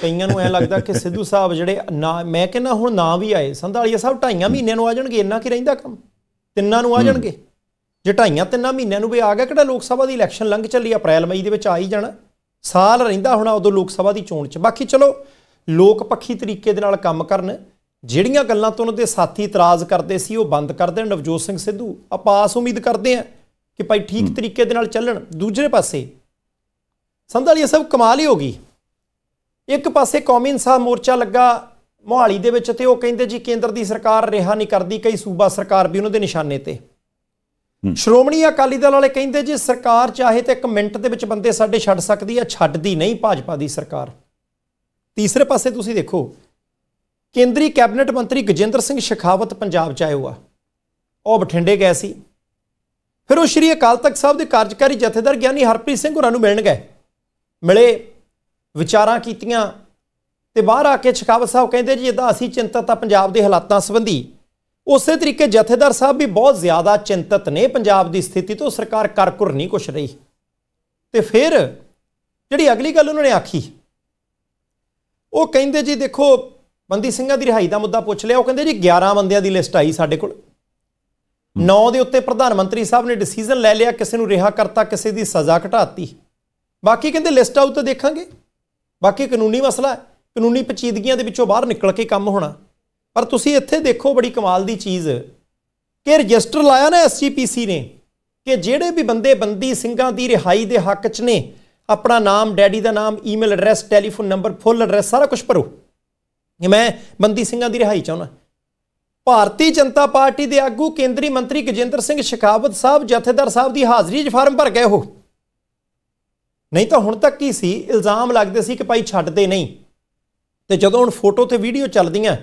ਕਈਆਂ ਨੂੰ ਐ ਲੱਗਦਾ ਕਿ ਸਿੱਧੂ ਸਾਹਿਬ ਜਿਹੜੇ ਨਾ ਮੈਂ ਕਹਿੰਦਾ ਹੁਣ ਨਾ ਵੀ ਆਏ ਸੰਧਾਲੀਆ ਸਾਹਿਬ ਢਾਈਆਂ ਮਹੀਨਿਆਂ ਨੂੰ ਆ ਜਾਣਗੇ ਇੰਨਾ ਕੀ ਰਹਿੰਦਾ ਕੰਮ ਤਿੰਨਾਂ ਨੂੰ ਆ ਜਾਣਗੇ ਜੇ ਢਾਈਆਂ ਤਿੰਨਾਂ ਮਹੀਨਿਆਂ ਨੂੰ ਵੀ ਆ ਗਿਆ ਕਿਹੜਾ ਲੋਕ ਸਭਾ ਦੀ ਇਲੈਕਸ਼ਨ ਲੰਘ ਚੱਲੀ ਅਪ੍ਰੈਲ ਮਈ ਦੇ ਵਿੱਚ ਆ ਹੀ ਜਾਣਾ ਸਾਲ ਰਹਿੰਦਾ ਹੋਣਾ ਉਦੋਂ ਲੋਕ ਸਭਾ ਦੀ ਚੋਣ 'ਚ ਬਾਕੀ ਚਲੋ ਲੋਕ ਪੱਖੀ ਤਰੀਕੇ ਦੇ ਨਾਲ ਕੰਮ ਕਰਨ ਜਿਹੜੀਆਂ ਗੱਲਾਂ ਤੋਂ ਉਹਦੇ ਦੇ ਸਾਥੀ ਇਤਰਾਜ਼ ਕਰਦੇ ਸੀ ਉਹ ਬੰਦ ਕਰ ਦੇਣ ਨਵਜੋਤ ਸਿੰਘ ਸਿੱਧੂ ਆਪਾਂ ਆਸ ਉਮੀਦ ਕਰਦੇ ਆ ਕਿ ਭਾਈ ਠੀਕ ਤਰੀਕੇ ਦੇ ਨਾਲ ਚੱਲਣ ਦੂਜੇ ਪਾਸੇ ਸੰਧਾਲੀਆ ਸਭ ਕਮਾਲ ਹੀ ਹੋ ਗਈ ਇੱਕ ਪਾਸੇ ਕੌਮੀ ਇਨਸਾਫ ਮੋਰਚਾ ਲੱਗਾ ਮੋਹਾਲੀ ਦੇ ਵਿੱਚ ਤੇ ਉਹ ਕਹਿੰਦੇ ਜੀ ਕੇਂਦਰ ਦੀ ਸਰਕਾਰ ਰਿਹਾ ਨਹੀਂ ਕਰਦੀ ਕਈ ਸੂਬਾ ਸਰਕਾਰ ਵੀ ਉਹਨਾਂ ਦੇ ਨਿਸ਼ਾਨੇ ਤੇ ਸ਼੍ਰੋਮਣੀ ਅਕਾਲੀ ਦਲ ਵਾਲੇ ਕਹਿੰਦੇ ਜੀ ਸਰਕਾਰ ਚਾਹੇ ਤੇ ਇੱਕ ਮਿੰਟ ਦੇ ਵਿੱਚ ਬੰਦੇ ਸਾਡੇ ਛੱਡ ਸਕਦੀ ਆ ਛੱਡਦੀ ਨਹੀਂ ਭਾਜਪਾ ਦੀ ਸਰਕਾਰ ਤੀਸਰੇ ਪਾਸੇ ਤੁਸੀਂ ਦੇਖੋ ਕੇਂਦਰੀ ਕੈਬਨਿਟ ਮੰਤਰੀ ਗਜਿੰਦਰ ਸਿੰਘ ਸ਼ਖਾਵਤ ਪੰਜਾਬ ਚ ਆਇਆ ਉਹ ਬਠਿੰਡੇ ਗਏ ਸੀ ਫਿਰ ਉਹ ਸ਼੍ਰੀ ਅਕਾਲ ਤਖਤ ਸਾਹਿਬ ਦੇ ਕਾਰਜਕਾਰੀ ਜਥੇਦਾਰ ਗਿਆਨੀ ਹਰਪ੍ਰੀਤ ਸਿੰਘ ਹੋਰਾਂ ਨੂੰ ਮਿਲਣ ਗਏ ਮਿਲੇ ਵਿਚਾਰਾਂ ਕੀਤੀਆਂ ਤੇ ਬਾਹਰ ਆ ਕੇ ਸ਼ਖਾਵਤ ਸਾਹਿਬ ਕਹਿੰਦੇ ਜੀ ਇਦਾਂ ਅਸੀਂ ਚਿੰਤਤ ਆ ਪੰਜਾਬ ਦੇ ਹਾਲਾਤਾਂ ਸੰਬੰਧੀ ਉਸੇ ਤਰੀਕੇ ਜਥੇਦਾਰ ਸਾਹਿਬ ਵੀ ਬਹੁਤ ਜ਼ਿਆਦਾ ਚਿੰਤਤ ਨੇ ਪੰਜਾਬ ਦੀ ਸਥਿਤੀ ਤੋਂ ਸਰਕਾਰ ਕਰਕੁਰ ਨਹੀਂ ਕੁਛ ਰਹੀ ਤੇ ਫਿਰ ਜਿਹੜੀ ਅਗਲੀ ਗੱਲ ਉਹਨਾਂ ਨੇ ਆਖੀ ਉਹ ਕਹਿੰਦੇ ਜੀ ਦੇਖੋ ਬੰਦੀ ਸਿੰਘਾਂ ਦੀ ਰਿਹਾਈ ਦਾ ਮੁੱਦਾ ਪੁੱਛ ਲਿਆ ਉਹ ਕਹਿੰਦੇ ਜੀ 11 ਬੰਦਿਆਂ ਦੀ ਲਿਸਟ ਆਈ ਸਾਡੇ ਕੋਲ 9 ਦੇ ਉੱਤੇ ਪ੍ਰਧਾਨ ਮੰਤਰੀ ਸਾਹਿਬ ਨੇ ਡਿਸੀਜਨ ਲੈ ਲਿਆ ਕਿਸੇ ਨੂੰ ਰਿਹਾ ਕਰਤਾ ਕਿਸੇ ਦੀ ਸਜ਼ਾ ਘਟਾਤੀ ਬਾਕੀ ਕਹਿੰਦੇ ਲਿਸਟ ਆਊਟ ਤਾਂ ਦੇਖਾਂਗੇ ਬਾਕੀ ਕਾਨੂੰਨੀ ਮਸਲਾ ਹੈ ਕਾਨੂੰਨੀ ਪਚੀਦਗੀਆਂ ਦੇ ਵਿੱਚੋਂ ਬਾਹਰ ਨਿਕਲ ਕੇ ਕੰਮ ਹੋਣਾ ਪਰ ਤੁਸੀਂ ਇੱਥੇ ਦੇਖੋ ਬੜੀ ਕਮਾਲ ਦੀ ਚੀਜ਼ ਕਿ ਰਜਿਸਟਰ ਲਾਇਆ ਨਾ ਐਸਜੀਪੀਸੀ ਨੇ ਕਿ ਜਿਹੜੇ ਵੀ ਬੰਦੇ ਬੰਦੀ ਸਿੰਘਾਂ ਦੀ ਰਿਹਾਈ ਦੇ ਹੱਕ 'ਚ ਨੇ ਆਪਣਾ ਨਾਮ ਡੈਡੀ ਦਾ ਨਾਮ email address telephone number full address ਸਾਰਾ ਕੁਝ ਭਰੋ ਕਿ ਮੈਂ ਬੰਦੀ ਸਿੰਘਾਂ ਦੀ ਰਿਹਾਈ ਚਾਹੁੰਦਾ ਭਾਰਤੀ ਜਨਤਾ ਪਾਰਟੀ ਦੇ ਆਗੂ ਕੇਂਦਰੀ ਮੰਤਰੀ ਗਜੇਂਦਰ ਸਿੰਘ ਸ਼ਿਕਾਵਤ ਸਾਹਿਬ ਜਥੇਦਾਰ ਸਾਹਿਬ ਦੀ ਹਾਜ਼ਰੀ 'ਚ ਫਾਰਮ ਭਰ ਗਏ ਉਹ ਨਹੀਂ ਤਾਂ ਹੁਣ ਤੱਕ ਕੀ ਸੀ ਇਲਜ਼ਾਮ ਲੱਗਦੇ ਸੀ ਕਿ ਭਾਈ ਛੱਡਦੇ ਨਹੀਂ ਤੇ ਜਦੋਂ ਹੁਣ ਫੋਟੋ ਤੇ ਵੀਡੀਓ ਚੱਲਦੀਆਂ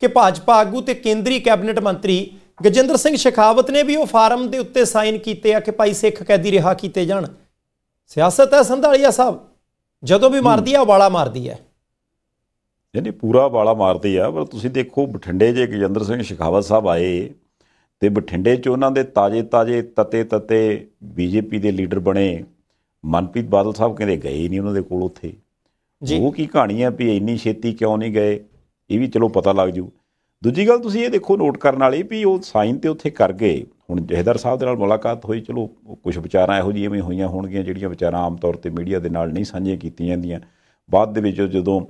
ਕਿ ਭਾਜਪਾ ਆਗੂ ਤੇ ਕੇਂਦਰੀ ਕੈਬਨਿਟ ਮੰਤਰੀ ਗਜਿੰਦਰ ਸਿੰਘ ਸ਼ਖਾਵਤ ਨੇ ਵੀ ਉਹ ਫਾਰਮ ਦੇ ਉੱਤੇ ਸਾਈਨ ਕੀਤੇ ਆ ਕਿ ਭਾਈ ਸਿੱਖ ਕੈਦੀ ਰਿਹਾ ਕੀਤੇ ਜਾਣ ਸਿਆਸਤ ਹੈ ਸੰਧਾਲੀਆ ਸਾਹਿਬ ਜਦੋਂ ਵੀ ਮਾਰਦੀ ਆ ਵਾਲਾ ਮਾਰਦੀ ਹੈ ਯਾਨੀ ਪੂਰਾ ਵਾਲਾ ਮਾਰਦੀ ਆ ਪਰ ਤੁਸੀਂ ਦੇਖੋ ਬਠਿੰਡੇ ਜੇ ਗਜਿੰਦਰ ਸਿੰਘ ਸ਼ਖਾਵਤ ਸਾਹਿਬ ਆਏ ਤੇ ਬਠਿੰਡੇ 'ਚ ਉਹਨਾਂ ਦੇ ਤਾਜੇ ਤਾਜੇ ਤਤੇ ਤਤੇ ਬੀਜੇਪੀ ਦੇ ਲੀਡਰ ਬਣੇ ਮਨਪ੍ਰੀਤ ਬਾਦਲ ਸਾਹਿਬ ਕਹਿੰਦੇ ਗਏ ਨਹੀਂ ਉਹਨਾਂ ਦੇ ਕੋਲ ਉੱਥੇ ਜੀ ਉਹ ਕੀ ਕਹਾਣੀ ਹੈ ਵੀ ਇੰਨੀ ਛੇਤੀ ਕਿਉਂ ਨਹੀਂ ਗਏ ਇਹ ਵੀ ਚਲੋ ਪਤਾ ਲੱਗ ਜੂ ਦੂਜੀ ਗੱਲ ਤੁਸੀਂ ਇਹ ਦੇਖੋ ਨੋਟ ਕਰਨ ਵਾਲੀ ਵੀ ਉਹ ਸਾਈਨ ਤੇ ਉੱਥੇ ਕਰ ਗਏ ਹੁਣ ਜਹਦਰ ਸਾਹਿਬ ਦੇ ਨਾਲ ਮੁਲਾਕਾਤ ਹੋਈ ਚਲੋ ਕੁਝ ਵਿਚਾਰਾਂ ਇਹੋ ਜਿਹੀਆਂ ਵੀ ਹੋਈਆਂ ਹੋਣਗੀਆਂ ਜਿਹੜੀਆਂ ਵਿਚਾਰਾਂ ਆਮ ਤੌਰ ਤੇ ਮੀਡੀਆ ਦੇ ਨਾਲ ਨਹੀਂ ਸਾਂਝੀਆਂ ਕੀਤੀਆਂ ਜਾਂਦੀਆਂ ਬਾਅਦ ਦੇ ਵਿੱਚ ਜਦੋਂ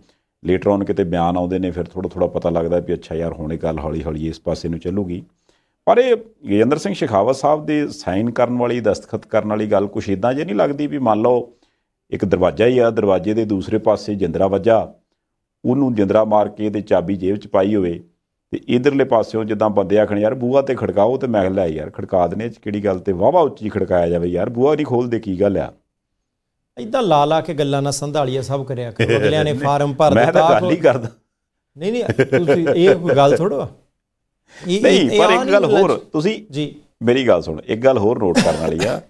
ਲੇਟਰ ਔਨ ਕਿਤੇ ਬਿਆਨ ਆਉਂਦੇ ਨੇ ਫਿਰ ਥੋੜਾ ਥੋੜਾ ਪਤਾ ਲੱਗਦਾ ਵੀ ਅੱਛਾ ਯਾਰ ਹੁਣ ਇਹ ਗੱਲ ਹੌਲੀ ਹੌਲੀ ਇਸ ਪਾਸੇ ਨੂੰ ਚੱਲੂਗੀ ਪਰ ਇਹ ਗਜੇਂਦਰ ਸਿੰਘ ਸ਼ਿਖਾਵਤ ਸਾਹਿਬ ਦੇ ਸਾਈਨ ਕਰਨ ਵਾਲੀ ਦਸਤਖਤ ਕਰਨ ਵਾਲੀ ਗੱਲ ਕੁਛ ਇਦਾਂ ਜੇ ਨਹੀਂ ਲੱਗਦੀ ਵੀ ਮੰਨ ਲਓ ਇੱਕ ਦਰਵਾਜ਼ਾ ਹੀ ਆ ਦਰਵਾਜ਼ੇ ਦੇ ਦੂਸਰੇ ਪਾਸੇ ਜਿੰਦਰਾ ਵੱਜਾ ਉਹਨੂੰ ਜਿੰਦਰਾ ਮਾਰ ਕੇ ਤੇ ਚਾਬੀ ਜੇਬ 'ਚ ਪਾਈ ਹੋਵੇ ਤੇ ਇਧਰਲੇ ਪਾਸਿਓਂ ਜਿੱਦਾਂ ਬੰਦੇ ਆਖਣ ਯਾਰ ਬੂਹਾ ਤੇ ਖੜਕਾਓ ਤੇ ਮੈਂ ਲੈ ਯਾਰ ਖੜਕਾ ਦਨੇ 'ਚ ਕਿਹੜੀ ਗੱਲ ਤੇ ਵਾਵਾ ਉੱਚੀ ਖੜਕਾਇਆ ਜਾਵੇ ਯਾਰ ਬੂਹਾ ਨਹੀਂ ਖੋਲਦੇ ਕੀ ਗੱਲ ਆ ਇਦਾਂ ਲਾ ਲਾ ਕੇ ਗੱਲਾਂ ਨਾ ਸੰਧਾਲੀਆ ਸਭ ਕਰਿਆ ਕਰੋ ਅਗਲਿਆਂ ਨੇ (laughs) ਫਾਰਮ ਭਰ ਦਿੱਤਾ ਮੈਂ ਤਾਂ ਗੱਲ ਹੀ ਕਰਦਾ ਨਹੀਂ ਨਹੀਂ ਤੁਸੀਂ ਇਹ ਗੱਲ ਥੋੜਾ ਨਹੀਂ ਪਰ ਇੱਕ ਗੱਲ ਹੋਰ ਤੁਸੀਂ ਜੀ ਮੇਰੀ ਗੱਲ ਸੁਣ ਇੱਕ ਗੱਲ ਹੋਰ ਨੋਟ ਕਰਨ ਵਾਲੀ ਆ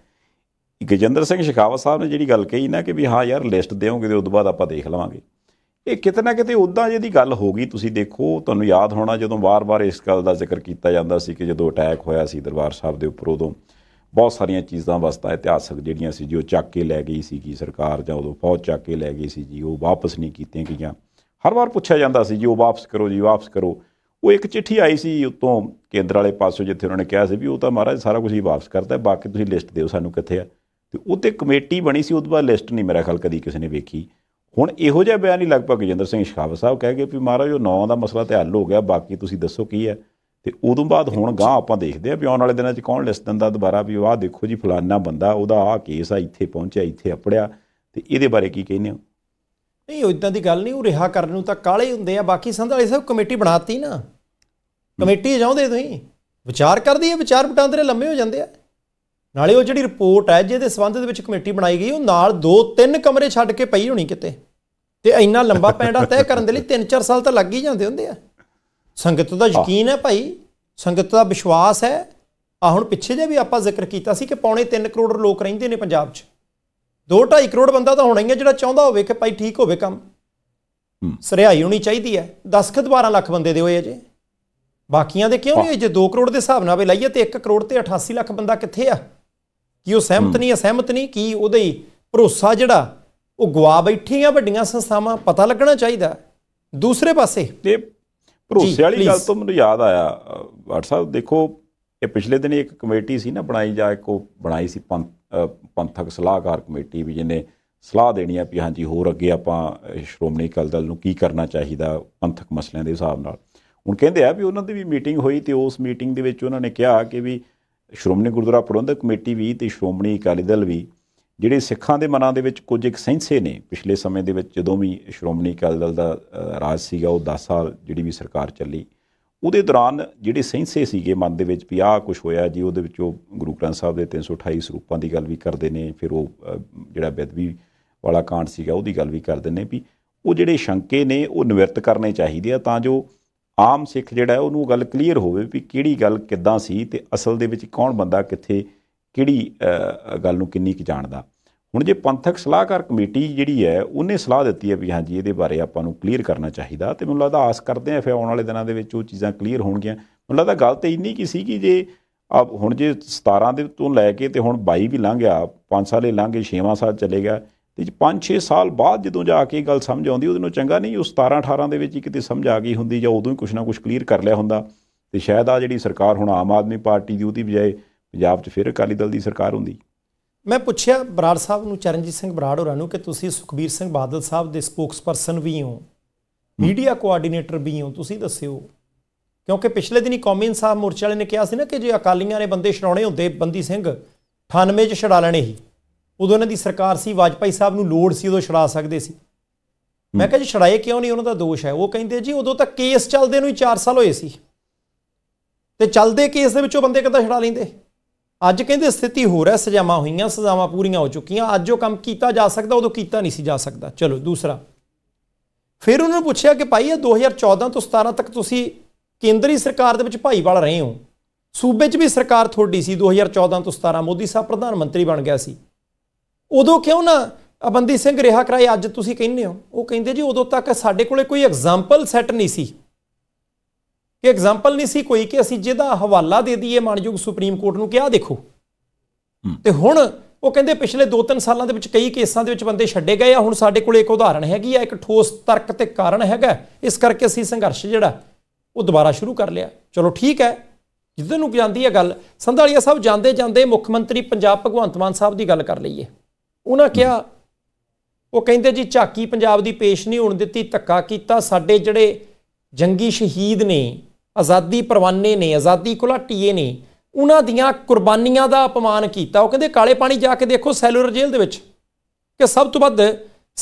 (laughs) ਗਜਿੰਦਰ ਸਿੰਘ ਸ਼ਿਖਾਵਤ ਸਾਹਿਬ ਨੇ ਜਿਹੜੀ ਗੱਲ ਕਹੀ ਨਾ ਕਿ ਵੀ ਹਾਂ ਯਾਰ ਲਿਸਟ ਦੇਵੋਗੇ ਤੇ ਉਸ ਤੋਂ ਬਾਅਦ ਆਪਾਂ ਦੇਖ ਲਵਾਂਗੇ ਇਹ ਕਿਤੇ ਨਾ ਕਿਤੇ ਉਦਾਂ ਜਿਹਦੀ ਗੱਲ ਹੋ ਗਈ ਤੁਸੀਂ ਦੇਖੋ ਤੁਹਾਨੂੰ ਯਾਦ ਹੋਣਾ ਜਦੋਂ ਵਾਰ-ਵਾਰ ਇਸ ਗੱਲ ਦਾ ਜ਼ਿਕਰ ਕੀਤਾ ਜਾਂਦਾ ਸੀ ਕਿ ਜਦੋਂ ਅਟੈਕ ਹੋਇਆ ਸੀ ਦਰਬਾਰ ਸਾਹਿਬ ਦੇ ਉੱਪਰ ਉਦੋਂ ਬਹੁਤ ਸਾਰੀਆਂ ਚੀਜ਼ਾਂ ਵਸਤਾ ਇਤਿਹਾਸਕ ਜਿਹੜੀਆਂ ਸੀ ਜੋ ਚੱਕ ਕੇ ਲੈ ਗਈ ਸੀ ਕੀ ਸਰਕਾਰ ਜਾਂ ਉਦੋਂ ਫੌਜ ਚੱਕ ਕੇ ਲੈ ਗਈ ਸੀ ਜੀ ਉਹ ਵਾਪਸ ਨਹੀਂ ਕੀਤੀਆਂ ਗਈਆਂ ਹਰ ਵਾਰ ਪੁੱਛਿਆ ਜਾਂਦਾ ਸੀ ਜੀ ਉਹ ਵਾਪਸ ਕਰੋ ਜੀ ਵਾਪਸ ਕਰੋ ਉਹ ਇੱਕ ਚਿੱਠੀ ਆਈ ਸੀ ਉਤੋਂ ਕੇਂਦਰ ਵਾਲੇ ਪਾਸੋਂ ਜਿੱਥੇ ਉਹਨਾਂ ਨੇ ਕਿਹਾ ਸੀ ਵੀ ਉਹ ਤਾਂ ਮਹਾਰਾਜ ਸਾਰਾ ਕੁਝ ਹੀ ਵਾਪਸ ਕਰਤਾ ਬਾਕੀ ਤੁਸੀਂ ਲਿਸਟ ਦਿਓ ਸਾਨੂੰ ਕਿੱਥੇ ਆ ਤੇ ਤੇ ਕਮੇਟੀ ਬਣੀ ਸੀ ਉਦੋਂ ਬਾਅਦ ਲਿਸਟ ਨਹੀਂ ਮੇਰੇ ਖਿਆਲ ਕਦੀ ਕਿਸੇ ਨੇ ਵੇਖੀ ਹੁਣ ਇਹੋ ਜਿਹਾ ਬਿਆਨ ਹੀ ਲਗਭਗ ਜਿੰਦਰ ਸਿੰਘ ਸ਼ਖਾਵਤ ਸਾਹਿਬ ਕਹਿ ਗਏ ਵੀ ਮਹਾਰਾਜ ਉਹ ਨੌਂ ਦਾ ਮਸਲਾ ਤੇ ਹੱਲ ਹੋ ਗਿਆ ਬਾਕੀ ਤੁਸੀਂ ਦੱਸੋ ਕੀ ਹੈ ਤੇ ਉਦੋਂ ਬਾਅਦ ਹੁਣ ਗਾਂ ਆਪਾਂ ਦੇਖਦੇ ਆ ਵੀ ਆਉਣ ਵਾਲੇ ਦਿਨਾਂ 'ਚ ਕੌਣ ਲਿਸਟ ਦਿੰਦਾ ਦੁਬਾਰਾ ਵੀ ਆਹ ਦੇਖੋ ਜੀ ਫਲਾਨਾ ਬੰਦਾ ਉਹਦਾ ਆਹ ਕੇਸ ਆ ਇੱਥੇ ਪਹੁੰਚਿਆ ਇੱਥੇ ਅਪੜਿਆ ਤੇ ਇਹਦੇ ਬਾਰੇ ਕੀ ਕਹਿੰਦੇ ਹੋ ਨਹੀਂ ਉਹ ਇਦਾਂ ਦੀ ਗੱਲ ਨਹੀਂ ਉਹ ਰਿਹਾ ਕਰਨ ਨੂੰ ਤਾਂ ਕਾਲੇ ਹੁੰਦੇ ਆ ਬਾਕੀ ਸੰਧਾਲੀ ਸਾਹਿਬ ਕਮੇਟੀ ਬਣਾਤੀ ਨਾ ਕਮੇਟੀ ਜਾਉਂਦੇ ਤੁਸੀਂ ਵਿਚਾਰ ਕਰਦੀ ਹੈ ਵਿਚਾਰ ਵਟਾਂਦਰੇ ਲੰਮੇ ਹੋ ਜਾਂਦੇ ਆ ਨਾਲੇ ਉਹ ਜਿਹੜੀ ਰਿਪੋਰਟ ਹੈ ਜਿਹਦੇ ਸੰਬੰਧ ਦੇ ਵਿੱਚ ਕਮੇਟੀ ਬਣਾਈ ਗਈ ਉਹ ਨਾਲ ਦੋ ਤਿੰਨ ਕਮਰੇ ਛੱਡ ਕੇ ਪਈ ਹੋਣੀ ਕਿਤੇ ਤੇ ਇੰਨਾ ਲੰਬਾ ਪੈਂਡਾ ਤੈਅ ਕਰਨ ਦੇ ਲਈ 3-4 ਸਾਲ ਤਾਂ ਲੱਗ ਹੀ ਜਾਂਦੇ ਹੁੰਦੇ ਆ ਸੰਗਤ ਦਾ ਯਕੀਨ ਹੈ ਭਾਈ ਸੰਗਤ ਦਾ ਵਿਸ਼ਵਾਸ ਹੈ ਆ ਹੁਣ ਪਿੱਛੇ ਜੇ ਵੀ ਆਪਾਂ ਜ਼ਿਕਰ ਕੀਤਾ ਸੀ ਕਿ ਪੌਣੇ 3 ਕਰੋੜ ਲੋਕ ਰਹਿੰਦੇ ਨੇ ਪੰਜਾਬ 'ਚ 2.5 ਕਰੋੜ ਬੰਦਾ ਤਾਂ ਹੋਣਾ ਹੀ ਹੈ ਜਿਹੜਾ ਚਾਹੁੰਦਾ ਹੋਵੇ ਕਿ ਭਾਈ ਠੀਕ ਹੋਵੇ ਕੰਮ ਸਰਿਆਈ ਹੋਣੀ ਚਾਹੀਦੀ ਹੈ 10 ਕਿ 12 ਲੱਖ ਬੰਦੇ ਦੇ ਹੋਏ ਅਜੇ ਬਾਕੀਆਂ ਦੇ ਕਿਉਂ ਨਹੀਂ ਜੇ 2 ਕਰੋੜ ਦੇ ਹਿਸਾਬ ਨਾਲ ਵੇ ਲਈਏ ਤੇ 1 ਕਰੋੜ ਤੇ 88 ਲੱਖ ਬੰਦਾ ਕਿੱਥੇ ਆ ਕੀ ਉਹ ਸਹਿਮਤ ਨਹੀਂ ਅਸਹਿਮਤ ਨਹੀਂ ਕੀ ਉਹਦੇ ਹੀ ਭਰੋਸਾ ਜਿਹੜਾ ਉਹ ਗਵਾ ਬੈਠੀ ਆ ਵੱਡੀਆਂ ਸੰਸਥਾਵਾਂ ਪਤਾ ਲੱਗਣਾ ਚਾਹੀਦਾ ਦੂਸਰੇ ਪਾਸੇ ਤੇ ਭਰੋਸੇ ਵਾਲੀ ਗੱਲ ਤੋਂ ਮੈਨੂੰ ਯਾਦ ਆਇਆ ਵਾਟ ਦੇਖੋ ਇਹ ਪਿਛਲੇ ਦਿਨ ਇੱਕ ਕਮੇਟੀ ਸੀ ਨਾ ਬਣਾਈ ਜਾ ਇੱਕ ਉਹ ਬਣਾਈ ਸੀ ਪੰਥ ਪੰਥਕ ਸਲਾਹਕਾਰ ਕਮੇਟੀ ਵੀ ਜਿਹਨੇ ਸਲਾਹ ਦੇਣੀ ਆ ਵੀ ਹਾਂਜੀ ਹੋਰ ਅੱਗੇ ਆਪਾਂ ਸ਼੍ਰੋਮਣੀ ਅਕਾਲੀ ਦਲ ਨੂੰ ਕੀ ਕਰਨਾ ਚਾਹੀਦਾ ਪੰਥਕ ਮਸਲਿਆਂ ਦੇ ਹਿਸਾਬ ਨਾਲ ਹੁਣ ਕਹਿੰਦੇ ਆ ਵੀ ਉਹਨਾਂ ਦੀ ਵੀ ਮੀਟਿੰਗ ਹੋਈ ਤੇ ਉਸ ਮੀਟਿੰਗ ਦੇ ਵਿੱਚ ਉਹਨਾਂ ਨੇ ਕਿਹਾ ਕਿ ਵੀ ਸ਼੍ਰੋਮਣੀ ਗੁਰਦੁਆਰਾ ਪ੍ਰਬੰਧਕ ਕਮੇਟੀ ਵੀ ਤੇ ਸ਼੍ਰੋਮਣੀ ਅਕਾਲੀ ਦਲ ਵੀ ਜਿਹੜੇ ਸਿੱਖਾਂ ਦੇ ਮਨਾਂ ਦੇ ਵਿੱਚ ਕੁਝ ਇੱਕ ਸੈਂਸੇ ਨੇ ਪਿਛਲੇ ਸਮੇਂ ਦੇ ਵਿੱਚ ਜਦੋਂ ਵੀ ਸ਼੍ਰੋਮਣੀ ਅਕਾਲੀ ਦਲ ਦਾ ਰਾਜ ਸੀਗਾ ਉਹ 10 ਸਾਲ ਜਿਹੜੀ ਵੀ ਸਰਕਾਰ ਚੱਲੀ ਉਹਦੇ ਦੌਰਾਨ ਜਿਹੜੇ ਸੈਂਸੇ ਸੀਗੇ ਮਨ ਦੇ ਵਿੱਚ ਵੀ ਆਹ ਕੁਝ ਹੋਇਆ ਜੀ ਉਹਦੇ ਵਿੱਚ ਉਹ ਗੁਰੂ ਗ੍ਰੰਥ ਸਾਹਿਬ ਦੇ 328 ਸਰੂਪਾਂ ਦੀ ਗੱਲ ਵੀ ਕਰਦੇ ਨੇ ਫਿਰ ਉਹ ਜਿਹੜਾ ਬੇਦਬੀ ਵਾਲਾ ਕਾਂਡ ਸੀਗਾ ਉਹਦੀ ਗੱਲ ਵੀ ਕਰਦੇ ਨੇ ਵੀ ਉਹ ਜਿਹੜੇ ਸ਼ੰਕੇ ਨੇ ਉਹ ਨਿਵਰਤ ਕਰਨੇ ਚਾਹੀਦੇ ਆ ਤਾਂ ਜੋ ਆਮ ਸਿੱਖ ਜਿਹੜਾ ਉਹਨੂੰ ਗੱਲ ਕਲੀਅਰ ਹੋਵੇ ਵੀ ਕਿਹੜੀ ਗੱਲ ਕਿੱਦਾਂ ਸੀ ਤੇ ਅਸਲ ਦੇ ਵਿੱਚ ਕੌਣ ਬੰਦਾ ਕਿੱਥੇ ਕਿਹੜੀ ਗੱਲ ਨੂੰ ਕਿੰਨੀ ਕੁ ਜਾਣਦਾ ਹੁਣ ਜੇ ਪੰਥਕ ਸਲਾਹਕਾਰ ਕਮੇਟੀ ਜਿਹੜੀ ਹੈ ਉਹਨੇ ਸਲਾਹ ਦਿੱਤੀ ਹੈ ਵੀ ਹਾਂਜੀ ਇਹਦੇ ਬਾਰੇ ਆਪਾਂ ਨੂੰ ਕਲੀਅਰ ਕਰਨਾ ਚਾਹੀਦਾ ਤੇ ਮੈਨੂੰ ਲੱਗਦਾ ਆਸ ਕਰਦੇ ਆ ਫਿਰ ਆਉਣ ਵਾਲੇ ਦਿਨਾਂ ਦੇ ਵਿੱਚ ਉਹ ਚੀਜ਼ਾਂ ਕਲੀਅਰ ਹੋਣਗੀਆਂ ਮੈਨੂੰ ਲੱਗਦਾ ਗੱਲ ਤੇ ਇੰਨੀ ਕੀ ਸੀ ਕਿ ਜੇ ਆ ਹੁਣ ਜੇ 17 ਦੇ ਤੋਂ ਲੈ ਕੇ ਤੇ ਹੁਣ 22 ਵੀ ਲੰਘ ਗਿਆ 5 ਸਾਲੇ ਲੰਘ ਗਏ 6ਵਾਂ ਸਾਲ ਗਿਆ ਤੇ 5-6 ਸਾਲ ਬਾਅਦ ਜਦੋਂ ਜਾ ਕੇ ਗੱਲ ਸਮਝ ਆਉਂਦੀ ਉਹਦੇ ਨੂੰ ਚੰਗਾ ਨਹੀਂ ਉਹ 17 18 ਦੇ ਵਿੱਚ ਹੀ ਕਿਤੇ ਸਮਝ ਆ ਗਈ ਹੁੰਦੀ ਜਾਂ ਉਦੋਂ ਹੀ ਕੁਛ ਨਾ ਕੁਛ ਕਲੀਅਰ ਕਰ ਲਿਆ ਹੁੰਦਾ ਤੇ ਸ਼ਾਇਦ ਆ ਜਿਹੜੀ ਸਰਕਾਰ ਹੁਣ ਆਮ ਆਦਮੀ ਪਾਰਟੀ ਦੀ ਉਹਦੀ ਬਜਾਏ ਪੰਜਾਬ 'ਚ ਫਿਰ ਅਕਾਲੀ ਦਲ ਦੀ ਸਰਕਾਰ ਹੁੰਦੀ ਮੈਂ ਪੁੱਛਿਆ ਬਰਾੜ ਸਾਹਿਬ ਨੂੰ ਚਰਨਜੀਤ ਸਿੰਘ ਬਰਾੜ ਹੋਰਾਂ ਨੂੰ ਕਿ ਤੁਸੀਂ ਸੁਖਬੀਰ ਸਿੰਘ ਬਾਦਲ ਸਾਹਿਬ ਦੇ ਸਪੋਕਸਪਰਸਨ ਵੀ ਹੋ ਮੀਡੀਆ ਕੋਆਰਡੀਨੇਟਰ ਵੀ ਹੋ ਤੁਸੀਂ ਦੱਸਿਓ ਕਿਉਂਕਿ ਪਿਛਲੇ ਦਿਨੀ ਕੌਮੀ ਇਨਸਾਫ ਮੋਰਚੇ ਵਾਲੇ ਨੇ ਕਿਹਾ ਸੀ ਨਾ ਕਿ ਜੇ ਅਕਾਲੀਆਂ ਨੇ ਬੰਦੇ ਛਡਾਉਣੇ ਹੁੰਦੇ ਬੰਦੀ ਸਿੰਘ 98 ਚ ਛਡਾ ਲੈਣੇ ਸੀ ਉਦੋਂ ਇਹਨਾਂ ਦੀ ਸਰਕਾਰ ਸੀ ਵਾਜਪਾਈ ਸਾਹਿਬ ਨੂੰ ਲੋੜ ਸੀ ਉਦੋਂ ਛਡਾ ਸਕਦੇ ਸੀ ਮੈਂ ਕਿਹਾ ਜੀ ਛੜਾਏ ਕਿਉਂ ਨਹੀਂ ਉਹਨਾਂ ਦਾ ਦੋਸ਼ ਹੈ ਉਹ ਕਹਿੰਦੇ ਜੀ ਉਦੋਂ ਤਾਂ ਕੇਸ ਚੱਲਦੇ ਨੂੰ ਹੀ 4 ਸਾਲ ਹੋਏ ਸੀ ਤੇ ਚੱਲਦੇ ਕੇਸ ਦੇ ਵਿੱਚੋਂ ਬੰਦੇ ਕਿੱਦਾਂ ਛੜਾ ਲੈਂਦੇ ਅੱਜ ਕਹਿੰਦੇ ਸਥਿਤੀ ਹੋਰ ਹੈ ਸਜ਼ਾਵਾਂ ਹੋਈਆਂ ਸਜ਼ਾਵਾਂ ਪੂਰੀਆਂ ਹੋ ਚੁੱਕੀਆਂ ਅੱਜ ਉਹ ਕੰਮ ਕੀਤਾ ਜਾ ਸਕਦਾ ਉਦੋਂ ਕੀਤਾ ਨਹੀਂ ਸੀ ਜਾ ਸਕਦਾ ਚਲੋ ਦੂਸਰਾ ਫਿਰ ਉਹਨਾਂ ਨੂੰ ਪੁੱਛਿਆ ਕਿ ਭਾਈ ਇਹ 2014 ਤੋਂ 17 ਤੱਕ ਤੁਸੀਂ ਕੇਂਦਰੀ ਸਰਕਾਰ ਦੇ ਵਿੱਚ ਭਾਈਵਾਲ ਰਹੇ ਹੋ ਸੂਬੇ 'ਚ ਵੀ ਸਰਕਾਰ ਥੋੜੀ ਸੀ 2014 ਤੋਂ 17 ਮੋਦੀ ਸਾਹਿਬ ਪ੍ਰਧਾਨ ਮੰਤਰੀ ਬਣ ਗਿਆ ਸੀ ਉਦੋਂ ਕਿਉਂ ਨਾ ਅਬੰਦੀ ਸਿੰਘ ਰਿਹਾ ਕਰਾਏ ਅੱਜ ਤੁਸੀਂ ਕਹਿੰਦੇ ਹੋ ਉਹ ਕਹਿੰਦੇ ਜੀ ਉਦੋਂ ਤੱਕ ਸਾਡੇ ਕੋਲੇ ਕੋਈ ਐਗਜ਼ਾਮਪਲ ਸੈੱਟ ਨਹੀਂ ਸੀ ਕਿ ਐਗਜ਼ਾਮਪਲ ਨਹੀਂ ਸੀ ਕੋਈ ਕਿ ਅਸੀਂ ਜਿਹਦਾ ਹਵਾਲਾ ਦੇ ਦਈਏ ਮਾਨਯੋਗ ਸੁਪਰੀਮ ਕੋਰਟ ਨੂੰ ਕਿ ਆ ਦੇਖੋ ਤੇ ਹੁਣ ਉਹ ਕਹਿੰਦੇ ਪਿਛਲੇ 2-3 ਸਾਲਾਂ ਦੇ ਵਿੱਚ ਕਈ ਕੇਸਾਂ ਦੇ ਵਿੱਚ ਬੰਦੇ ਛੱਡੇ ਗਏ ਆ ਹੁਣ ਸਾਡੇ ਕੋਲ ਇੱਕ ਉਦਾਹਰਣ ਹੈਗੀ ਆ ਇੱਕ ਠੋਸ ਤਰਕ ਤੇ ਕਾਰਨ ਹੈਗਾ ਇਸ ਕਰਕੇ ਅਸੀਂ ਸੰਘਰਸ਼ ਜਿਹੜਾ ਉਹ ਦੁਬਾਰਾ ਸ਼ੁਰੂ ਕਰ ਲਿਆ ਚਲੋ ਠੀਕ ਹੈ ਜਿੱਦਨ ਨੂੰ ਜਾਂਦੀ ਹੈ ਗੱਲ ਸੰਧਾਲੀਆ ਸਾਹਿਬ ਜਾਂਦੇ ਜਾਂਦੇ ਮੁੱਖ ਮੰਤਰੀ ਪੰਜਾਬ ਭਗਵੰਤ ਮਾਨ ਸਾਹਿਬ ਦੀ ਗੱਲ ਕਰ ਲਈਏ ਉਹਨਾਂ ਕਿਹਾ ਉਹ ਕਹਿੰਦੇ ਜੀ ਝਾਕੀ ਪੰਜਾਬ ਦੀ ਪੇਸ਼ ਨਹੀਂ ਹੋਣ ਦਿੱਤੀ ਧੱਕਾ ਕੀਤਾ ਸਾਡੇ ਜਿਹੜੇ ਜੰਗੀ ਸ਼ਹੀਦ ਨੇ ਆਜ਼ਾਦੀ ਪਰਵਾਨੇ ਨੇ ਆਜ਼ਾਦੀ ਘੁਲਾਟੀਏ ਨੇ ਉਹਨਾਂ ਦੀਆਂ ਕੁਰਬਾਨੀਆਂ ਦਾ ਅਪਮਾਨ ਕੀਤਾ ਉਹ ਕਹਿੰਦੇ ਕਾਲੇ ਪਾਣੀ ਜਾ ਕੇ ਦੇਖੋ ਸੈਲੂਲਰ ਜੇਲ੍ਹ ਦੇ ਵਿੱਚ ਕਿ ਸਭ ਤੋਂ ਵੱਧ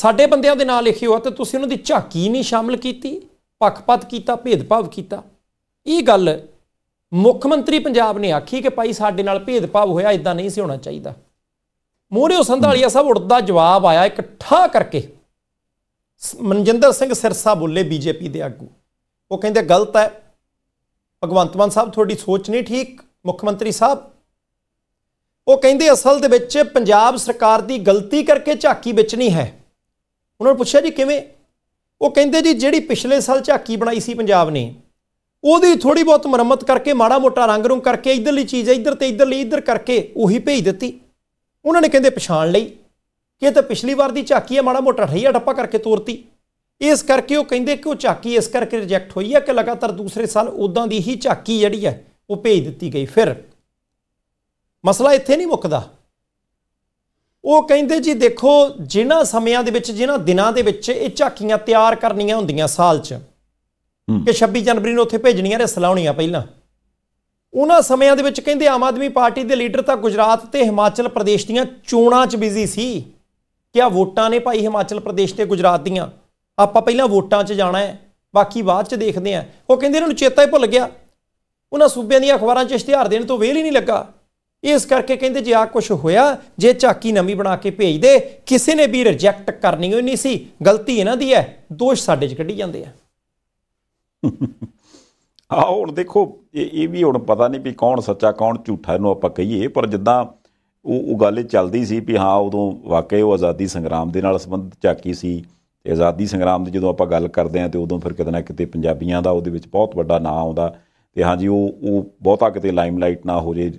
ਸਾਡੇ ਬੰਦਿਆਂ ਦੇ ਨਾਂ ਲਿਖੇ ਹੋਆ ਤੇ ਤੁਸੀਂ ਉਹਨਾਂ ਦੀ ਝਾਕੀ ਨਹੀਂ ਸ਼ਾਮਲ ਕੀਤੀ ਪੱਖਪਾਤ ਕੀਤਾ ਭੇਦਭਾਵ ਕੀਤਾ ਇਹ ਗੱਲ ਮੁੱਖ ਮੰਤਰੀ ਪੰਜਾਬ ਨੇ ਆਖੀ ਕਿ ਭਾਈ ਸਾਡੇ ਨਾਲ ਭੇਦਭਾਵ ਹੋਇਆ ਇਦਾਂ ਨਹੀਂ ਸੀ ਹੋਣਾ ਚਾਹੀਦਾ ਮੋਹਰਿਓ ਸੰਧਾਲੀਆ ਸਾਹਿਬ ਉੜਦਾ ਜਵਾਬ ਆਇਆ ਇਕੱਠਾ ਕਰਕੇ ਮਨਜਿੰਦਰ ਸਿੰਘ ਸਿਰਸਾ ਬੋਲੇ ਬੀਜੇਪੀ ਦੇ ਆਗੂ ਉਹ ਕਹਿੰਦੇ ਗਲਤ ਹੈ ਭਗਵੰਤ ਮਾਨ ਸਾਹਿਬ ਤੁਹਾਡੀ ਸੋਚ ਨਹੀਂ ਠੀਕ ਮੁੱਖ ਮੰਤਰੀ ਸਾਹਿਬ ਉਹ ਕਹਿੰਦੇ ਅਸਲ ਦੇ ਵਿੱਚ ਪੰਜਾਬ ਸਰਕਾਰ ਦੀ ਗਲਤੀ ਕਰਕੇ ਝਾਕੀ ਵਿੱਚ ਨਹੀਂ ਹੈ ਉਹਨਾਂ ਨੂੰ ਪੁੱਛਿਆ ਜੀ ਕਿਵੇਂ ਉਹ ਕਹਿੰਦੇ ਜੀ ਜਿਹੜੀ ਪਿਛਲੇ ਸਾਲ ਝਾਕੀ ਬਣਾਈ ਸੀ ਪੰਜਾਬ ਨੇ ਉਹਦੀ ਥੋੜੀ ਬਹੁਤ ਮੁਰੰਮਤ ਕਰਕੇ ਮਾੜਾ ਮੋਟਾ ਰੰਗ ਰੂੰ ਕਰਕੇ ਇਧਰਲੀ ਚੀਜ਼ ਇਧਰ ਤੇ ਇਧਰਲੀ ਇਧਰ ਕਰਕੇ ਉਹੀ ਭੇਜ ਦਿੱਤੀ ਉਹਨਾਂ ਨੇ ਕਹਿੰਦੇ ਪਛਾਣ ਲਈ ਕਿ ਇਹ ਤਾਂ ਪਿਛਲੀ ਵਾਰ ਦੀ ਝਾਕੀ ਹੈ ਮਾੜਾ ਮੋਟਾ ਠਈਆ ਟੱਪਾ ਕਰਕੇ ਤੋਰਤੀ ਇਸ ਕਰਕੇ ਉਹ ਕਹਿੰਦੇ ਕਿ ਉਹ ਝਾਕੀ ਇਸ ਕਰਕੇ ਰਿਜੈਕਟ ਹੋਈ ਹੈ ਕਿ ਲਗਾਤਾਰ ਦੂਸਰੇ ਸਾਲ ਉਦਾਂ ਦੀ ਹੀ ਝਾਕੀ ਜਿਹੜੀ ਹੈ ਉਹ ਭੇਜ ਦਿੱਤੀ ਗਈ ਫਿਰ ਮਸਲਾ ਇੱਥੇ ਨਹੀਂ ਮੁੱਕਦਾ ਉਹ ਕਹਿੰਦੇ ਜੀ ਦੇਖੋ ਜਿਨ੍ਹਾਂ ਸਮਿਆਂ ਦੇ ਵਿੱਚ ਜਿਨ੍ਹਾਂ ਦਿਨਾਂ ਦੇ ਵਿੱਚ ਇਹ ਝਾਕੀਆਂ ਤਿਆਰ ਕਰਨੀਆਂ ਹੁੰਦੀਆਂ ਸਾਲ 'ਚ ਕਿ 26 ਜਨਵਰੀ ਨੂੰ ਉੱਥੇ ਭੇਜਣੀਆਂ ਰੇ ਸਲਾਉਣੀਆਂ ਪਹਿਲਾਂ ਉਹਨਾਂ ਸਮਿਆਂ ਦੇ ਵਿੱਚ ਕਹਿੰਦੇ ਆਮ ਆਦਮੀ ਪਾਰਟੀ ਦੇ ਲੀਡਰ ਤਾਂ ਗੁਜਰਾਤ ਤੇ ਹਿਮਾਚਲ ਪ੍ਰਦੇਸ਼ ਦੀਆਂ ਚੋਣਾਂ 'ਚ ਬਿਜ਼ੀ ਸੀ ਕਿ ਆ ਵੋਟਾਂ ਨੇ ਭਾਈ ਹਿਮਾਚਲ ਪ੍ਰਦੇਸ਼ ਤੇ ਗੁਜਰਾਤ ਦੀਆਂ ਆਪਾਂ ਪਹਿਲਾਂ ਵੋਟਾਂ 'ਚ ਜਾਣਾ ਹੈ ਬਾਕੀ ਬਾਅਦ 'ਚ ਦੇਖਦੇ ਆ ਉਹ ਕਹਿੰਦੇ ਇਹਨਾਂ ਨੂੰ ਚੇਤਾ ਹੀ ਭੁੱਲ ਗਿਆ ਉਹਨਾਂ ਸੂਬਿਆਂ ਦੀਆਂ ਅਖਬਾਰਾਂ 'ਚ ਇਸ਼ਤਿਹਾਰ ਦੇਣ ਤੋਂ ਵੇਲ ਹੀ ਨਹੀਂ ਲੱਗਾ ਇਸ ਕਰਕੇ ਕਹਿੰਦੇ ਜੇ ਆ ਕੁਝ ਹੋਇਆ ਜੇ ਚਾਕੀ ਨਵੀਂ ਬਣਾ ਕੇ ਭੇਜ ਦੇ ਕਿਸੇ ਨੇ ਵੀ ਰਿਜੈਕਟ ਕਰਨੀ ਹੋਈ ਨਹੀਂ ਸੀ ਗਲਤੀ ਇਹਨਾਂ ਦੀ ਹੈ ਦੋਸ਼ ਸਾਡੇ 'ਚ ਕੱਢੀ ਜਾਂਦੇ ਆ ਆ ਹੁਣ ਦੇਖੋ ਇਹ ਇਹ ਵੀ ਹੁਣ ਪਤਾ ਨਹੀਂ ਵੀ ਕੌਣ ਸੱਚਾ ਕੌਣ ਝੂਠਾ ਇਹਨੂੰ ਆਪਾਂ ਕਹੀਏ ਪਰ ਜਿੱਦਾਂ ਉਹ ਉਹ ਗੱਲ ਚੱਲਦੀ ਸੀ ਵੀ ਹਾਂ ਉਦੋਂ ਵਾਕਈ ਉਹ ਆਜ਼ਾਦੀ ਸੰਗਰਾਮ ਦੇ ਨਾਲ ਸੰਬੰਧਿਤ ਚਾਕੀ ਸੀ ਆਜ਼ਾਦੀ ਸੰਗਰਾਮ ਦੀ ਜਦੋਂ ਆਪਾਂ ਗੱਲ ਕਰਦੇ ਆਂ ਤੇ ਉਦੋਂ ਫਿਰ ਕਿਤੇ ਨਾ ਕਿਤੇ ਪੰਜਾਬੀਆਂ ਦਾ ਉਹਦੇ ਵਿੱਚ ਬਹੁਤ ਵੱਡਾ ਨਾਮ ਆਉਂਦਾ ਤੇ ਹਾਂਜੀ ਉਹ ਉਹ ਬਹੁਤਾ ਕਿਤੇ ਲਾਈਮਲਾਈਟ ਨਾ ਹੋ ਜੇ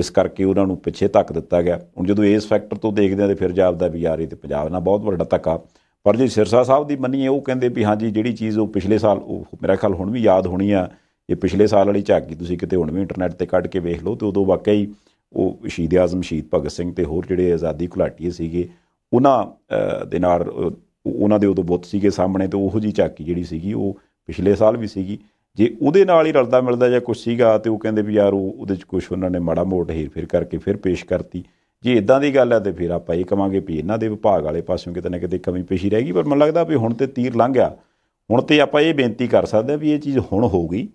ਇਸ ਕਰਕੇ ਉਹਨਾਂ ਨੂੰ ਪਿੱਛੇ ਧੱਕ ਦਿੱਤਾ ਗਿਆ ਹੁਣ ਜਦੋਂ ਇਸ ਫੈਕਟਰ ਤੋਂ ਦੇਖਦੇ ਆਂ ਤੇ ਫਿਰ ਜਾਪਦਾ ਵੀ ਯਾਰ ਇਹ ਤੇ ਪੰਜਾਬ ਨਾਲ ਬਹੁਤ ਵੱਡਾ ਧੱਕਾ ਪਰ ਜੇ ਸਿਰਸਾ ਸਾਹਿਬ ਦੀ ਮੰਨੀਏ ਉਹ ਕਹਿੰਦੇ ਵੀ ਹਾਂਜੀ ਜਿਹੜੀ ਚੀਜ਼ ਉਹ ਪਿਛਲੇ ਸਾਲ ਉਹ ਮੇਰਾ ਖਿਆਲ ਹੁਣ ਵੀ ਯਾਦ ਹੋਣੀ ਆ ਇਹ ਪਿਛਲੇ ਸਾਲ ਵਾਲੀ ਝਾਕੀ ਤੁਸੀਂ ਕਿਤੇ ਹੁਣ ਵੀ ਇੰਟਰਨੈਟ ਤੇ ਕੱਢ ਕੇ ਵੇਖ ਲਓ ਤੇ ਉਦੋਂ ਵਾਕਈ ਉਹ ਸ਼ਹੀਦ ਆਜ਼ਮ ਸ਼ਹੀਦ ਭਗਤ ਸਿੰਘ ਤੇ ਹੋਰ ਜਿਹੜੇ ਆਜ਼ਾਦੀ ਘੁਲਾਟੀਏ ਸੀਗੇ ਉਹਨਾਂ ਦੇ ਨਾਲ ਉਹਨਾਂ ਦੇ ਉਦੋਂ ਬੁੱਤ ਸੀਗੇ ਸਾਹਮਣੇ ਤੇ ਉਹੋ ਜੀ ਚੱਕੀ ਜਿਹੜੀ ਸੀਗੀ ਉਹ ਪਿਛਲੇ ਸਾਲ ਵੀ ਸੀਗੀ ਜੇ ਉਹਦੇ ਨਾਲ ਹੀ ਰਲਦਾ ਮਿਲਦਾ ਜਾਂ ਕੁਝ ਸੀਗਾ ਤੇ ਉਹ ਕਹਿੰਦੇ ਵੀ ਯਾਰ ਉਹ ਉਹਦੇ 'ਚ ਕੁਝ ਉਹਨਾਂ ਨੇ ਮਾੜਾ ਮੋੜ ਹੀਰ ਫਿਰ ਕਰਕੇ ਫਿਰ ਪੇਸ਼ ਕਰਤੀ ਜੇ ਇਦਾਂ ਦੀ ਗੱਲ ਹੈ ਤੇ ਫਿਰ ਆਪਾਂ ਇਹ ਕਵਾਂਗੇ ਵੀ ਇਹਨਾਂ ਦੇ ਵਿਭਾਗ ਵਾਲੇ ਪਾਸਿਓਂ ਕਿਤੇ ਨਾ ਕਿਤੇ ਕਮੀ ਪੇਸ਼ੀ ਰਹੇਗੀ ਪਰ ਮੈਨੂੰ ਲੱਗਦਾ ਵੀ ਹੁਣ ਤੇ ਤੀਰ ਲੰਘ ਗਿਆ ਹੁਣ ਤੇ ਆਪਾਂ ਇਹ ਬੇਨਤੀ ਕਰ ਸਕਦੇ ਆ ਵੀ ਇਹ ਚੀਜ਼ ਹੁਣ ਹੋ ਗਈ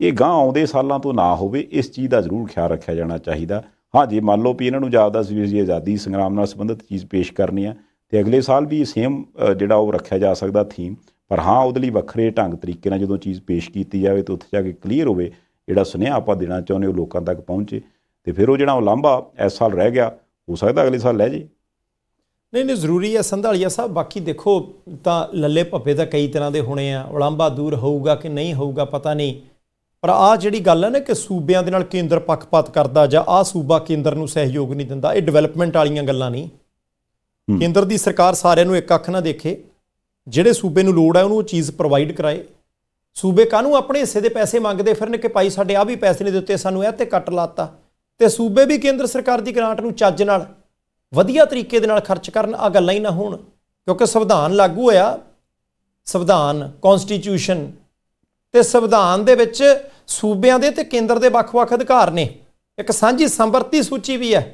ਇਹ ਗਾਂ ਆਉਂਦੇ ਸਾਲਾਂ ਤੋਂ ਨਾ ਹੋਵੇ ਇਸ ਚੀਜ਼ ਦਾ ਜ਼ਰੂਰ ਖਿਆਲ ਰੱਖਿਆ ਜਾਣਾ ਚਾਹੀਦਾ ਹਾਂ ਜੇ ਮੰਨ ਲਓ ਵੀ ਇਹਨਾਂ ਨੂੰ ਜਾਪਦਾ ਸੀ ਵੀ ਅਸੀਂ ਆਜ਼ਾਦੀ ਸੰਗਰਾਮ ਨਾਲ ਸੰਬੰਧਿਤ ਚੀਜ਼ ਪੇਸ਼ ਕਰਨੀ ਆ ਤੇ ਅਗਲੇ ਸਾਲ ਵੀ ਸੇਮ ਜਿਹੜਾ ਉਹ ਰੱਖਿਆ ਜਾ ਸਕਦਾ ਥੀਮ ਪਰ ਹਾਂ ਉਹਦੇ ਲਈ ਵੱਖਰੇ ਢੰਗ ਤਰੀਕੇ ਨਾਲ ਜਦੋਂ ਚੀਜ਼ ਪੇਸ਼ ਕੀਤੀ ਜਾਵੇ ਤਾਂ ਉੱਥੇ ਜਾ ਕੇ ਕਲੀਅਰ ਹੋਵੇ ਜਿਹੜਾ ਸੁਨੇਹਾ ਆਪਾਂ ਦੇਣਾ ਚਾਹੁੰਦੇ ਉਹ ਲੋਕਾਂ ਤੱਕ ਪਹੁੰਚੇ ਤੇ ਫਿਰ ਉਹ ਜਿਹੜਾ ਉਹ ਲਾਂਭਾ ਇਸ ਸਾਲ ਰਹਿ ਗਿਆ ਹੋ ਸਕਦਾ ਅਗਲੇ ਸਾਲ ਲੈ ਜੇ ਨਹੀਂ ਨਹੀਂ ਜ਼ਰੂਰੀ ਹੈ ਸੰਧਾਲੀਆ ਸਾਹਿਬ ਬਾਕੀ ਦੇਖੋ ਤਾਂ ਲੱਲੇ ਭੱਪੇ ਤਾਂ ਕਈ ਤਰ੍ਹਾਂ ਦੇ ਹੋਣੇ ਆ ਉਲਾਂਬਾ ਦੂਰ ਹੋਊਗਾ ਕਿ ਨਹੀਂ ਹੋਊਗਾ ਪਤਾ ਨਹੀਂ ਪਰ ਆ ਜਿਹੜੀ ਗੱਲ ਹੈ ਨਾ ਕਿ ਸੂਬਿਆਂ ਦੇ ਨਾਲ ਕੇਂਦਰ ਪੱਖਪਾਤ ਕਰਦਾ ਜਾਂ ਆ ਸੂਬਾ ਕੇਂਦਰ ਨੂੰ ਸਹਿਯੋਗ ਨਹੀਂ ਦਿੰਦਾ ਇਹ ਡਿਵੈਲਪਮੈਂਟ ਵਾਲੀਆਂ ਗੱਲਾਂ ਨਹੀਂ ਕੇਂਦਰ ਦੀ ਸਰਕਾਰ ਸਾਰਿਆਂ ਨੂੰ ਇੱਕ ਅੱਖ ਨਾਲ ਦੇਖੇ ਜਿਹੜੇ ਸੂਬੇ ਨੂੰ ਲੋੜ ਹੈ ਉਹਨੂੰ ਉਹ ਚੀਜ਼ ਪ੍ਰੋਵਾਈਡ ਕਰਾਏ ਸੂਬੇ ਕਾਹਨੂੰ ਆਪਣੇ ਹਿੱਸੇ ਦੇ ਪੈਸੇ ਮੰਗਦੇ ਫਿਰਨ ਕਿ ਭਾਈ ਸਾਡੇ ਆ ਵੀ ਪੈਸੇ ਨਹੀਂ ਦਿੱਤੇ ਸਾਨੂੰ ਇਹ ਤੇ ਕੱਟ ਲਾਤਾ ਤੇ ਸੂਬੇ ਵੀ ਕੇਂਦਰ ਸਰਕਾਰ ਦੀ ਗ੍ਰਾਂਟ ਨੂੰ ਚੱਜ ਨਾਲ ਵਧੀਆ ਤਰੀਕੇ ਦੇ ਨਾਲ ਖਰਚ ਕਰਨ ਆ ਗੱਲਾਂ ਹੀ ਨਾ ਹੋਣ ਕਿਉਂਕਿ ਸੰਵਿਧਾਨ ਲਾਗੂ ਹੋਇਆ ਸੰਵਿਧਾਨ ਕਨਸਟੀਟਿਊਸ਼ਨ ਤੇ ਸੰਵਿਧਾਨ ਦੇ ਵਿੱਚ ਸੂਬਿਆਂ ਦੇ ਤੇ ਕੇਂਦਰ ਦੇ ਵੱਖ-ਵੱਖ ਅਧਿਕਾਰ ਨੇ ਇੱਕ ਸਾਂਝੀ ਸੰਵਰਤੀ ਸੂਚੀ ਵੀ ਹੈ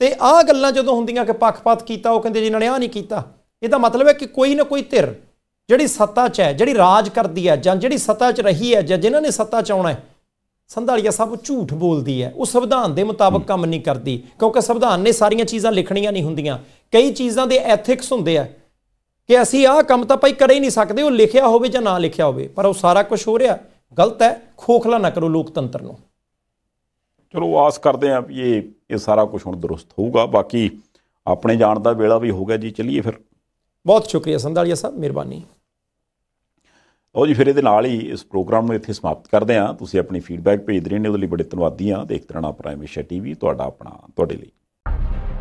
ਤੇ ਆਹ ਗੱਲਾਂ ਜਦੋਂ ਹੁੰਦੀਆਂ ਕਿ ਪੱਖਪਾਤ ਕੀਤਾ ਉਹ ਕਹਿੰਦੇ ਜੀ ਨੇ ਆ ਨਹੀਂ ਕੀਤਾ ਇਹਦਾ ਮਤਲਬ ਹੈ ਕਿ ਕੋਈ ਨਾ ਕੋਈ ਧਿਰ ਜਿਹੜੀ ਸੱਤਾ 'ਚ ਹੈ ਜਿਹੜੀ ਰਾਜ ਕਰਦੀ ਹੈ ਜਾਂ ਜਿਹੜੀ ਸੱਤਾ 'ਚ ਰਹੀ ਹੈ ਜਾਂ ਜਿਨ੍ਹਾਂ ਨੇ ਸੱਤਾ 'ਚ ਆਉਣਾ ਹੈ ਸੰਧਾਲੀਆ ਸਭ ਝੂਠ ਬੋਲਦੀ ਹੈ ਉਹ ਸੰਵਿਧਾਨ ਦੇ ਮੁਤਾਬਕ ਕੰਮ ਨਹੀਂ ਕਰਦੀ ਕਿਉਂਕਿ ਸੰਵਿਧਾਨ ਨੇ ਸਾਰੀਆਂ ਚੀਜ਼ਾਂ ਲਿਖਣੀਆਂ ਨਹੀਂ ਹੁੰਦੀਆਂ ਕਈ ਚੀਜ਼ਾਂ ਦੇ ਐਥਿਕਸ ਹੁੰਦੇ ਆ ਕਿ ਅਸੀਂ ਆਹ ਕੰਮ ਤਾਂ ਭਾਈ ਕਰ ਹੀ ਨਹੀਂ ਸਕਦੇ ਉਹ ਲਿਖਿਆ ਹੋਵੇ ਜਾਂ ਨਾ ਲਿਖਿਆ ਹੋਵੇ ਪਰ ਉਹ ਸਾਰਾ ਕੁਝ ਹੋ ਰਿਹਾ ਗਲਤ ਹੈ ਖੋਖਲਾ ਨਾ ਕਰੋ ਲੋਕਤੰਤਰ ਨੂੰ ਚਲੋ ਆਸ ਕਰਦੇ ਆਂ ਵੀ ਇਹ ਇਹ ਸਾਰਾ ਕੁਝ ਹੁਣ ਦਰੁਸਤ ਹੋਊਗਾ ਬਾਕੀ ਆਪਣੇ ਜਾਣ ਦਾ ਵੇਲਾ ਵੀ ਹੋ ਗਿਆ ਜੀ ਚਲਿਏ ਫਿਰ ਬਹੁਤ ਸ਼ੁਕਰੀਆ ਸੰਧਾਲੀਆ ਸਾਹਿਬ ਮਿਹਰਬਾਨੀ ਉਹ ਜੀ ਫਿਰ ਇਹਦੇ ਨਾਲ ਹੀ ਇਸ ਪ੍ਰੋਗਰਾਮ ਨੂੰ ਇੱਥੇ ਸਮਾਪਤ ਕਰਦੇ ਆਂ ਤੁਸੀਂ ਆਪਣੀ ਫੀਡਬੈਕ ਭੇਜਦੇ ਰਹਿੰਦੇ ਉਹਦੇ ਲਈ ਬੜੇ ਧੰਨਵਾਦੀ ਆਂ ਦੇਖਦੇ ਰਹਿਣਾ ਪ੍ਰਾਈਮ ਟੀਵੀ ਤੁਹਾਡਾ ਆਪਣਾ ਤੁਹਾਡੇ ਲਈ